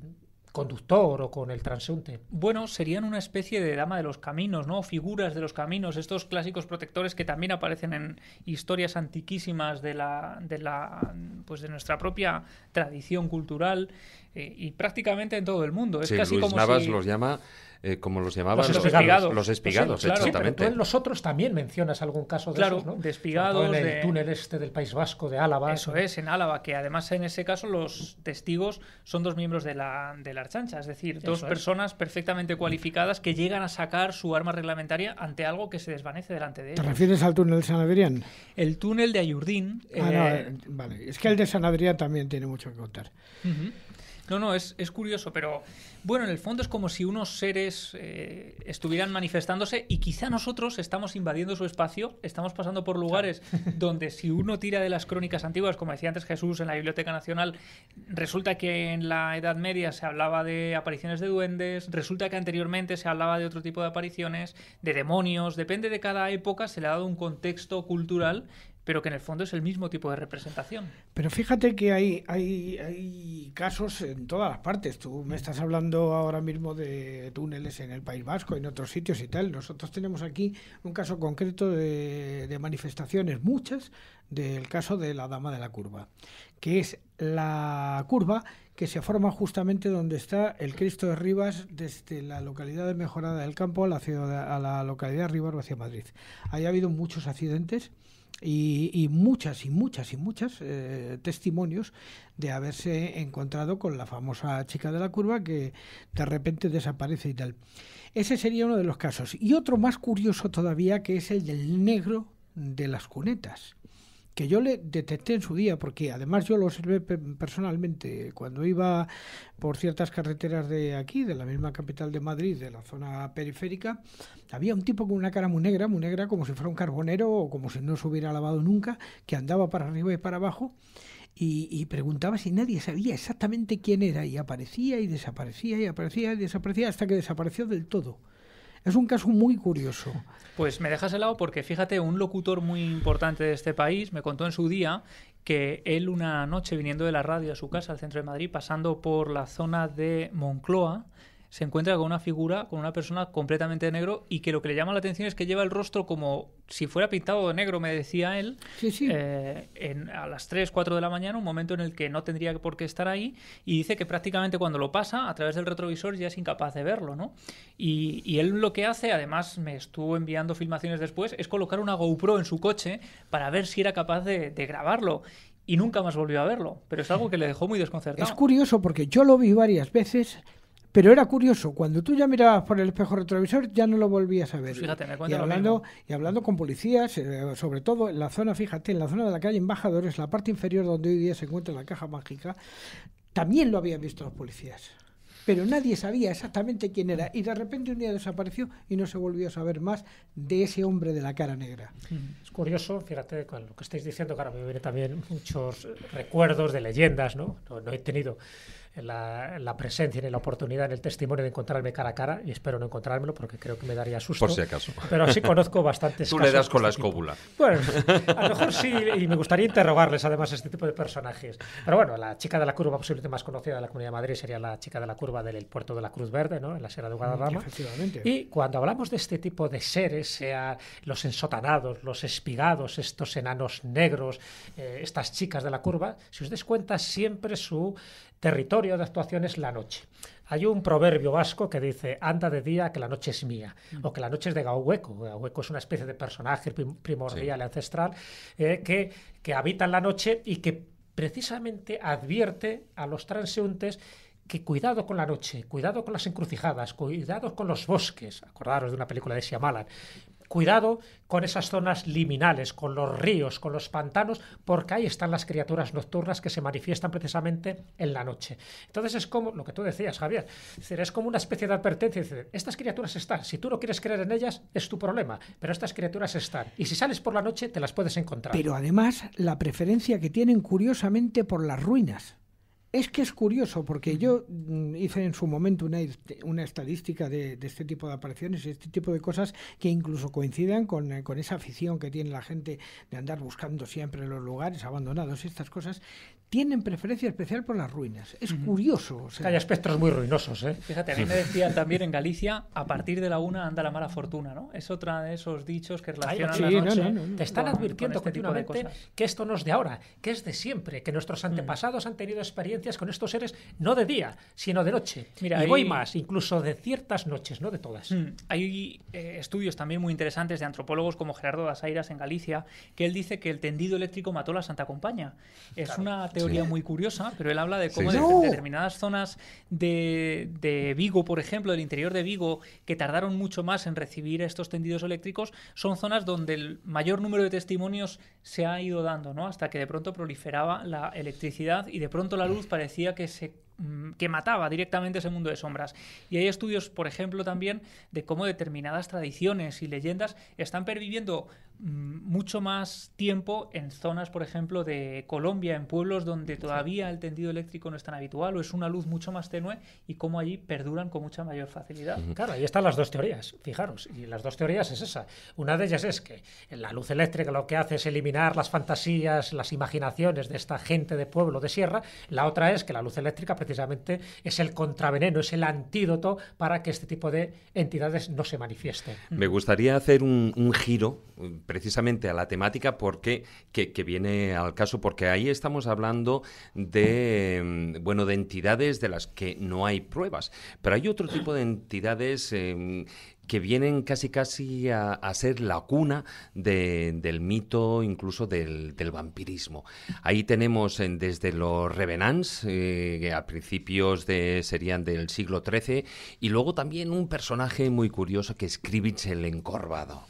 conductor o con el transeúnte? Bueno, serían una especie de dama de los caminos, ¿no? Figuras de los caminos, estos clásicos protectores que también aparecen en historias antiquísimas de la, de la pues de nuestra propia tradición cultural eh, y prácticamente en todo el mundo. Es casi como Navas los llama eh, como los llamaban, los, espigados. Los espigados, exactamente. en los otros también mencionas algún caso de claro, esos, En el túnel este del País Vasco, de Álava. Eso es, en Álava, que además en ese caso los testigos son dos miembros de la, de la Archancha, es decir, dos personas perfectamente cualificadas que llegan a sacar su arma reglamentaria ante algo que se desvanece delante de ellos. ¿Te refieres al túnel de San Adrián? El túnel de Ayurdín. Ah, eh, eh, vale, es que el de San Adrián también tiene mucho que contar. No, no, es, curioso, pero bueno, en el fondo es como si unos seres eh, estuvieran manifestándose y quizá nosotros estamos invadiendo su espacio, estamos pasando por lugares donde si uno tira de las crónicas antiguas, como decía antes Jesús en la Biblioteca Nacional, resulta que en la Edad Media se hablaba de apariciones de duendes, resulta que anteriormente se hablaba de otro tipo de apariciones, de demonios, depende de cada época se le ha dado un contexto cultural pero que en el fondo es el mismo tipo de representación. Pero fíjate que hay, hay, hay, casos en todas las partes. Tú me estás hablando ahora mismo de túneles en el País Vasco, en otros sitios y tal. Nosotros tenemos aquí un caso concreto de, manifestaciones, muchas, del caso de la Dama de la Curva, que es la curva que se forma justamente donde está el Cristo de Rivas desde la localidad de Mejorada del Campo a la, ciudad, a la localidad de Rivas hacia Madrid. Ahí ha habido muchos accidentes y, muchas y muchas y muchas eh, testimonios de haberse encontrado con la famosa chica de la curva que de repente desaparece y tal. Ese sería uno de los casos. Y otro más curioso todavía que es el del negro de las cunetas que yo le detecté en su día, porque además yo lo observé personalmente cuando iba por ciertas carreteras de aquí, de la misma capital de Madrid, de la zona periférica, había un tipo con una cara muy negra, muy negra, como si fuera un carbonero o como si no se hubiera lavado nunca, que andaba para arriba y para abajo. Y, y, preguntaba si nadie sabía exactamente quién era y aparecía y desaparecía y aparecía y desaparecía hasta que desapareció del todo. Es un caso muy curioso. Pues me dejas lado porque fíjate, un locutor muy importante de este país me contó en su día que él una noche viniendo de la radio a su casa al centro de Madrid, pasando por la zona de Moncloa, se encuentra con una figura, con una persona completamente negro y que lo que le llama la atención es que lleva el rostro como si fuera pintado de negro, me decía él, eh, a las 3, 4 de la mañana, un momento en el que no tendría por qué estar ahí, y dice que prácticamente cuando lo pasa, a través del retrovisor ya es incapaz de verlo, ¿no? Y, él lo que hace, además me estuvo enviando filmaciones después, es colocar una GoPro en su coche para ver si era capaz de grabarlo y nunca más volvió a verlo. Pero es algo que le dejó muy desconcertado. Es curioso porque yo lo vi varias veces, pero era curioso, cuando tú ya mirabas por el espejo retrovisor ya no lo volvías a ver. Pues fíjate, y hablando, y hablando con policías, eh, sobre todo en la zona, fíjate, en la zona de la calle Embajadores, la parte inferior donde hoy día se encuentra la caja mágica, también lo habían visto los policías. Pero nadie sabía exactamente quién era. Y de repente un día desapareció y no se volvió a saber más de ese hombre de la cara negra. Es curioso, fíjate, con lo que estáis diciendo, claro, me vienen también muchos recuerdos de leyendas, No, no he tenido la, presencia y la oportunidad, en el testimonio de encontrarme cara a cara, y espero no encontrármelo porque creo que me daría susto. Por si acaso. Pero sí conozco bastantes. Tú le das con la este escóbula. Bueno, a lo mejor sí, y me gustaría interrogarles además este tipo de personajes. Pero bueno, la chica de la curva posiblemente más conocida de la Comunidad de Madrid sería la chica de la curva del puerto de la Cruz Verde, ¿no? en la Sierra de Guadarrama. Mm, efectivamente. Y cuando hablamos de este tipo de seres, sea los ensotanados, los espigados, estos enanos negros, eh, estas chicas de la curva, si os des cuenta, siempre su territorio de actuación es la noche. Hay un proverbio vasco que dice, anda de día que la noche es mía, mm. o que la noche es de gauhueco. Gahueco es una especie de personaje primordial, ancestral, eh, que, que habita en la noche y que precisamente advierte a los transeúntes que cuidado con la noche, cuidado con las encrucijadas, cuidado con los bosques. Acordaros de una película de Shyamalan, Cuidado con esas zonas liminales, con los ríos, con los pantanos, porque ahí están las criaturas nocturnas que se manifiestan precisamente en la noche. Entonces es como lo que tú decías, Javier, es, como una especie de advertencia. estas criaturas están, si tú no quieres creer en ellas, es tu problema, pero estas criaturas están. Y si sales por la noche, te las puedes encontrar. Pero además, la preferencia que tienen curiosamente por las ruinas. Es que es curioso, porque yo mm, hice en su momento una, estadística de, este tipo de apariciones y este tipo de cosas que incluso coincidan con, eh, con, esa afición que tiene la gente de andar buscando siempre los lugares abandonados, y estas cosas tienen preferencia especial por las ruinas. Es curioso. Hay espectros muy ruinosos. ¿eh? Fíjate, a mí me decían también en Galicia, a partir de la una anda la mala fortuna, ¿no? Es otra de esos dichos que relacionan la noche. Te están este advirtiendo tipo que esto no es de ahora, que es de siempre, que nuestros mm. antepasados han tenido experiencias con estos seres no de día, sino de noche. Mira, y voy más, incluso de ciertas noches, no de todas. Mm, hay eh, estudios también muy interesantes de antropólogos como Gerardo las en Galicia, que él dice que el tendido eléctrico mató a la Santa Compaña. Es una teoría teoría muy curiosa, pero él habla de cómo determinadas zonas de, de, Vigo, por ejemplo, del interior de Vigo, que tardaron mucho más en recibir estos tendidos eléctricos, son zonas donde el mayor número de testimonios se ha ido dando, ¿no? Hasta que de pronto proliferaba la electricidad y de pronto la luz parecía que se mm, que mataba directamente ese mundo de sombras. Y hay estudios, por ejemplo, también de cómo determinadas tradiciones y leyendas están perviviendo Mm, mucho más tiempo en zonas, por ejemplo, de Colombia, en pueblos donde todavía el tendido eléctrico no es tan habitual o es una luz mucho más tenue y cómo allí perduran con mucha mayor facilidad. Claro, ahí están las dos teorías, fijaros, y las dos teorías es esa. Una de ellas es que la luz eléctrica lo que hace es eliminar las fantasías, las imaginaciones de esta gente de pueblo, de sierra. La otra es que la luz eléctrica precisamente es el contraveneno, es el antídoto para que este tipo de entidades no se manifiesten. Me gustaría hacer un, un giro precisamente a la temática porque, que, viene al caso, porque ahí estamos hablando de, mm, bueno, de entidades de las que no hay pruebas, pero hay otro tipo de entidades... Em, que vienen casi casi a, ser la cuna del mito, incluso del, vampirismo. Ahí tenemos desde los Revenants, eh, que a principios de, serían del siglo XIII, y luego también un personaje muy curioso que es el Encorvado.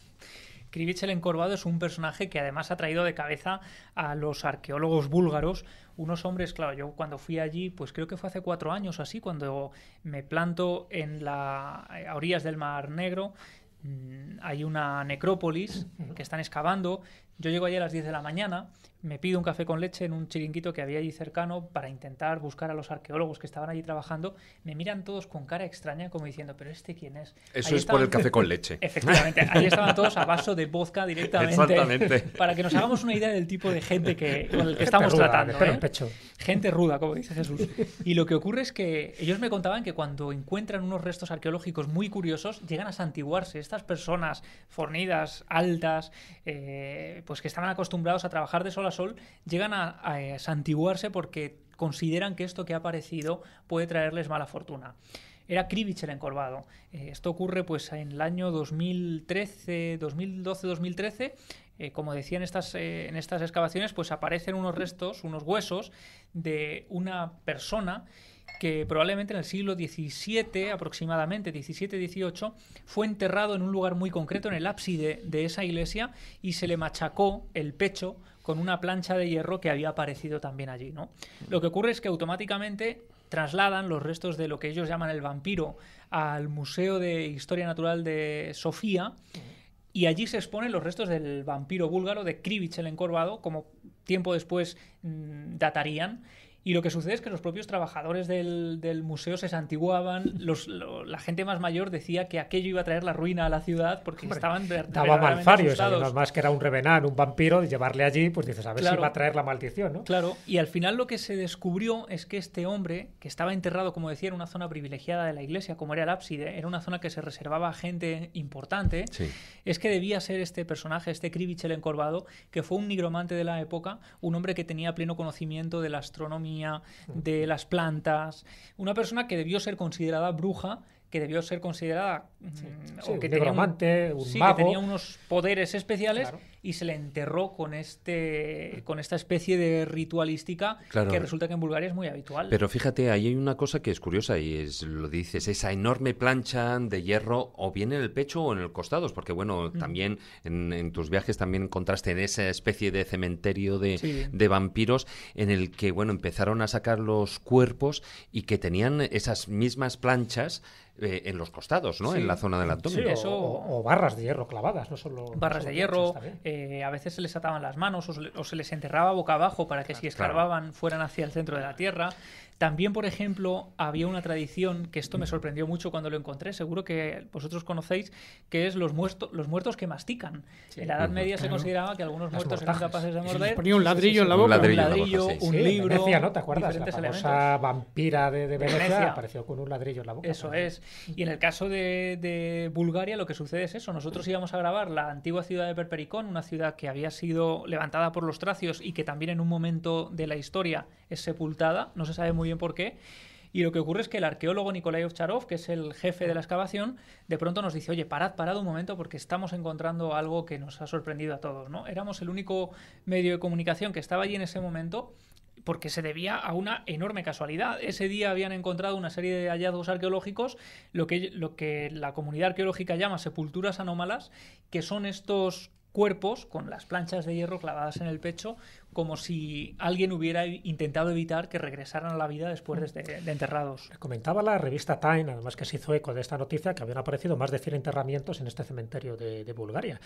Krivich el Encorvado es un personaje que además ha traído de cabeza a los arqueólogos búlgaros, unos hombres, claro, yo cuando fui allí, pues creo que fue hace cuatro años así, cuando me planto en las eh, a orillas del Mar Negro, mm, hay una necrópolis que están excavando. Yo llego allí a las 10 de la mañana me pido un café con leche en un chiringuito que había allí cercano para intentar buscar a los arqueólogos que estaban allí trabajando. Me miran todos con cara extraña, como diciendo, ¿pero este quién es? Eso es por el café con leche. Efectivamente, ahí estaban todos a vaso de vodka directamente. Para que nos hagamos una idea del tipo de gente que, con el que estamos tratando. ¿eh? Gente ruda, como dice Jesús. Y lo que ocurre es que ellos me contaban que cuando encuentran unos restos arqueológicos muy curiosos, llegan a santiguarse. Estas personas fornidas, altas, eh, pues que estaban acostumbrados a trabajar de solas Sol llegan a, eh, santiguarse porque consideran que esto que ha aparecido puede traerles mala fortuna era Krivich el encorvado. Eh, esto ocurre pues en el año 2013, 2012-2013. Eh, como decía en estas, en estas excavaciones, pues aparecen unos restos, unos huesos de una persona que probablemente en el siglo XVII aproximadamente, XVII-XVIII, fue enterrado en un lugar muy concreto, en el ábside de esa iglesia, y se le machacó el pecho con una plancha de hierro que había aparecido también allí. ¿no? Lo que ocurre es que automáticamente trasladan los restos de lo que ellos llaman el vampiro al Museo de Historia Natural de Sofía y allí se exponen los restos del vampiro búlgaro de Krivich el encorvado, como tiempo después mm, datarían. Y lo que sucede es que los propios trabajadores del, museo se santiguaban, los, la gente más mayor decía que aquello iba a traer la ruina a la ciudad porque estaban Daba más que era un revenán, un vampiro, de llevarle allí, pues dices, a ver si va a traer la maldición, ¿no? Claro, y al final lo que se descubrió es que este hombre, que estaba enterrado, como decía, en una zona privilegiada de la iglesia, como era el ábside, era una zona que se reservaba a gente importante, es que debía ser este personaje, este Krivich el encorvado, que fue un nigromante de la época, un hombre que tenía pleno conocimiento de la astronomía, de las plantas, una persona que debió ser considerada bruja que debió ser considerada mm, o que, un tenía un, sí, que tenía unos poderes especiales y se le enterró con este con esta especie de ritualística que resulta que en Bulgaria es muy habitual. Pero fíjate, ahí hay una cosa que es curiosa y es lo dices, esa enorme plancha de hierro o bien en el pecho o en el costado, porque bueno, también en, tus viajes también encontraste en esa especie de cementerio de, de vampiros en el que bueno, empezaron a sacar los cuerpos y que tenían esas mismas planchas eh, en los costados, ¿no? En la zona del abdomen. Sí, eso... o, barras de hierro clavadas, no solo... Barras de hierro, eh, a veces se les ataban las manos o se, les enterraba boca abajo para que si escarbaban fueran hacia el centro de la tierra. También, por ejemplo, había una tradición que esto me sorprendió mucho cuando lo encontré, seguro que vosotros conocéis, que es los, los muertos que mastican. en la Edad Media se consideraba que algunos muertos eran capaces de morder. ponía un ladrillo en la boca. Un ladrillo, un, libro. Venecia, ¿no? La vampira de, Venecia, apareció con un ladrillo en la boca. Eso es. Y en el caso de, de, Bulgaria lo que sucede es eso. Nosotros íbamos a grabar la antigua ciudad de Perpericón, una ciudad que había sido levantada por los tracios y que también en un momento de la historia es sepultada, no se sabe muy bien por qué. Y lo que ocurre es que el arqueólogo Nikolai Ovcharov, que es el jefe de la excavación, de pronto nos dice, oye, parad, parad un momento porque estamos encontrando algo que nos ha sorprendido a todos, ¿no? Éramos el único medio de comunicación que estaba allí en ese momento porque se debía a una enorme casualidad. Ese día habían encontrado una serie de hallazgos arqueológicos, lo que, lo que la comunidad arqueológica llama sepulturas anómalas, que son estos cuerpos con las planchas de hierro clavadas en el pecho, como si alguien hubiera intentado evitar que regresaran a la vida después de, enterrados. Comentaba la revista Time, además que se hizo eco de esta noticia, que habían aparecido más de 100 enterramientos en este cementerio de, Bulgaria.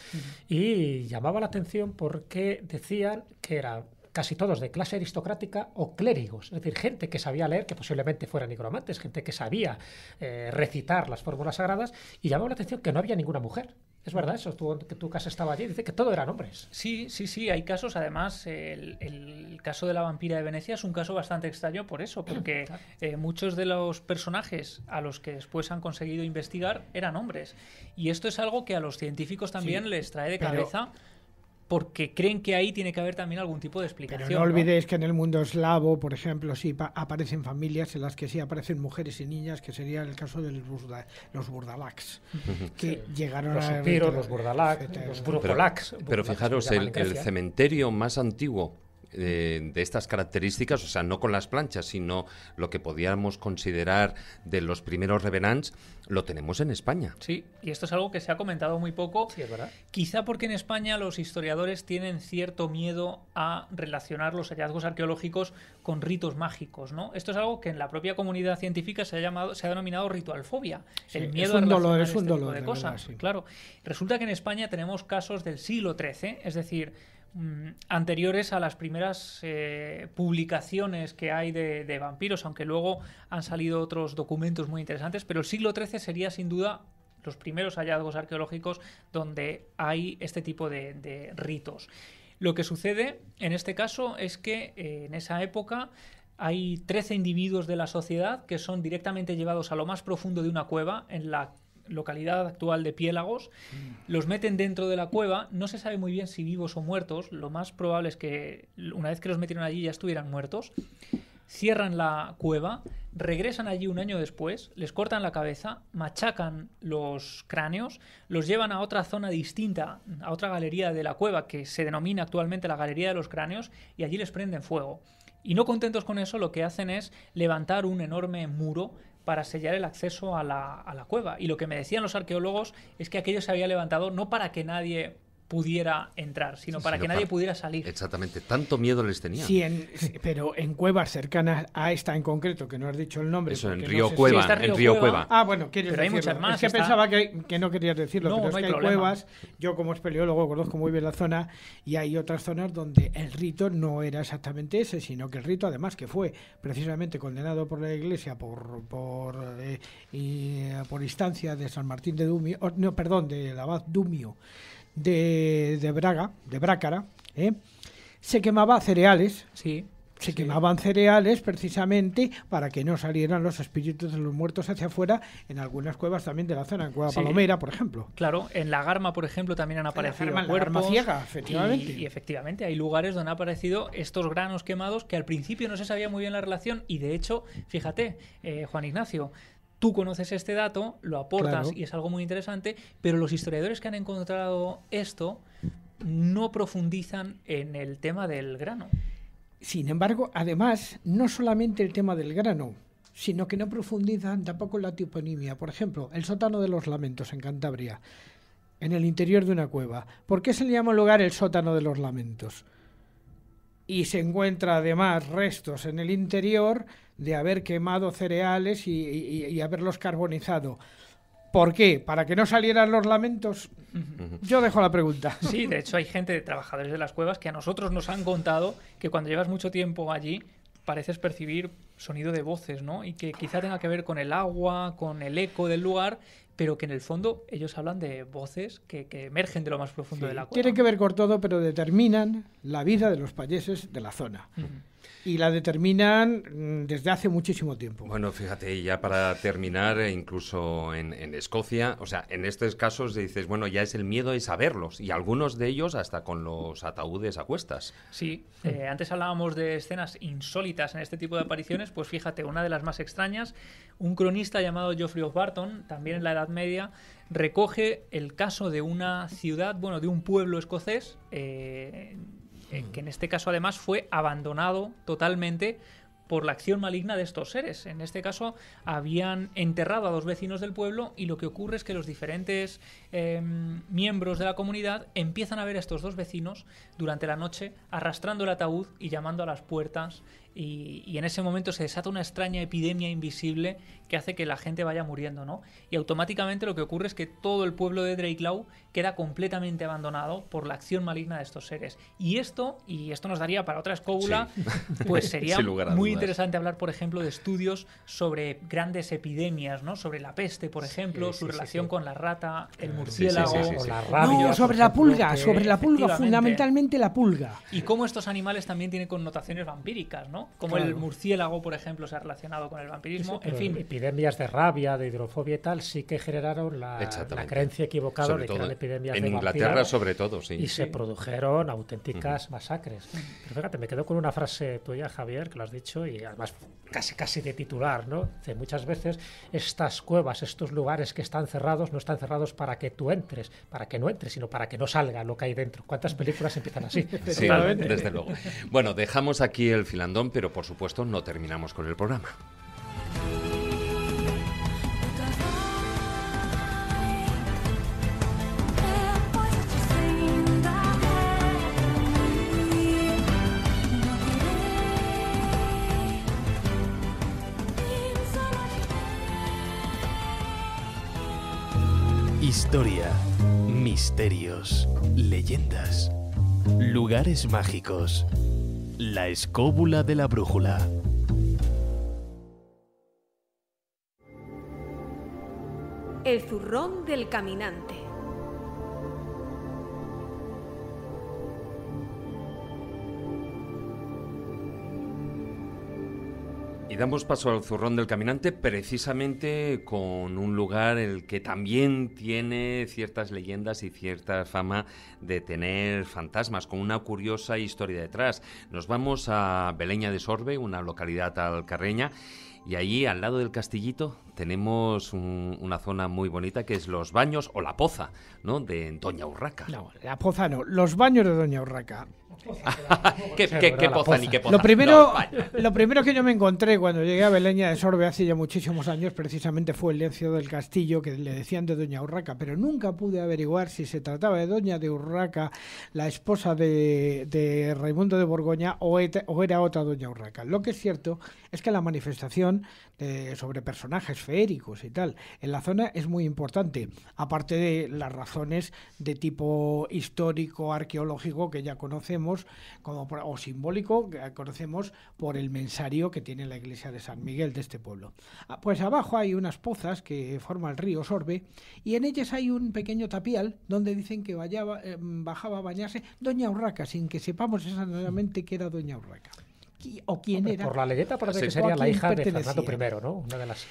Y llamaba la atención porque decían que eran casi todos de clase aristocrática o clérigos, es decir, gente que sabía leer, que posiblemente fueran nigromantes, gente que sabía eh, recitar las fórmulas sagradas, y llamaba la atención que no había ninguna mujer. Es verdad eso, Tu que tu casa estaba allí, dice que todo eran hombres. Sí, sí, sí, hay casos, además, el, caso de la vampira de Venecia es un caso bastante extraño por eso, porque eh, muchos de los personajes a los que después han conseguido investigar eran hombres. Y esto es algo que a los científicos también les trae de cabeza porque creen que ahí tiene que haber también algún tipo de explicación. Pero no, olvidéis que en el mundo eslavo, por ejemplo, sí aparecen familias en las que sí aparecen mujeres y niñas, que sería el caso de los burdalaks, que llegaron a... los burdalaks, los Burdalaks. Pero, fijaros, el cementerio más antiguo eh, de estas características, o sea, no con las planchas, sino lo que podíamos considerar de los primeros revenants, lo tenemos en España. Sí, y esto es algo que se ha comentado muy poco. verdad. Quizá porque en España los historiadores tienen cierto miedo a relacionar los hallazgos arqueológicos con ritos mágicos, ¿no? Esto es algo que en la propia comunidad científica se ha llamado, se ha denominado ritualfobia. el miedo es a dolor, es este un dolor de cosas. Claro. Resulta que en España tenemos casos del siglo XIII, es decir, Mm, anteriores a las primeras eh, publicaciones que hay de, vampiros, aunque luego han salido otros documentos muy interesantes, pero el siglo XIII sería sin duda los primeros hallazgos arqueológicos donde hay este tipo de, ritos. Lo que sucede en este caso es que eh, en esa época hay 13 individuos de la sociedad que son directamente llevados a lo más profundo de una cueva en la localidad actual de Piélagos, mm. los meten dentro de la cueva, no se sabe muy bien si vivos o muertos, lo más probable es que una vez que los metieron allí ya estuvieran muertos, cierran la cueva, regresan allí un año después, les cortan la cabeza, machacan los cráneos, los llevan a otra zona distinta, a otra galería de la cueva que se denomina actualmente la Galería de los Cráneos, y allí les prenden fuego. Y no contentos con eso, lo que hacen es levantar un enorme muro para sellar el acceso a la, cueva. Y lo que me decían los arqueólogos es que aquello se había levantado no para que nadie pudiera entrar, sino para que nadie pudiera salir. Exactamente, tanto miedo les tenía. Sí, pero en cuevas cercanas a esta en concreto, que no has dicho el nombre. Eso, en Río, Cueva, en Río Cueva. Ah, bueno, quieres pero Es que pensaba que, no querías decirlo, pero es que hay, cuevas. Yo como espeleólogo conozco muy bien la zona y hay otras zonas donde el rito no era exactamente ese, sino que el rito, además, que fue precisamente condenado por la Iglesia por, por, eh, eh, instancia de San Martín de Dumio, oh, no, perdón, del abad Dumio, de, Braga, de Brácara, ¿eh? se quemaba cereales. Sí. Se quemaban cereales precisamente para que no salieran los espíritus de los muertos hacia afuera en algunas cuevas también de la zona, en Cueva Palomera, por ejemplo. Claro, en La Garma, por ejemplo, también han aparecido ciega, efectivamente. Y, efectivamente, hay lugares donde han aparecido estos granos quemados que al principio no se sabía muy bien la relación y de hecho, fíjate, eh, Juan Ignacio, tú conoces este dato, lo aportas y es algo muy interesante, pero los historiadores que han encontrado esto no profundizan en el tema del grano. Sin embargo, además, no solamente el tema del grano, sino que no profundizan tampoco en la tiponimia. Por ejemplo, el sótano de los lamentos en Cantabria, en el interior de una cueva. ¿Por qué se le llama lugar el sótano de los lamentos? Y se encuentra además restos en el interior de haber quemado cereales y, haberlos carbonizado. ¿Por qué? ¿Para que no salieran los lamentos? Yo dejo la pregunta. Sí, de hecho hay gente de trabajadores de las cuevas que a nosotros nos han contado que cuando llevas mucho tiempo allí pareces percibir sonido de voces, ¿no? Y que quizá tenga que ver con el agua, con el eco del lugar, pero que en el fondo ellos hablan de voces que, emergen de lo más profundo de la agua. Tienen que ver con todo, pero determinan la vida de los payeses de la zona y la determinan mm, desde hace muchísimo tiempo. Bueno, fíjate, y ya para terminar, e incluso en, Escocia, o sea, en estos casos dices, bueno, ya es el miedo de saberlos, y algunos de ellos hasta con los ataúdes a cuestas. Sí, eh, hmm. antes hablábamos de escenas insólitas en este tipo de apariciones, pues fíjate, una de las más extrañas, un cronista llamado Geoffrey of Barton, también en la Edad Media, recoge el caso de una ciudad, bueno, de un pueblo escocés, eh, eh, que, en este caso además fue abandonado totalmente por la acción maligna de estos seres. En este caso, habían enterrado a dos vecinos del pueblo y lo que ocurre es que los diferentes em, miembros de la comunidad empiezan a ver a estos dos vecinos durante la noche arrastrando el ataúd y llamando a las puertas y en ese momento se desata una extraña epidemia invisible que hace que la gente vaya muriendo, ¿no? Y automáticamente lo que ocurre es que todo el pueblo de cloud queda completamente abandonado por la acción maligna de estos seres. Y esto, y esto nos daría para otra escóbula, pues sería muy interesante hablar, por ejemplo, de estudios sobre grandes epidemias, ¿no? Sobre la peste, por ejemplo, su relación con la rata, eh, el murciélago, la rabia. sobre la pulga, sobre la pulga, fundamentalmente la pulga. Y cómo estos animales también tienen connotaciones vampíricas, ¿no? Como el murciélago, por ejemplo, se ha relacionado con el vampirismo, en fin epidemias de rabia, de hidrofobia y tal, sí que generaron la, creencia equivocada de que eran epidemias en En Inglaterra, sobre todo, sí. Y se produjeron auténticas masacres. Pero fíjate, me quedo con una frase tuya, Javier, que lo has dicho, y además casi casi de titular, ¿no? Dice, muchas veces estas cuevas, estos lugares que están cerrados, no están cerrados para que tú entres, para que no entres, sino para que no salga lo que hay dentro. ¿Cuántas películas empiezan así? sí, desde luego. Bueno, dejamos aquí el filandón, pero por supuesto no terminamos con el programa. Historia, misterios, leyendas, lugares mágicos, la escóbula de la brújula. El zurrón del caminante. damos paso al zurrón del caminante precisamente con un lugar el que también tiene ciertas leyendas y cierta fama de tener fantasmas, con una curiosa historia detrás. Nos vamos a Beleña de Sorbe, una localidad alcarreña, y allí al lado del castillito tenemos una zona muy bonita que es los baños o la poza, ¿no? De Doña Urraca. la poza no, los baños de Doña Urraca. ¿Qué, poza ni qué poza? Lo primero, lo primero que yo me encontré cuando llegué a Beleña de Sorbe hace ya muchísimos años precisamente fue el lienzo del castillo que le decían de Doña Urraca, pero nunca pude averiguar si se trataba de Doña de Urraca, la esposa de, de Raimundo de Borgoña, o, o era otra Doña Urraca. Lo que es cierto es que la manifestación eh, sobre personajes feéricos y tal, en la zona es muy importante, aparte de las razones de tipo histórico, arqueológico que ya conocemos, como o simbólico que conocemos por el mensario que tiene la iglesia de San Miguel de este pueblo. Ah, pues abajo hay unas pozas que forma el río Sorbe y en ellas hay un pequeño tapial donde dicen que eh, bajaba a bañarse Doña Urraca, sin que sepamos exactamente que era Doña Urraca o quién era. Por la Legueta parece que sería la hija de Fernando I, ¿no? Una de las.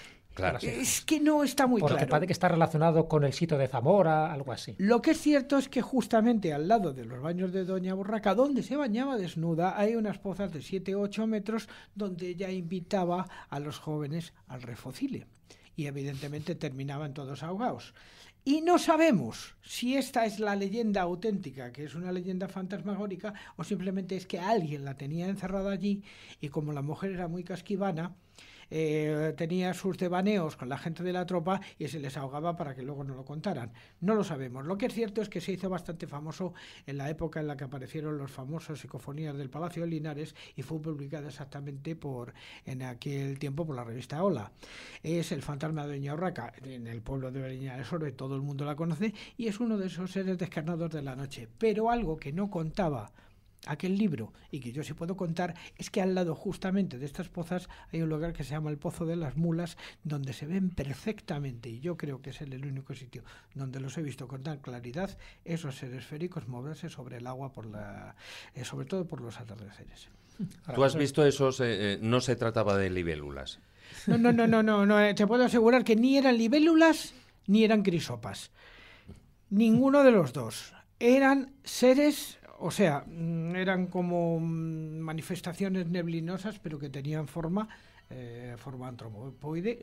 Es que no está muy Porque parece que está relacionado con el sitio de Zamora, algo así. Lo que es cierto es que justamente al lado de los baños de Doña Borraca, donde se bañaba desnuda, hay unas pozas de 7 o 8 metros donde ella invitaba a los jóvenes al refocile. Y evidentemente terminaban todos ahogados. Y no sabemos si esta es la leyenda auténtica, que es una leyenda fantasmagórica, o simplemente es que alguien la tenía encerrada allí y como la mujer era muy casquivana, eh, tenía sus devaneos con la gente de la tropa y se les ahogaba para que luego no lo contaran. No lo sabemos. Lo que es cierto es que se hizo bastante famoso en la época en la que aparecieron los famosos psicofonías del Palacio de Linares y fue publicada exactamente por en aquel tiempo por la revista Hola. Es el fantasma de Doña Urraca, en el pueblo de Linares sobre todo el mundo la conoce y es uno de esos seres descarnados de la noche. Pero algo que no contaba aquel libro y que yo sí puedo contar es que al lado justamente de estas pozas hay un lugar que se llama el Pozo de las Mulas donde se ven perfectamente y yo creo que es el único sitio donde los he visto con tan claridad esos seres esféricos moverse sobre el agua por la eh, sobre todo por los atardeceres. Tú has visto esos eh, eh, no se trataba de libélulas. No, no, no, no, no, no, te puedo asegurar que ni eran libélulas ni eran crisopas. Ninguno de los dos. Eran seres o sea, mm, eran como mm, manifestaciones neblinosas, pero que tenían forma, eh, forma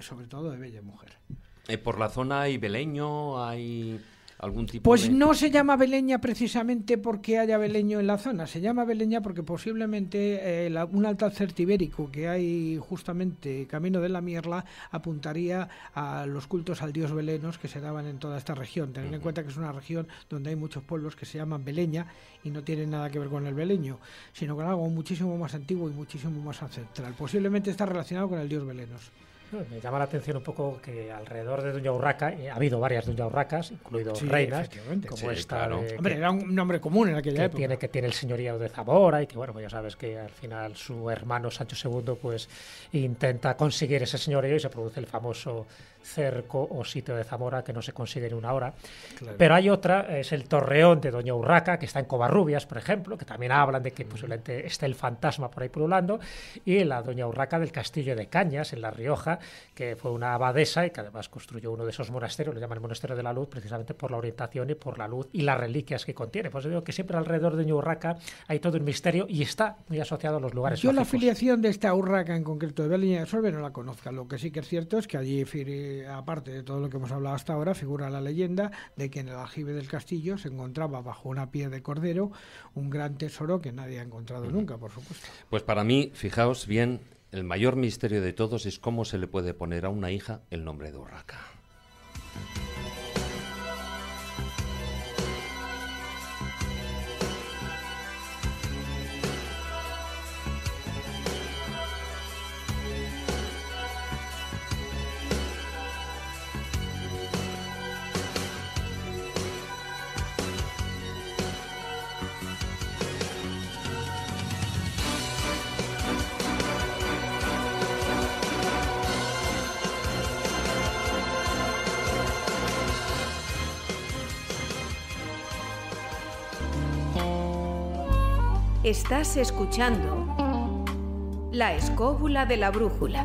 sobre todo de bella mujer. Eh, por la zona hay beleño, hay... Pues no se llama Beleña precisamente porque haya beleño en la zona, se llama Beleña porque posiblemente eh, un altar certibérico que hay justamente camino de la Mierla apuntaría a los cultos al dios belenos que se daban en toda esta región. teniendo en cuenta que es una región donde hay muchos pueblos que se llaman Beleña y no tienen nada que ver con el beleño, sino con algo muchísimo más antiguo y muchísimo más ancestral. Posiblemente está relacionado con el dios belenos. Me llama la atención un poco que alrededor de Doña Urraca eh, ha habido varias Doña Urracas, incluidos reinas, como esta. Hombre, era un nombre común en aquella Tiene, que tiene el señorío de Zamora y que, bueno, pues ya sabes que al final su hermano Sancho II pues intenta conseguir ese señorío y se produce el famoso cerco o sitio de Zamora que no se consigue en una hora. Pero hay otra, es el Torreón de Doña Urraca, que está en Covarrubias, por ejemplo, que también hablan de que posiblemente está el fantasma por ahí pululando, y la Doña Urraca del Castillo de Cañas, en La Rioja, que fue una abadesa y que además construyó uno de esos monasterios, lo llaman el Monasterio de la Luz, precisamente por la orientación y por la luz y las reliquias que contiene. Pues digo que siempre alrededor de Doña Urraca hay todo un misterio y está muy asociado a los lugares. Yo la afiliación de esta Urraca en concreto de Belén y de no la conozco, lo que sí que es cierto es que allí aparte de todo lo que hemos hablado hasta ahora, figura la leyenda de que en el aljibe del castillo se encontraba bajo una piel de cordero un gran tesoro que nadie ha encontrado nunca, por supuesto. Pues para mí, fijaos bien, el mayor misterio de todos es cómo se le puede poner a una hija el nombre de Urraca. Estás escuchando La escóbula de la brújula.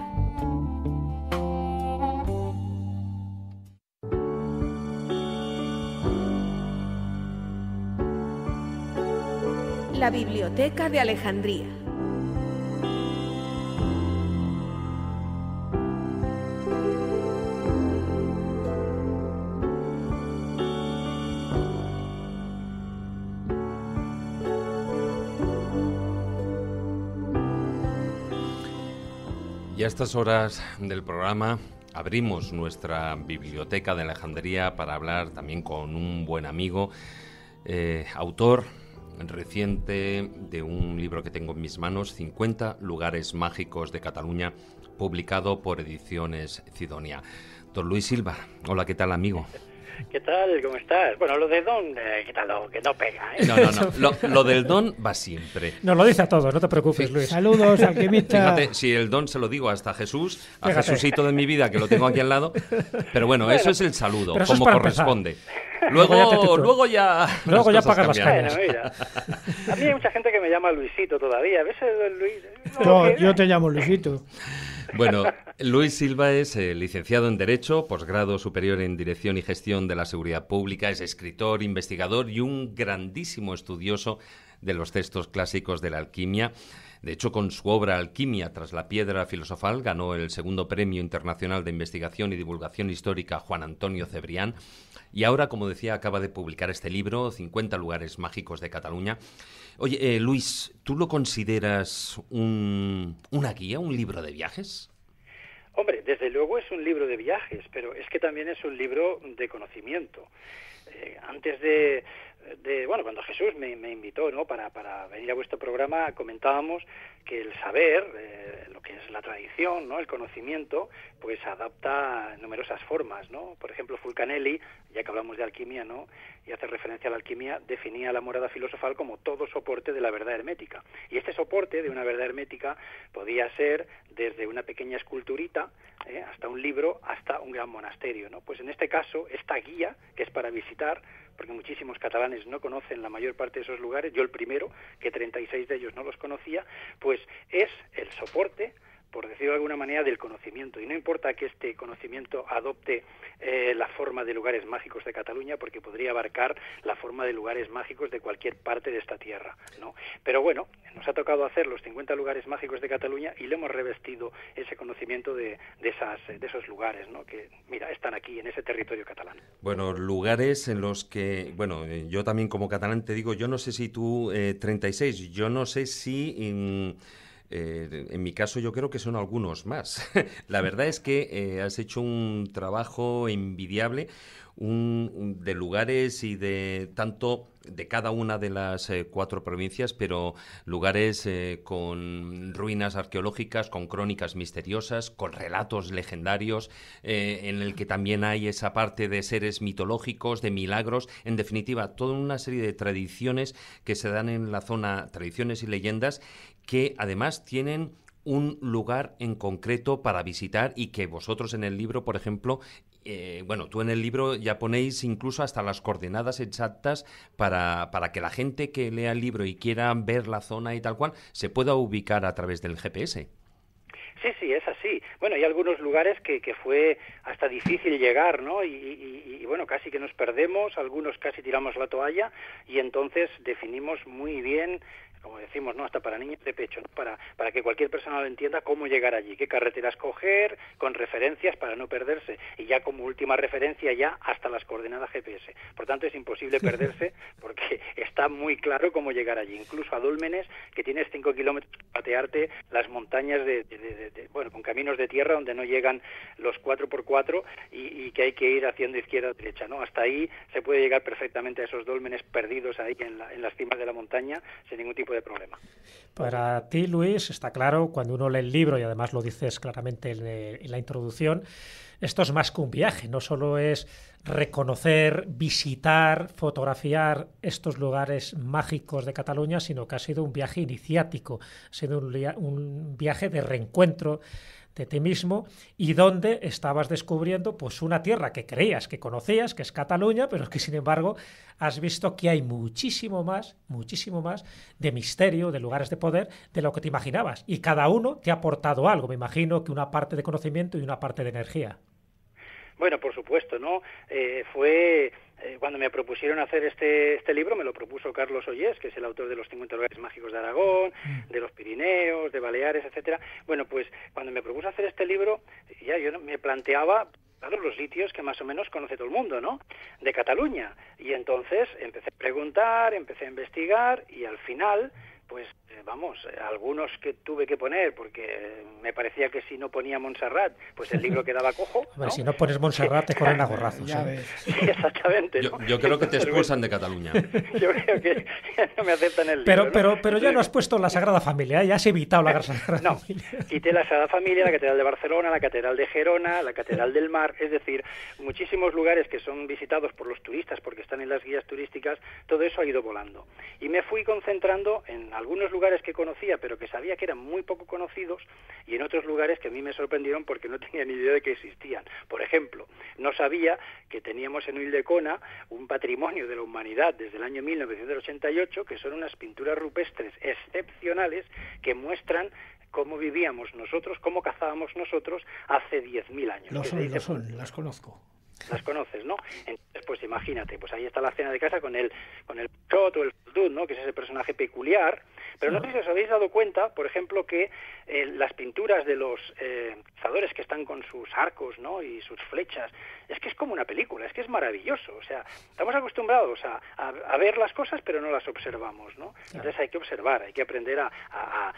La Biblioteca de Alejandría. a estas horas del programa abrimos nuestra biblioteca de Alejandría para hablar también con un buen amigo, eh, autor reciente de un libro que tengo en mis manos, 50 lugares mágicos de Cataluña, publicado por Ediciones Cidonia. Don Luis Silva, hola, ¿qué tal amigo? ¿Qué tal? ¿Cómo estás? Bueno, lo de don, eh, tal? que no pega. ¿eh? No, no, no. Lo, lo, del don va siempre. Nos lo dice a todos, no te preocupes, Luis. Saludos, alquimista. Fíjate, si el don se lo digo hasta Jesús, a Jesúsito Jesucito de mi vida, que lo tengo aquí al lado. Pero bueno, eso es el saludo, como corresponde. Luego, luego ya. Luego ya, pagas A mí hay mucha gente que me llama Luisito todavía. ¿Ves el Luis? Eh, no yo te llamo Luisito. Bueno, Luis Silva es eh, licenciado en Derecho, posgrado superior en Dirección y Gestión de la Seguridad Pública, es escritor, investigador y un grandísimo estudioso de los textos clásicos de la alquimia. De hecho, con su obra Alquimia tras la piedra filosofal ganó el segundo premio internacional de investigación y divulgación histórica Juan Antonio Cebrián. Y ahora, como decía, acaba de publicar este libro, 50 lugares mágicos de Cataluña, Oye, eh, Luis, ¿tú lo consideras un, una guía, un libro de viajes? Hombre, desde luego es un libro de viajes, pero es que también es un libro de conocimiento. Eh, antes de, bueno, cuando Jesús me, invitó ¿no? para, venir a vuestro programa, comentábamos que el saber, eh, lo que es la tradición, ¿no? el conocimiento, pues adapta numerosas formas. ¿no? Por ejemplo, Fulcanelli, ya que hablamos de alquimia ¿no? y hace referencia a la alquimia, definía la morada filosofal como todo soporte de la verdad hermética. Y este soporte de una verdad hermética podía ser desde una pequeña esculturita ¿eh? hasta un libro, hasta un gran monasterio. ¿no? Pues en este caso, esta guía, que es para visitar, porque muchísimos catalanes no conocen la mayor parte de esos lugares, yo el primero, que 36 de ellos no los conocía, pues es el soporte por decirlo de alguna manera, del conocimiento. Y no importa que este conocimiento adopte eh, la forma de lugares mágicos de Cataluña, porque podría abarcar la forma de lugares mágicos de cualquier parte de esta tierra. ¿no? Pero bueno, nos ha tocado hacer los 50 lugares mágicos de Cataluña y le hemos revestido ese conocimiento de, de, esas, de esos lugares ¿no? que, mira, están aquí, en ese territorio catalán. Bueno, lugares en los que, bueno, eh, yo también como catalán te digo, yo no sé si tú, 36, eh, yo no sé si... Mm, eh, en mi caso yo creo que son algunos más. la verdad es que eh, has hecho un trabajo envidiable, un, de lugares y de tanto de cada una de las eh, cuatro provincias, pero lugares eh, con ruinas arqueológicas, con crónicas misteriosas, con relatos legendarios, eh, en el que también hay esa parte de seres mitológicos, de milagros, en definitiva, toda una serie de tradiciones que se dan en la zona, tradiciones y leyendas, que además tienen un lugar en concreto para visitar y que vosotros en el libro, por ejemplo, eh, bueno, tú en el libro ya ponéis incluso hasta las coordenadas exactas para, para, que la gente que lea el libro y quiera ver la zona y tal cual se pueda ubicar a través del GPS. Sí, sí, es así. Bueno, hay algunos lugares que, fue hasta difícil llegar, ¿no? y, bueno, casi que nos perdemos, algunos casi tiramos la toalla y entonces definimos muy bien como decimos, ¿no? Hasta para niños de pecho, para, para que cualquier persona lo entienda cómo llegar allí, qué carreteras coger, con referencias para no perderse, y ya como última referencia ya hasta las coordenadas GPS. Por tanto, es imposible perderse porque está muy claro cómo llegar allí. Incluso a Dólmenes, que tienes 5 kilómetros para patearte las montañas de, bueno, con caminos de tierra donde no llegan los 4x4 y, que hay que ir haciendo izquierda o derecha, ¿no? Hasta ahí se puede llegar perfectamente a esos dólmenes perdidos ahí en, en las cimas de la montaña sin ningún tipo de problema. Para ti, Luis, está claro, cuando uno lee el libro, y además lo dices claramente eh, en, la introducción, esto es más que un viaje, no solo es reconocer, visitar, fotografiar estos lugares mágicos de Cataluña, sino que ha sido un viaje iniciático, ha sido un viaje de reencuentro, de ti mismo y donde estabas descubriendo pues una tierra que creías que conocías, que es Cataluña, pero que sin embargo has visto que hay muchísimo más, muchísimo más de misterio, de lugares de poder, de lo que te imaginabas. Y cada uno te ha aportado algo, me imagino que una parte de conocimiento y una parte de energía. Bueno, por supuesto, ¿no? Eh, fue eh, cuando me propusieron hacer este, este libro, me lo propuso Carlos Ollés, que es el autor de Los 50 lugares mágicos de Aragón, mm. de los Pirineos, de Baleares, etcétera. Bueno, pues cuando me propuso hacer este libro, ya yo me planteaba claro, los sitios que más o menos conoce todo el mundo, ¿no? De Cataluña. Y entonces empecé a preguntar, empecé a investigar y al final, pues eh, vamos, eh, algunos que tuve que poner porque me parecía que si no ponía Montserrat, pues el libro quedaba cojo. si no pones Montserrat te corren a gorrazos. ¿eh? exactamente. Yo, creo que te expulsan de Cataluña. yo creo que no me aceptan el libro. Pero, pero, pero ya no has puesto la Sagrada Familia, ya has evitado la Sagrada no, Quité la Sagrada Familia, la Catedral de Barcelona, la Catedral de Gerona, la Catedral del Mar, es decir, muchísimos lugares que son visitados por los turistas porque están en las guías turísticas, todo eso ha ido volando. Y me fui concentrando en algunos lugares lugares que conocía, pero que sabía que eran muy poco conocidos, y en otros lugares que a mí me sorprendieron porque no tenía ni idea de que existían. Por ejemplo, no sabía que teníamos en Ildecona un patrimonio de la humanidad desde el año 1988, que son unas pinturas rupestres excepcionales que muestran cómo vivíamos nosotros, cómo cazábamos nosotros hace 10.000 años. Lo son, lo son, las conozco las conoces, ¿no? Entonces, pues imagínate, pues ahí está la cena de casa con el con el o el Dud, ¿no? Que es ese personaje peculiar. Pero no sé si os habéis dado cuenta, por ejemplo, que eh, las pinturas de los eh, cazadores que están con sus arcos, ¿no? Y sus flechas, es que es como una película, es que es maravilloso. O sea, estamos acostumbrados a, ver las cosas, pero no las observamos, ¿no? Entonces hay que observar, hay que aprender a,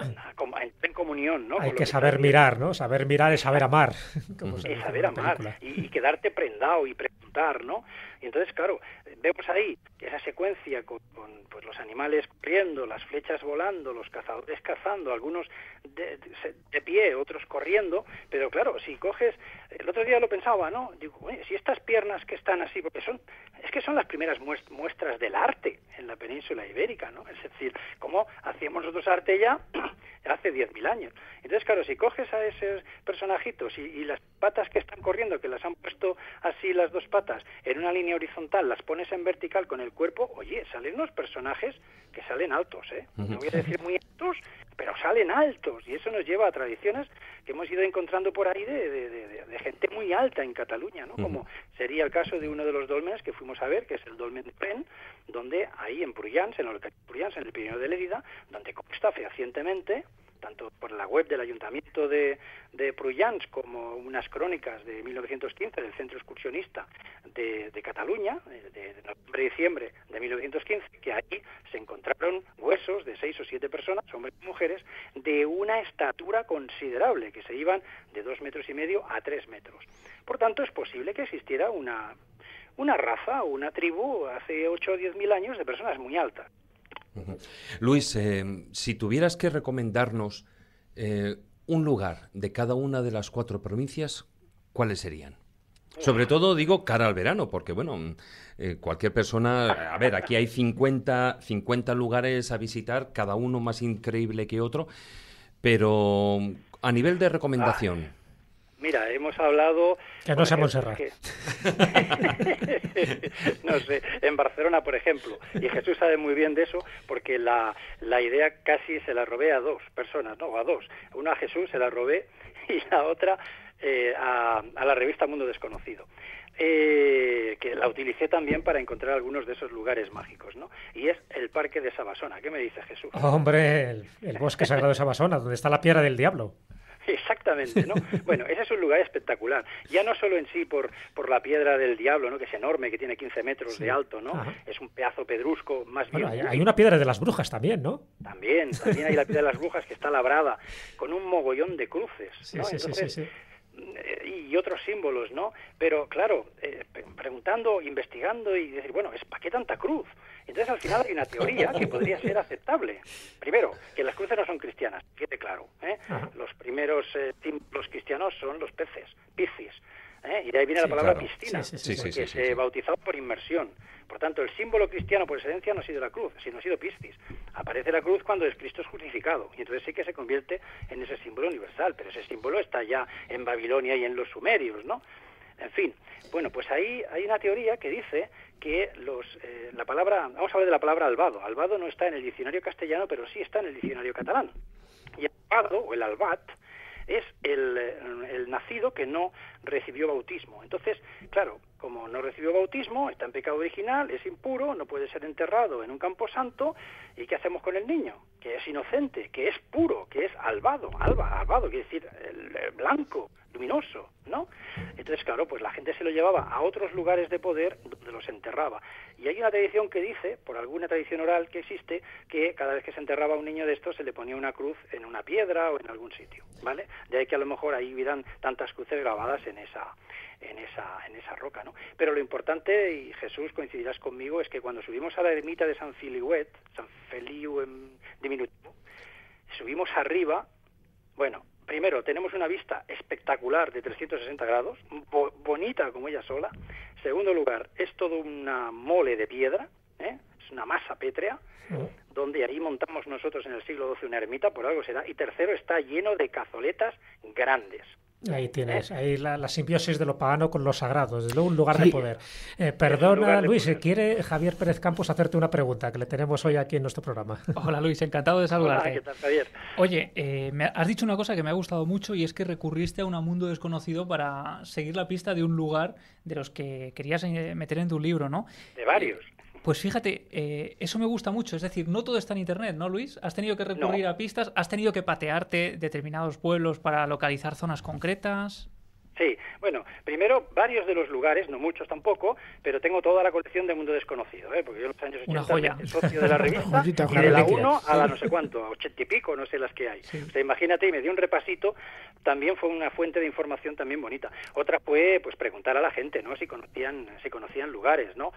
eh. entrar en comunión, ¿no? Hay que, saber mirar, ¿no? Saber mirar es saber amar. es saber amar y, y quedar prendado y preguntar, ¿no? Y entonces, claro, vemos ahí esa secuencia con, pues, los animales corriendo, las flechas volando, los cazadores cazando, algunos de, pie, otros corriendo, pero claro, si coges, el otro día lo pensaba, ¿no? Digo, oye, si estas piernas que están así, porque son, es que son las primeras muestras del arte en la península ibérica, ¿no? Es decir, como hacíamos nosotros arte ya hace 10.000 años. Entonces, claro, si coges a esos personajitos y las patas que están corriendo, que las han puesto así las dos patas en una línea horizontal, las pones en vertical con el cuerpo, oye, salen unos personajes que salen altos, ¿eh? No voy a decir muy altos, pero salen altos. Y eso nos lleva a tradiciones que hemos ido encontrando por ahí de, gente muy alta en Cataluña, ¿no? Como sería el caso de uno de los dolmenes que fuimos a ver, que es el dolmen de Pen, donde ahí en Prullans, en, el, en el Pirineo de Lérida, donde consta fehacientemente tanto por la web del Ayuntamiento de, de Prullans como unas crónicas de 1915 del Centro Excursionista de, Cataluña, eh, de, noviembre y diciembre de 1915, que allí se encontraron huesos de seis o siete personas, hombres y mujeres, de una estatura considerable, que se iban de dos metros y medio a tres metros. Por tanto, es posible que existiera una, una raza o una tribu hace 8 o 10 mil años de personas muy altas. Luis, eh, si tuvieras que recomendarnos eh, un lugar de cada una de las cuatro provincias, ¿cuáles serían? Sobre todo digo cara al verano, porque bueno, mm, eh, cualquier persona, a ver, aquí hay 50, 50 lugares a visitar, cada uno más increíble que otro, pero mm, a nivel de recomendación, Mira, hemos hablado... Que no sea no sé, en Barcelona, por ejemplo. Y Jesús sabe muy bien de eso porque la, la idea casi se la robé a dos personas, no, a dos. Una a Jesús se la robé y la otra eh, a, la revista Mundo Desconocido. Eh, que la utilicé también para encontrar algunos de esos lugares mágicos, ¿no? Y es el Parque de Sabasona. ¿Qué me dice Jesús? Hombre, el, el bosque sagrado de Sabasona, donde está la piedra del diablo. Exactamente, ¿no? Bueno, ese es un lugar espectacular. Ya no solo en sí por, por la piedra del diablo, ¿no? Que es enorme, que tiene 15 metros de alto, ¿no? Es un pedazo pedrusco, más bien... Hay, una piedra de las brujas también, ¿no? También, también hay la piedra de las brujas que está labrada, con un mogollón de cruces, ¿no? sí, sí, Entonces, eh, y otros símbolos, ¿no? Pero claro, eh, preguntando, investigando y decir, bueno, ¿es para qué tanta cruz? Entonces al final hay una teoría que podría ser aceptable. Primero, que las cruces no son cristianas, quede claro. ¿eh? Los primeros símbolos cristianos son los peces, piscis. ¿eh? y de ahí viene la palabra piscina, que se bautizó por inmersión. Por tanto, el símbolo cristiano por esencia no ha sido la cruz, sino ha sido piscis. Aparece la cruz cuando es Cristo es y entonces sí que se convierte en ese símbolo universal, pero ese símbolo está ya en Babilonia y en los sumerios, ¿no? En fin, bueno, pues ahí hay una teoría que dice que los, eh, la palabra, vamos a hablar de la palabra albado. Albado no está en el diccionario castellano, pero sí está en el diccionario catalán. Y albado, o el albat, es el, eh, el nacido que no recibió bautismo. Entonces, claro, como no recibió bautismo, está en pecado original, es impuro, no puede ser enterrado en un campo santo, ¿y qué hacemos con el niño? Que es inocente, que es puro, que es albado, alba, albado, quiere decir el, blanco, luminoso, ¿no? Entonces, claro, pues la gente se lo llevaba a otros lugares de poder donde los enterraba. Y hay una tradición que dice, por alguna tradición oral que existe, que cada vez que se enterraba un niño de estos se le ponía una cruz en una piedra o en algún sitio, ¿vale? De ahí que a lo mejor ahí hubieran tantas cruces grabadas en esa en esa, en esa roca. ¿no? Pero lo importante, y Jesús coincidirás conmigo, es que cuando subimos a la ermita de San Filiuet, San Feliu en diminutivo, subimos arriba, bueno, primero tenemos una vista espectacular de 360 grados, bonita como ella sola. Segundo lugar, es todo una mole de piedra, ¿eh? es una masa pétrea, mm. donde ahí montamos nosotros en el siglo XII una ermita, por algo será. Y tercero, está lleno de cazoletas grandes. Ahí eh, tienes, eh. ahí la, simbiosis de lo pagano con lo sagrado, desde luego un lugar de poder. Eh, perdona, Luis, quiere Javier Pérez Campos hacerte una pregunta que le tenemos hoy aquí en nuestro programa. Hola Luis, encantado de saludarte. ¿qué tal, Javier? Oye, me has dicho una cosa que me ha gustado mucho y es que recurriste a un mundo desconocido para seguir la pista de un lugar de los que querías meter en tu libro, ¿no? De varios. Pues fíjate, eh, eso me gusta mucho. Es decir, no todo está en Internet, ¿no, Luis? Has tenido que recurrir a pistas, has tenido que patearte determinados pueblos para localizar zonas concretas. Sí, bueno, primero varios de los lugares, no muchos tampoco, pero tengo toda la colección de Mundo Desconocido, ¿eh? porque yo en los años 80 joya. socio de la revista, y de la 1 a la no sé cuánto, a 80 y pico, no sé las que hay. imagínate, y me dio un repasito, también fue una fuente de información también bonita. Otra fue pues preguntar a la gente, ¿no? Si conocían, si conocían lugares, ¿no?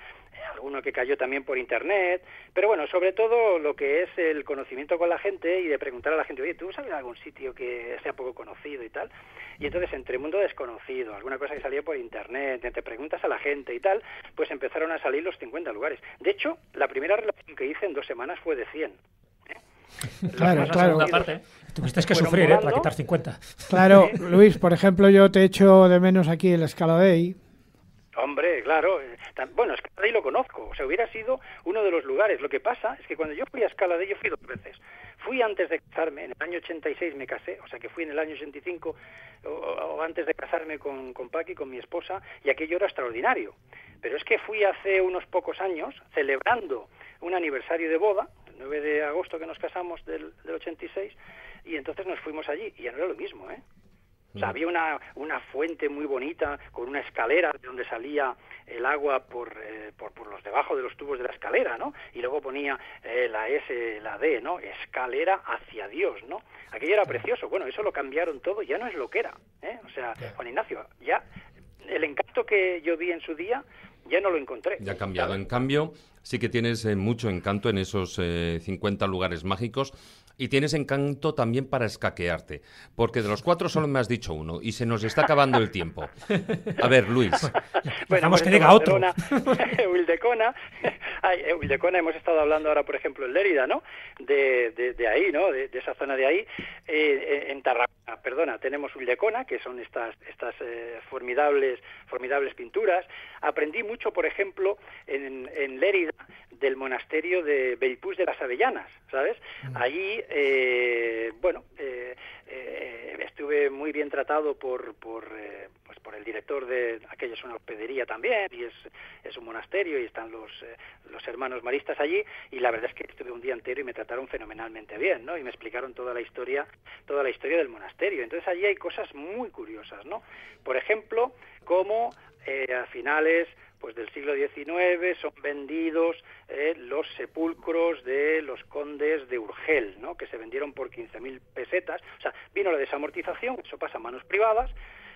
Alguno que cayó también por internet, pero bueno, sobre todo lo que es el conocimiento con la gente y de preguntar a la gente, oye, ¿tú sabes algún sitio que sea poco conocido y tal? Y entonces entre Mundo Desconocido conocido, alguna cosa que salía por internet, te preguntas a la gente y tal, pues empezaron a salir los 50 lugares. De hecho, la primera relación que hice en dos semanas fue de 100. ¿eh? claro, claro. que sufrir ¿eh? para quitar 50. Claro, Luis, por ejemplo, yo te echo de menos aquí el Escaladei. Hombre, claro. Eh, bueno, Escaladei lo conozco. O sea, hubiera sido uno de los lugares. Lo que pasa es que cuando yo fui a Escaladei, yo fui dos veces. Fui antes de casarme, en el año 86 me casé, o sea que fui en el año 85 o, antes de casarme con, con Paqui, con mi esposa, y aquello era extraordinario. Pero es que fui hace unos pocos años celebrando un aniversario de boda, el 9 de agosto que nos casamos del, del 86, y entonces nos fuimos allí, y ya no era lo mismo, ¿eh? Mm. O había una, fuente muy bonita con una escalera de donde salía el agua por, eh, por, por, los debajo de los tubos de la escalera, ¿no? Y luego ponía eh, la S, la D, ¿no? Escalera hacia Dios, ¿no? Aquello era precioso. Bueno, eso lo cambiaron todo, ya no es lo que era. ¿eh? O sea, Juan Ignacio, ya el encanto que yo vi en su día ya no lo encontré. Ya ha cambiado. En cambio, sí que tienes mucho encanto en esos 50 lugares mágicos. Y tienes encanto también para escaquearte, porque de los cuatro solo me has dicho uno y se nos está acabando el tiempo. A ver, Luis. que pues otro. Eh, hemos estado hablando ahora, por ejemplo, en Lérida, ¿no? De, de, ahí, ¿no? De, esa zona de ahí. Eh, en Tarragona, perdona, tenemos Wildecona, que son estas, estas eh, formidables, formidables pinturas. Aprendí mucho, por ejemplo, en Lérida, del monasterio de Belpús de las Avellanas, ¿sabes? Mm. Allí, eh, bueno, eh, eh, estuve muy bien tratado por, por, pues por el director de aquella es una hospedería también y es, es un monasterio y están los, los hermanos maristas allí y la verdad es que estuve un día entero y me trataron fenomenalmente bien, ¿no? Y me explicaron toda la historia, toda la historia del monasterio. Entonces allí hay cosas muy curiosas, ¿no? Por ejemplo, cómo a finales pues del siglo XIX son vendidos eh, los sepulcros de los condes de Urgel, ¿no? que se vendieron por 15.000 pesetas. O sea, vino la desamortización, eso pasa a manos privadas,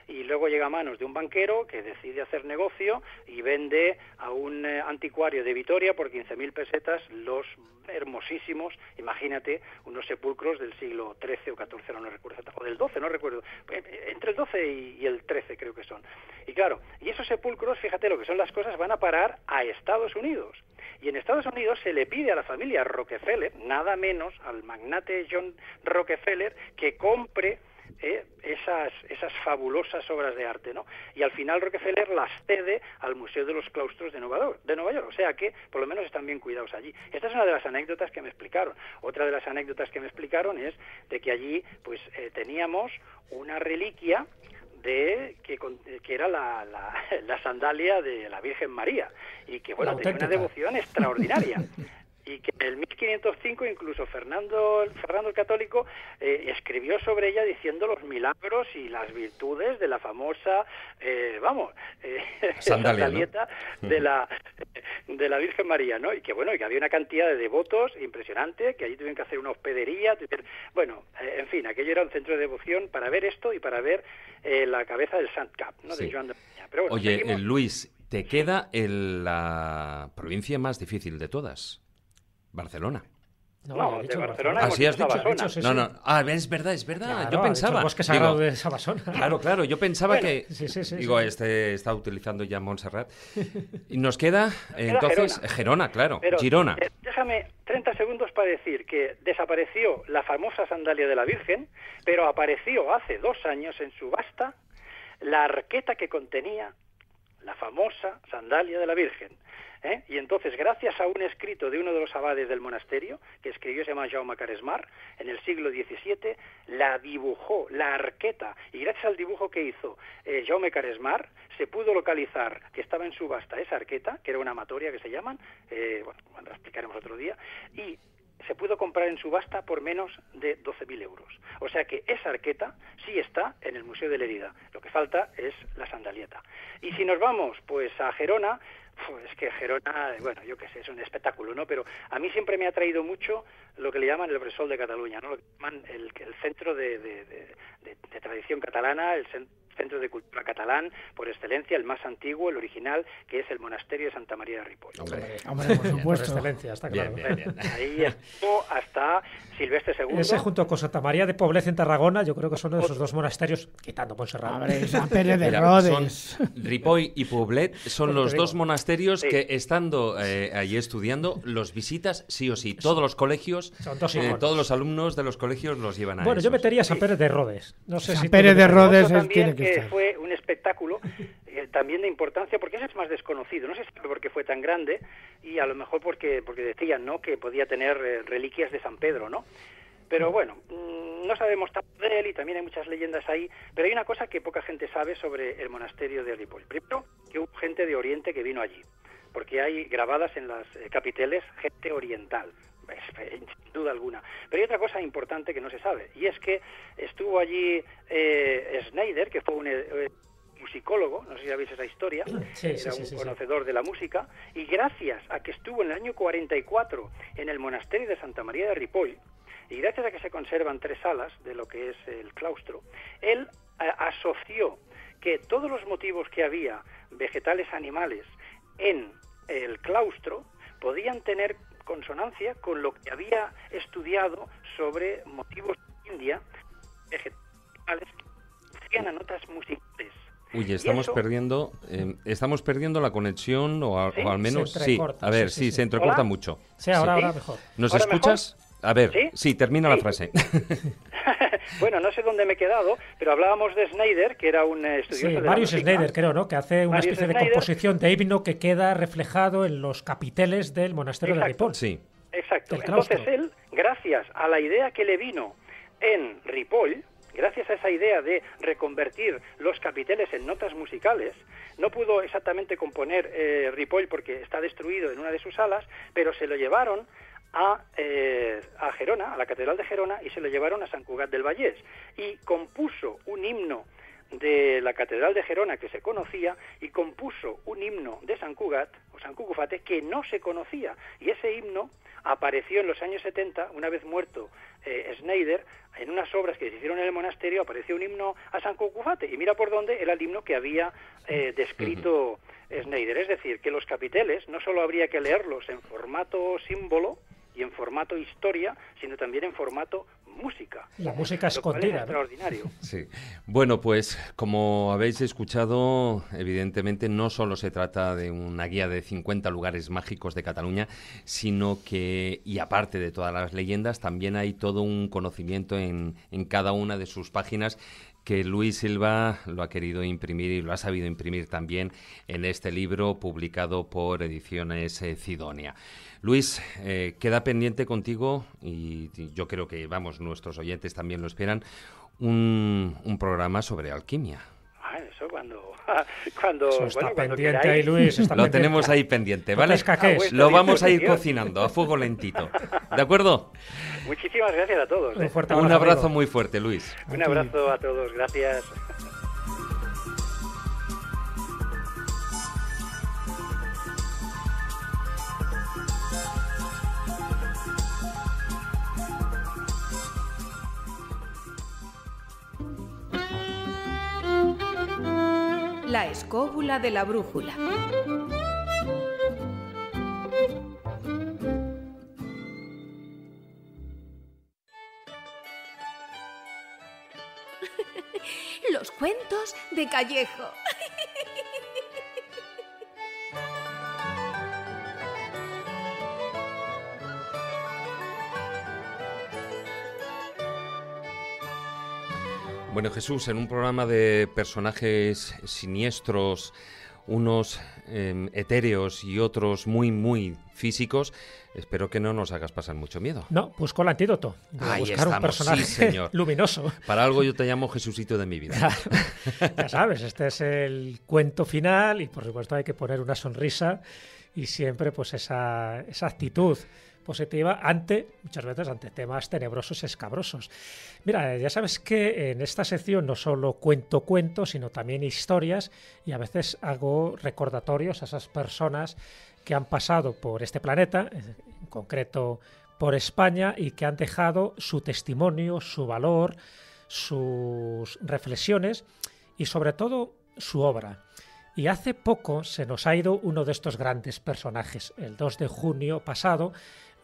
y luego llega a manos de un banquero que decide hacer negocio y vende a un eh, anticuario de Vitoria por 15.000 pesetas los hermosísimos, imagínate, unos sepulcros del siglo XIII o XIV, no recuerdo, o del XII, no recuerdo, eh, eh, entre el XII y, y el XIII creo que son. Y claro, y esos sepulcros, fíjate lo que son las cosas, van a parar a Estados Unidos. Y en Estados Unidos se le pide a la familia Rockefeller, nada menos al magnate John Rockefeller, que compre eh, esas, esas fabulosas obras de arte, ¿no? Y al final Rockefeller las cede al Museo de los Claustros de Nueva, York, de Nueva York, o sea que por lo menos están bien cuidados allí. Esta es una de las anécdotas que me explicaron. Otra de las anécdotas que me explicaron es de que allí pues eh, teníamos una reliquia de que, que era la, la, la, sandalia de la Virgen María y que bueno tenía una devoción extraordinaria y que en el 1505 incluso Fernando, el Católico eh, escribió sobre ella diciendo los milagros y las virtudes de la famosa, eh, vamos, eh, Sandalia, de, la, de la Virgen María, ¿no? Y que bueno, y que había una cantidad de devotos impresionante, que allí tuvieron que hacer una hospedería, bueno, eh, en fin, aquello era un centro de devoción para ver esto y para ver la cabeza del Sandcap, ¿no? De Joan de Oye, Luis, te queda la provincia más difícil de todas. Barcelona. No, no de Barcelona Así has dicho, no, no. Ah, es verdad, es verdad. Claro, yo pensaba. Bosque Sagrado de Sabasona. Claro, claro. Yo pensaba que. digo, este está utilizando ya Montserrat. Y nos queda, entonces, Gerona. claro. Girona. Eh, déjame 30 segundos para decir que desapareció la famosa sandalia de la Virgen, pero apareció hace dos años en subasta la arqueta que contenía la famosa sandalia de la Virgen. ¿eh? Y entonces, gracias a un escrito de uno de los abades del monasterio, que escribió, se llama Jaume Caresmar, en el siglo XVII, la dibujó, la arqueta, y gracias al dibujo que hizo eh, Jaume Caresmar, se pudo localizar que estaba en subasta esa arqueta, que era una amatoria que se llaman, eh, bueno, la explicaremos otro día, y se pudo comprar en subasta por menos de 12.000 euros. O sea que esa arqueta sí está en el Museo de la Herida. Lo que falta es la sandalieta. Y si nos vamos pues a Gerona, pues, es que Gerona, bueno, yo qué sé, es un espectáculo, ¿no? Pero a mí siempre me ha traído mucho lo que le llaman el Bresol de Cataluña, ¿no? Lo que llaman el, centro de, de tradición catalana, el centro centro de cultura catalán por excelencia, el más antiguo, el original, que es el monasterio de Santa María de Ripoll. Hombre, por excelencia, está claro. Ahí hasta Silvestre II. Ese junto con Santa María de Poblet en Tarragona, yo creo que son esos dos monasterios, quitando San Pérez de Rodes. Ripoy y Poblet son los dos monasterios que estando eh, allí estudiando los visitas sí o sí. Todos los colegios, eh, todos los alumnos de los colegios los llevan a Bueno, yo metería San Pérez de Rodes. No sé San Pérez de Rodes tiene que, que fue un espectáculo también de importancia porque ese es más desconocido, no sé por qué fue tan grande y a lo mejor porque, porque decían ¿no? que podía tener eh, reliquias de San Pedro, ¿no? Pero bueno, mm, no sabemos tanto de él y también hay muchas leyendas ahí, pero hay una cosa que poca gente sabe sobre el monasterio de Ripoll. Primero, que hubo gente de Oriente que vino allí, porque hay grabadas en las eh, capiteles gente oriental, eh, sin duda alguna. Pero hay otra cosa importante que no se sabe, y es que estuvo allí Schneider, que fue un musicólogo, no sé si sabéis esa historia, era un conocedor de la música, y gracias a que estuvo en el año 44 en el monasterio de Santa María de Ripoll, y gracias a que se conservan tres salas de lo que es el claustro, él eh, asoció que todos los motivos que había, vegetales, animales, en el claustro, podían tener consonancia con lo que había estudiado sobre motivos de India, vegetales, que a notas musicales Uy, estamos perdiendo, em, estamos perdiendo la conexión o, al menos sí. A ver, sí, se entrecorta mucho. Sí, ahora, ahora mejor. ¿Nos escuchas? A ver, sí, termina la frase. bueno, no sé dónde me he quedado, pero hablábamos de Snyder, que era un estudioso de Marius creo, ¿no? Que hace una especie de composición de himno que queda reflejado en los capiteles del monasterio de Ripoll. Sí. Exacto. Entonces él, gracias a la idea que le vino en Ripoll, gracias a esa idea de reconvertir los capiteles en notas musicales, no pudo exactamente componer eh, Ripoll porque está destruido en una de sus alas, pero se lo llevaron a, eh, a, Gerona, a la Catedral de Gerona, y se lo llevaron a San Cugat del Vallés. Y compuso un himno de la Catedral de Gerona que se conocía y compuso un himno de San Cugat o San Cucufate que no se conocía. Y ese himno apareció en los años 70, una vez muerto eh, en unas obras que se hicieron en el monasterio apareció un himno a San Cucufate y mira por dónde era el himno que había eh, descrito snyder Schneider. Es decir, que los capiteles no solo habría que leerlos en formato símbolo, y en formato historia, sino también en formato música. La música escondida. Es extraordinario. Sí. Bueno, pues como habéis escuchado, evidentemente no solo se trata de una guía de 50 lugares mágicos de Cataluña, sino que, y aparte de todas las leyendas, también hay todo un conocimiento en, en cada una de sus páginas que Luis Silva lo ha querido imprimir y lo ha sabido imprimir también en este libro publicado por Ediciones eh, Cidonia. Luis, eh, queda pendiente contigo y yo creo que, vamos, nuestros oyentes también lo esperan, un, programa sobre alquimia. Ah, eso cuando... está pendiente ahí, Luis. lo tenemos ahí pendiente, ¿vale? Ah, lo vamos a ir cocinando a fuego lentito. ¿De acuerdo? Muchísimas gracias a todos. Un, ¿eh? abrazo, muy fuerte, Luis. Un abrazo a todos, gracias. La escóbula de la brújula. Los cuentos de Callejo. Bueno, Jesús, en un programa de personajes siniestros, unos em, etéreos y otros muy, muy físicos, espero que no nos hagas pasar mucho miedo. No, busco pues el antídoto. Ahí un personaje luminoso. Para algo yo te llamo Jesucito de mi vida. Ya sabes, este es el cuento final y por supuesto hay que poner una sonrisa y siempre pues esa, esa actitud positiva ante, muchas veces, ante temas tenebrosos y escabrosos. Mira, eh, ya sabes que en esta sección no solo cuento cuentos, sino también historias y a veces hago recordatorios a esas personas que han pasado por este planeta, eh, en concreto por España, y que han dejado su testimonio, su valor, sus reflexiones y sobre todo su obra. Y hace poco se nos ha ido uno de estos grandes personajes. El 2 de junio pasado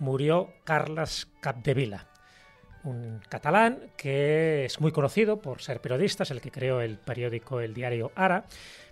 murió Carles Capdevila, un catalán que es muy conocido por ser periodista, es el que creó el periódico El Diario Ara,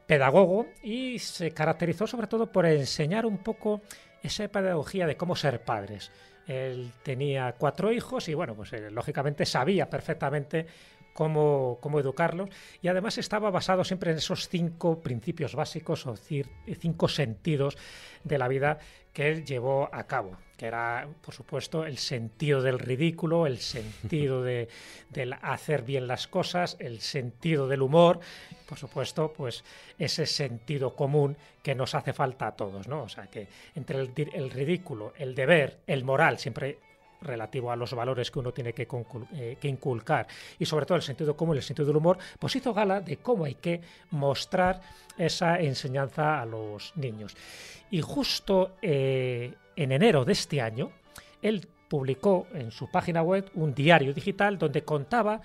pedagogo y se caracterizó sobre todo por enseñar un poco esa pedagogía de cómo ser padres. Él tenía cuatro hijos y bueno, pues eh, lógicamente sabía perfectamente cómo, cómo educarlos y además estaba basado siempre en esos cinco principios básicos o cinco sentidos de la vida que él llevó a cabo que era, por supuesto, el sentido del ridículo, el sentido de, del hacer bien las cosas, el sentido del humor, por supuesto, pues ese sentido común que nos hace falta a todos, ¿no? O sea, que entre el, ridículo, el deber, el moral, siempre relativo a los valores que uno tiene que, eh, inculcar y sobre todo el sentido común y el sentido del humor, pues hizo gala de cómo hay que mostrar esa enseñanza a los niños. Y justo eh, en enero de este año, él publicó en su página web un diario digital donde contaba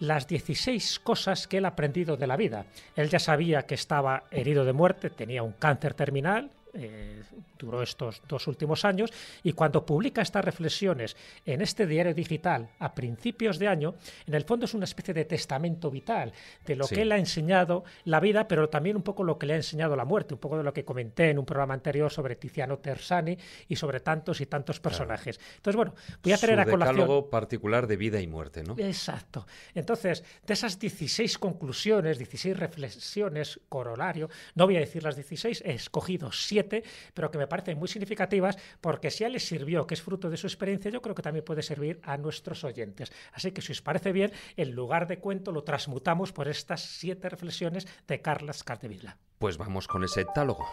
las 16 cosas que él ha aprendido de la vida. Él ya sabía que estaba herido de muerte, tenía un cáncer terminal, eh, duró estos dos últimos años, y cuando publica estas reflexiones en este diario digital a principios de año, en el fondo es una especie de testamento vital de lo que él ha enseñado la vida, pero también un poco lo que le ha enseñado la muerte, un poco de lo que comenté en un programa anterior sobre Tiziano Tersani y sobre tantos y tantos personajes. Entonces, bueno, voy a tener a colación... particular de vida y muerte, ¿no? Exacto. Entonces, de esas 16 conclusiones, 16 reflexiones, corolario, no voy a decir las 16, he escogido 7 pero que me parecen muy significativas porque si a él les sirvió, que es fruto de su experiencia, yo creo que también puede servir a nuestros oyentes. Así que si os parece bien, en lugar de cuento lo transmutamos por estas siete reflexiones de Carlas Cartevilla Pues vamos con ese tálogo.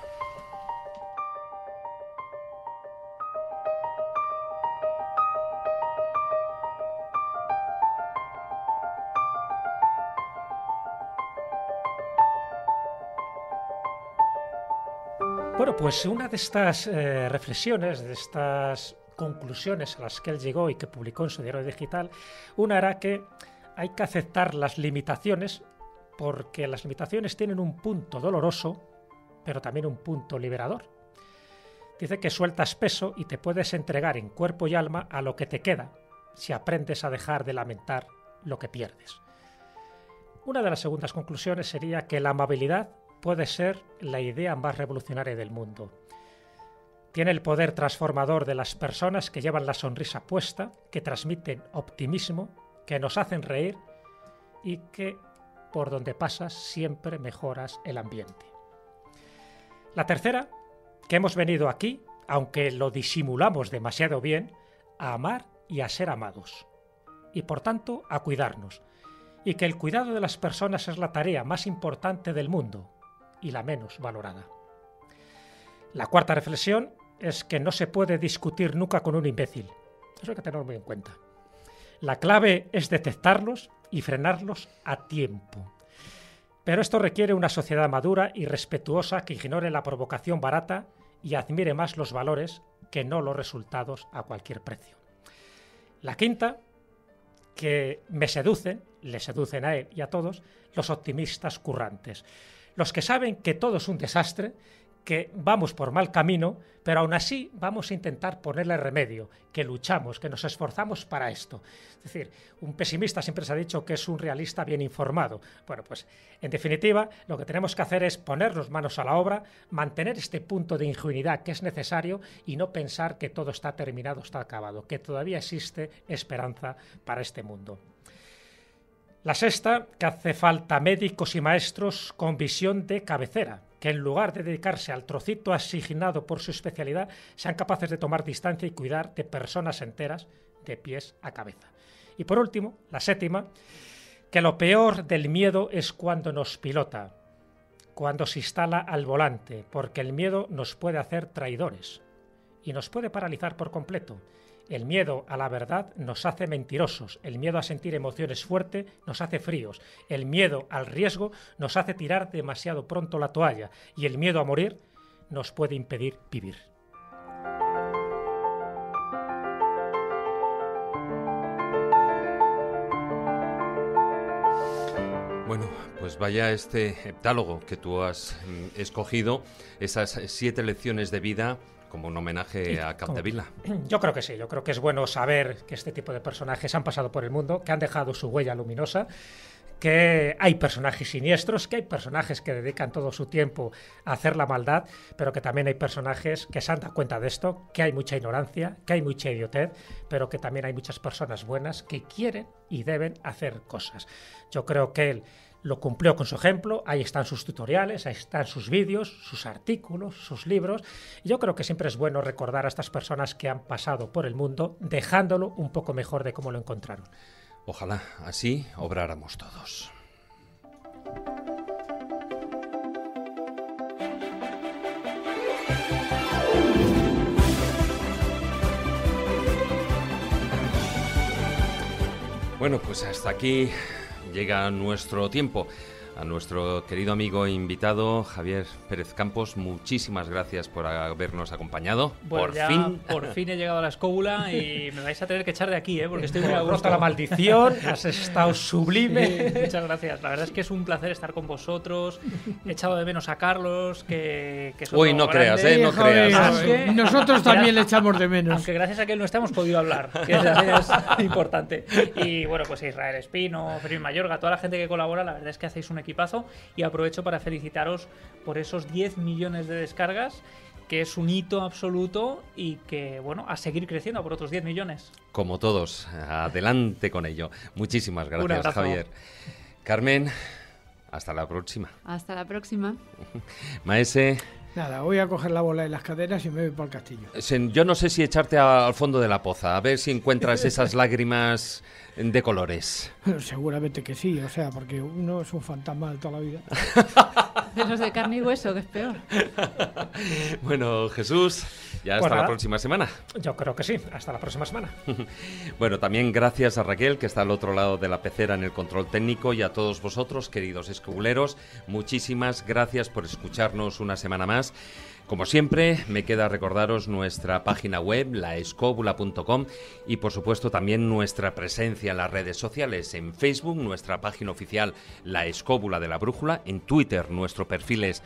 pues una de estas eh, reflexiones, de estas conclusiones a las que él llegó y que publicó en su diario digital, una era que hay que aceptar las limitaciones porque las limitaciones tienen un punto doloroso, pero también un punto liberador. Dice que sueltas peso y te puedes entregar en cuerpo y alma a lo que te queda, si aprendes a dejar de lamentar lo que pierdes. Una de las segundas conclusiones sería que la amabilidad puede ser la idea más revolucionaria del mundo. Tiene el poder transformador de las personas que llevan la sonrisa puesta, que transmiten optimismo, que nos hacen reír y que por donde pasas siempre mejoras el ambiente. La tercera, que hemos venido aquí, aunque lo disimulamos demasiado bien, a amar y a ser amados. Y por tanto, a cuidarnos. Y que el cuidado de las personas es la tarea más importante del mundo, y la menos valorada. La cuarta reflexión es que no se puede discutir nunca con un imbécil. Eso hay que tenerlo muy en cuenta. La clave es detectarlos y frenarlos a tiempo. Pero esto requiere una sociedad madura y respetuosa que ignore la provocación barata y admire más los valores que no los resultados a cualquier precio. La quinta, que me seducen, le seducen a él y a todos, los optimistas currantes los que saben que todo es un desastre, que vamos por mal camino, pero aún así vamos a intentar ponerle remedio, que luchamos, que nos esforzamos para esto. Es decir, un pesimista siempre se ha dicho que es un realista bien informado. Bueno, pues en definitiva, lo que tenemos que hacer es ponernos manos a la obra, mantener este punto de ingenuidad que es necesario y no pensar que todo está terminado, está acabado, que todavía existe esperanza para este mundo. La sexta, que hace falta médicos y maestros con visión de cabecera, que en lugar de dedicarse al trocito asignado por su especialidad, sean capaces de tomar distancia y cuidar de personas enteras de pies a cabeza. Y por último, la séptima, que lo peor del miedo es cuando nos pilota, cuando se instala al volante, porque el miedo nos puede hacer traidores y nos puede paralizar por completo el miedo a la verdad nos hace mentirosos, el miedo a sentir emociones fuertes nos hace fríos, el miedo al riesgo nos hace tirar demasiado pronto la toalla y el miedo a morir nos puede impedir vivir. Bueno, pues vaya este heptálogo que tú has mm, escogido, esas siete lecciones de vida como un homenaje a Capdevila. Yo creo que sí, yo creo que es bueno saber que este tipo de personajes han pasado por el mundo, que han dejado su huella luminosa, que hay personajes siniestros, que hay personajes que dedican todo su tiempo a hacer la maldad, pero que también hay personajes que se han dado cuenta de esto, que hay mucha ignorancia, que hay mucha idiotez, pero que también hay muchas personas buenas que quieren y deben hacer cosas. Yo creo que él lo cumplió con su ejemplo, ahí están sus tutoriales, ahí están sus vídeos, sus artículos, sus libros. yo creo que siempre es bueno recordar a estas personas que han pasado por el mundo dejándolo un poco mejor de cómo lo encontraron. Ojalá así obráramos todos. Bueno, pues hasta aquí llega nuestro tiempo. A nuestro querido amigo e invitado Javier Pérez Campos, muchísimas gracias por habernos acompañado. por fin. Por fin he llegado a la escóbula y me vais a tener que echar de aquí, ¿eh? porque estoy muy a la maldición, has estado sublime. muchas gracias. La verdad es que es un placer estar con vosotros. He echado de menos a Carlos, que, que Uy, no creas, ¿eh? No creas. nosotros también le echamos de menos. Aunque gracias a que él no hemos podido hablar, que es, importante. Y bueno, pues Israel Espino, Fermín Mayorga, toda la gente que colabora, la verdad es que hacéis un y aprovecho para felicitaros por esos 10 millones de descargas que es un hito absoluto y que, bueno, a seguir creciendo por otros 10 millones. Como todos, adelante con ello. Muchísimas gracias, Javier. Carmen, hasta la próxima. Hasta la próxima. Maese. Nada, voy a coger la bola de las cadenas y me voy para el castillo. Yo no sé si echarte al fondo de la poza, a ver si encuentras esas lágrimas de colores. Seguramente que sí, o sea, porque uno es un fantasma de toda la vida. Eso de carne y hueso, que es peor. bueno, Jesús, ya hasta la próxima semana. Yo creo que sí, hasta la próxima semana. bueno, también gracias a Raquel, que está al otro lado de la pecera en el control técnico, y a todos vosotros, queridos escobuleros, muchísimas gracias por escucharnos una semana más. Como siempre, me queda recordaros nuestra página web, laescobula.com, y por supuesto también nuestra presencia en las redes sociales, en Facebook, nuestra página oficial, La Escóbula de la Brújula, en Twitter, nuestro perfil es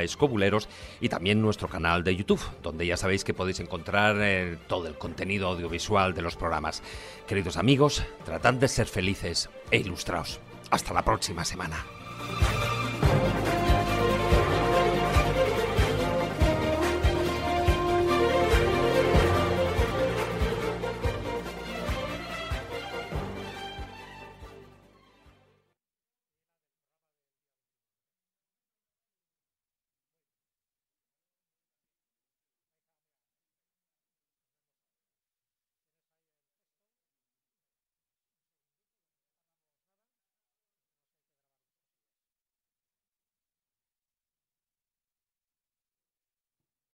escobuleros, y también nuestro canal de YouTube, donde ya sabéis que podéis encontrar eh, todo el contenido audiovisual de los programas. Queridos amigos, tratad de ser felices e ilustraos. Hasta la próxima semana.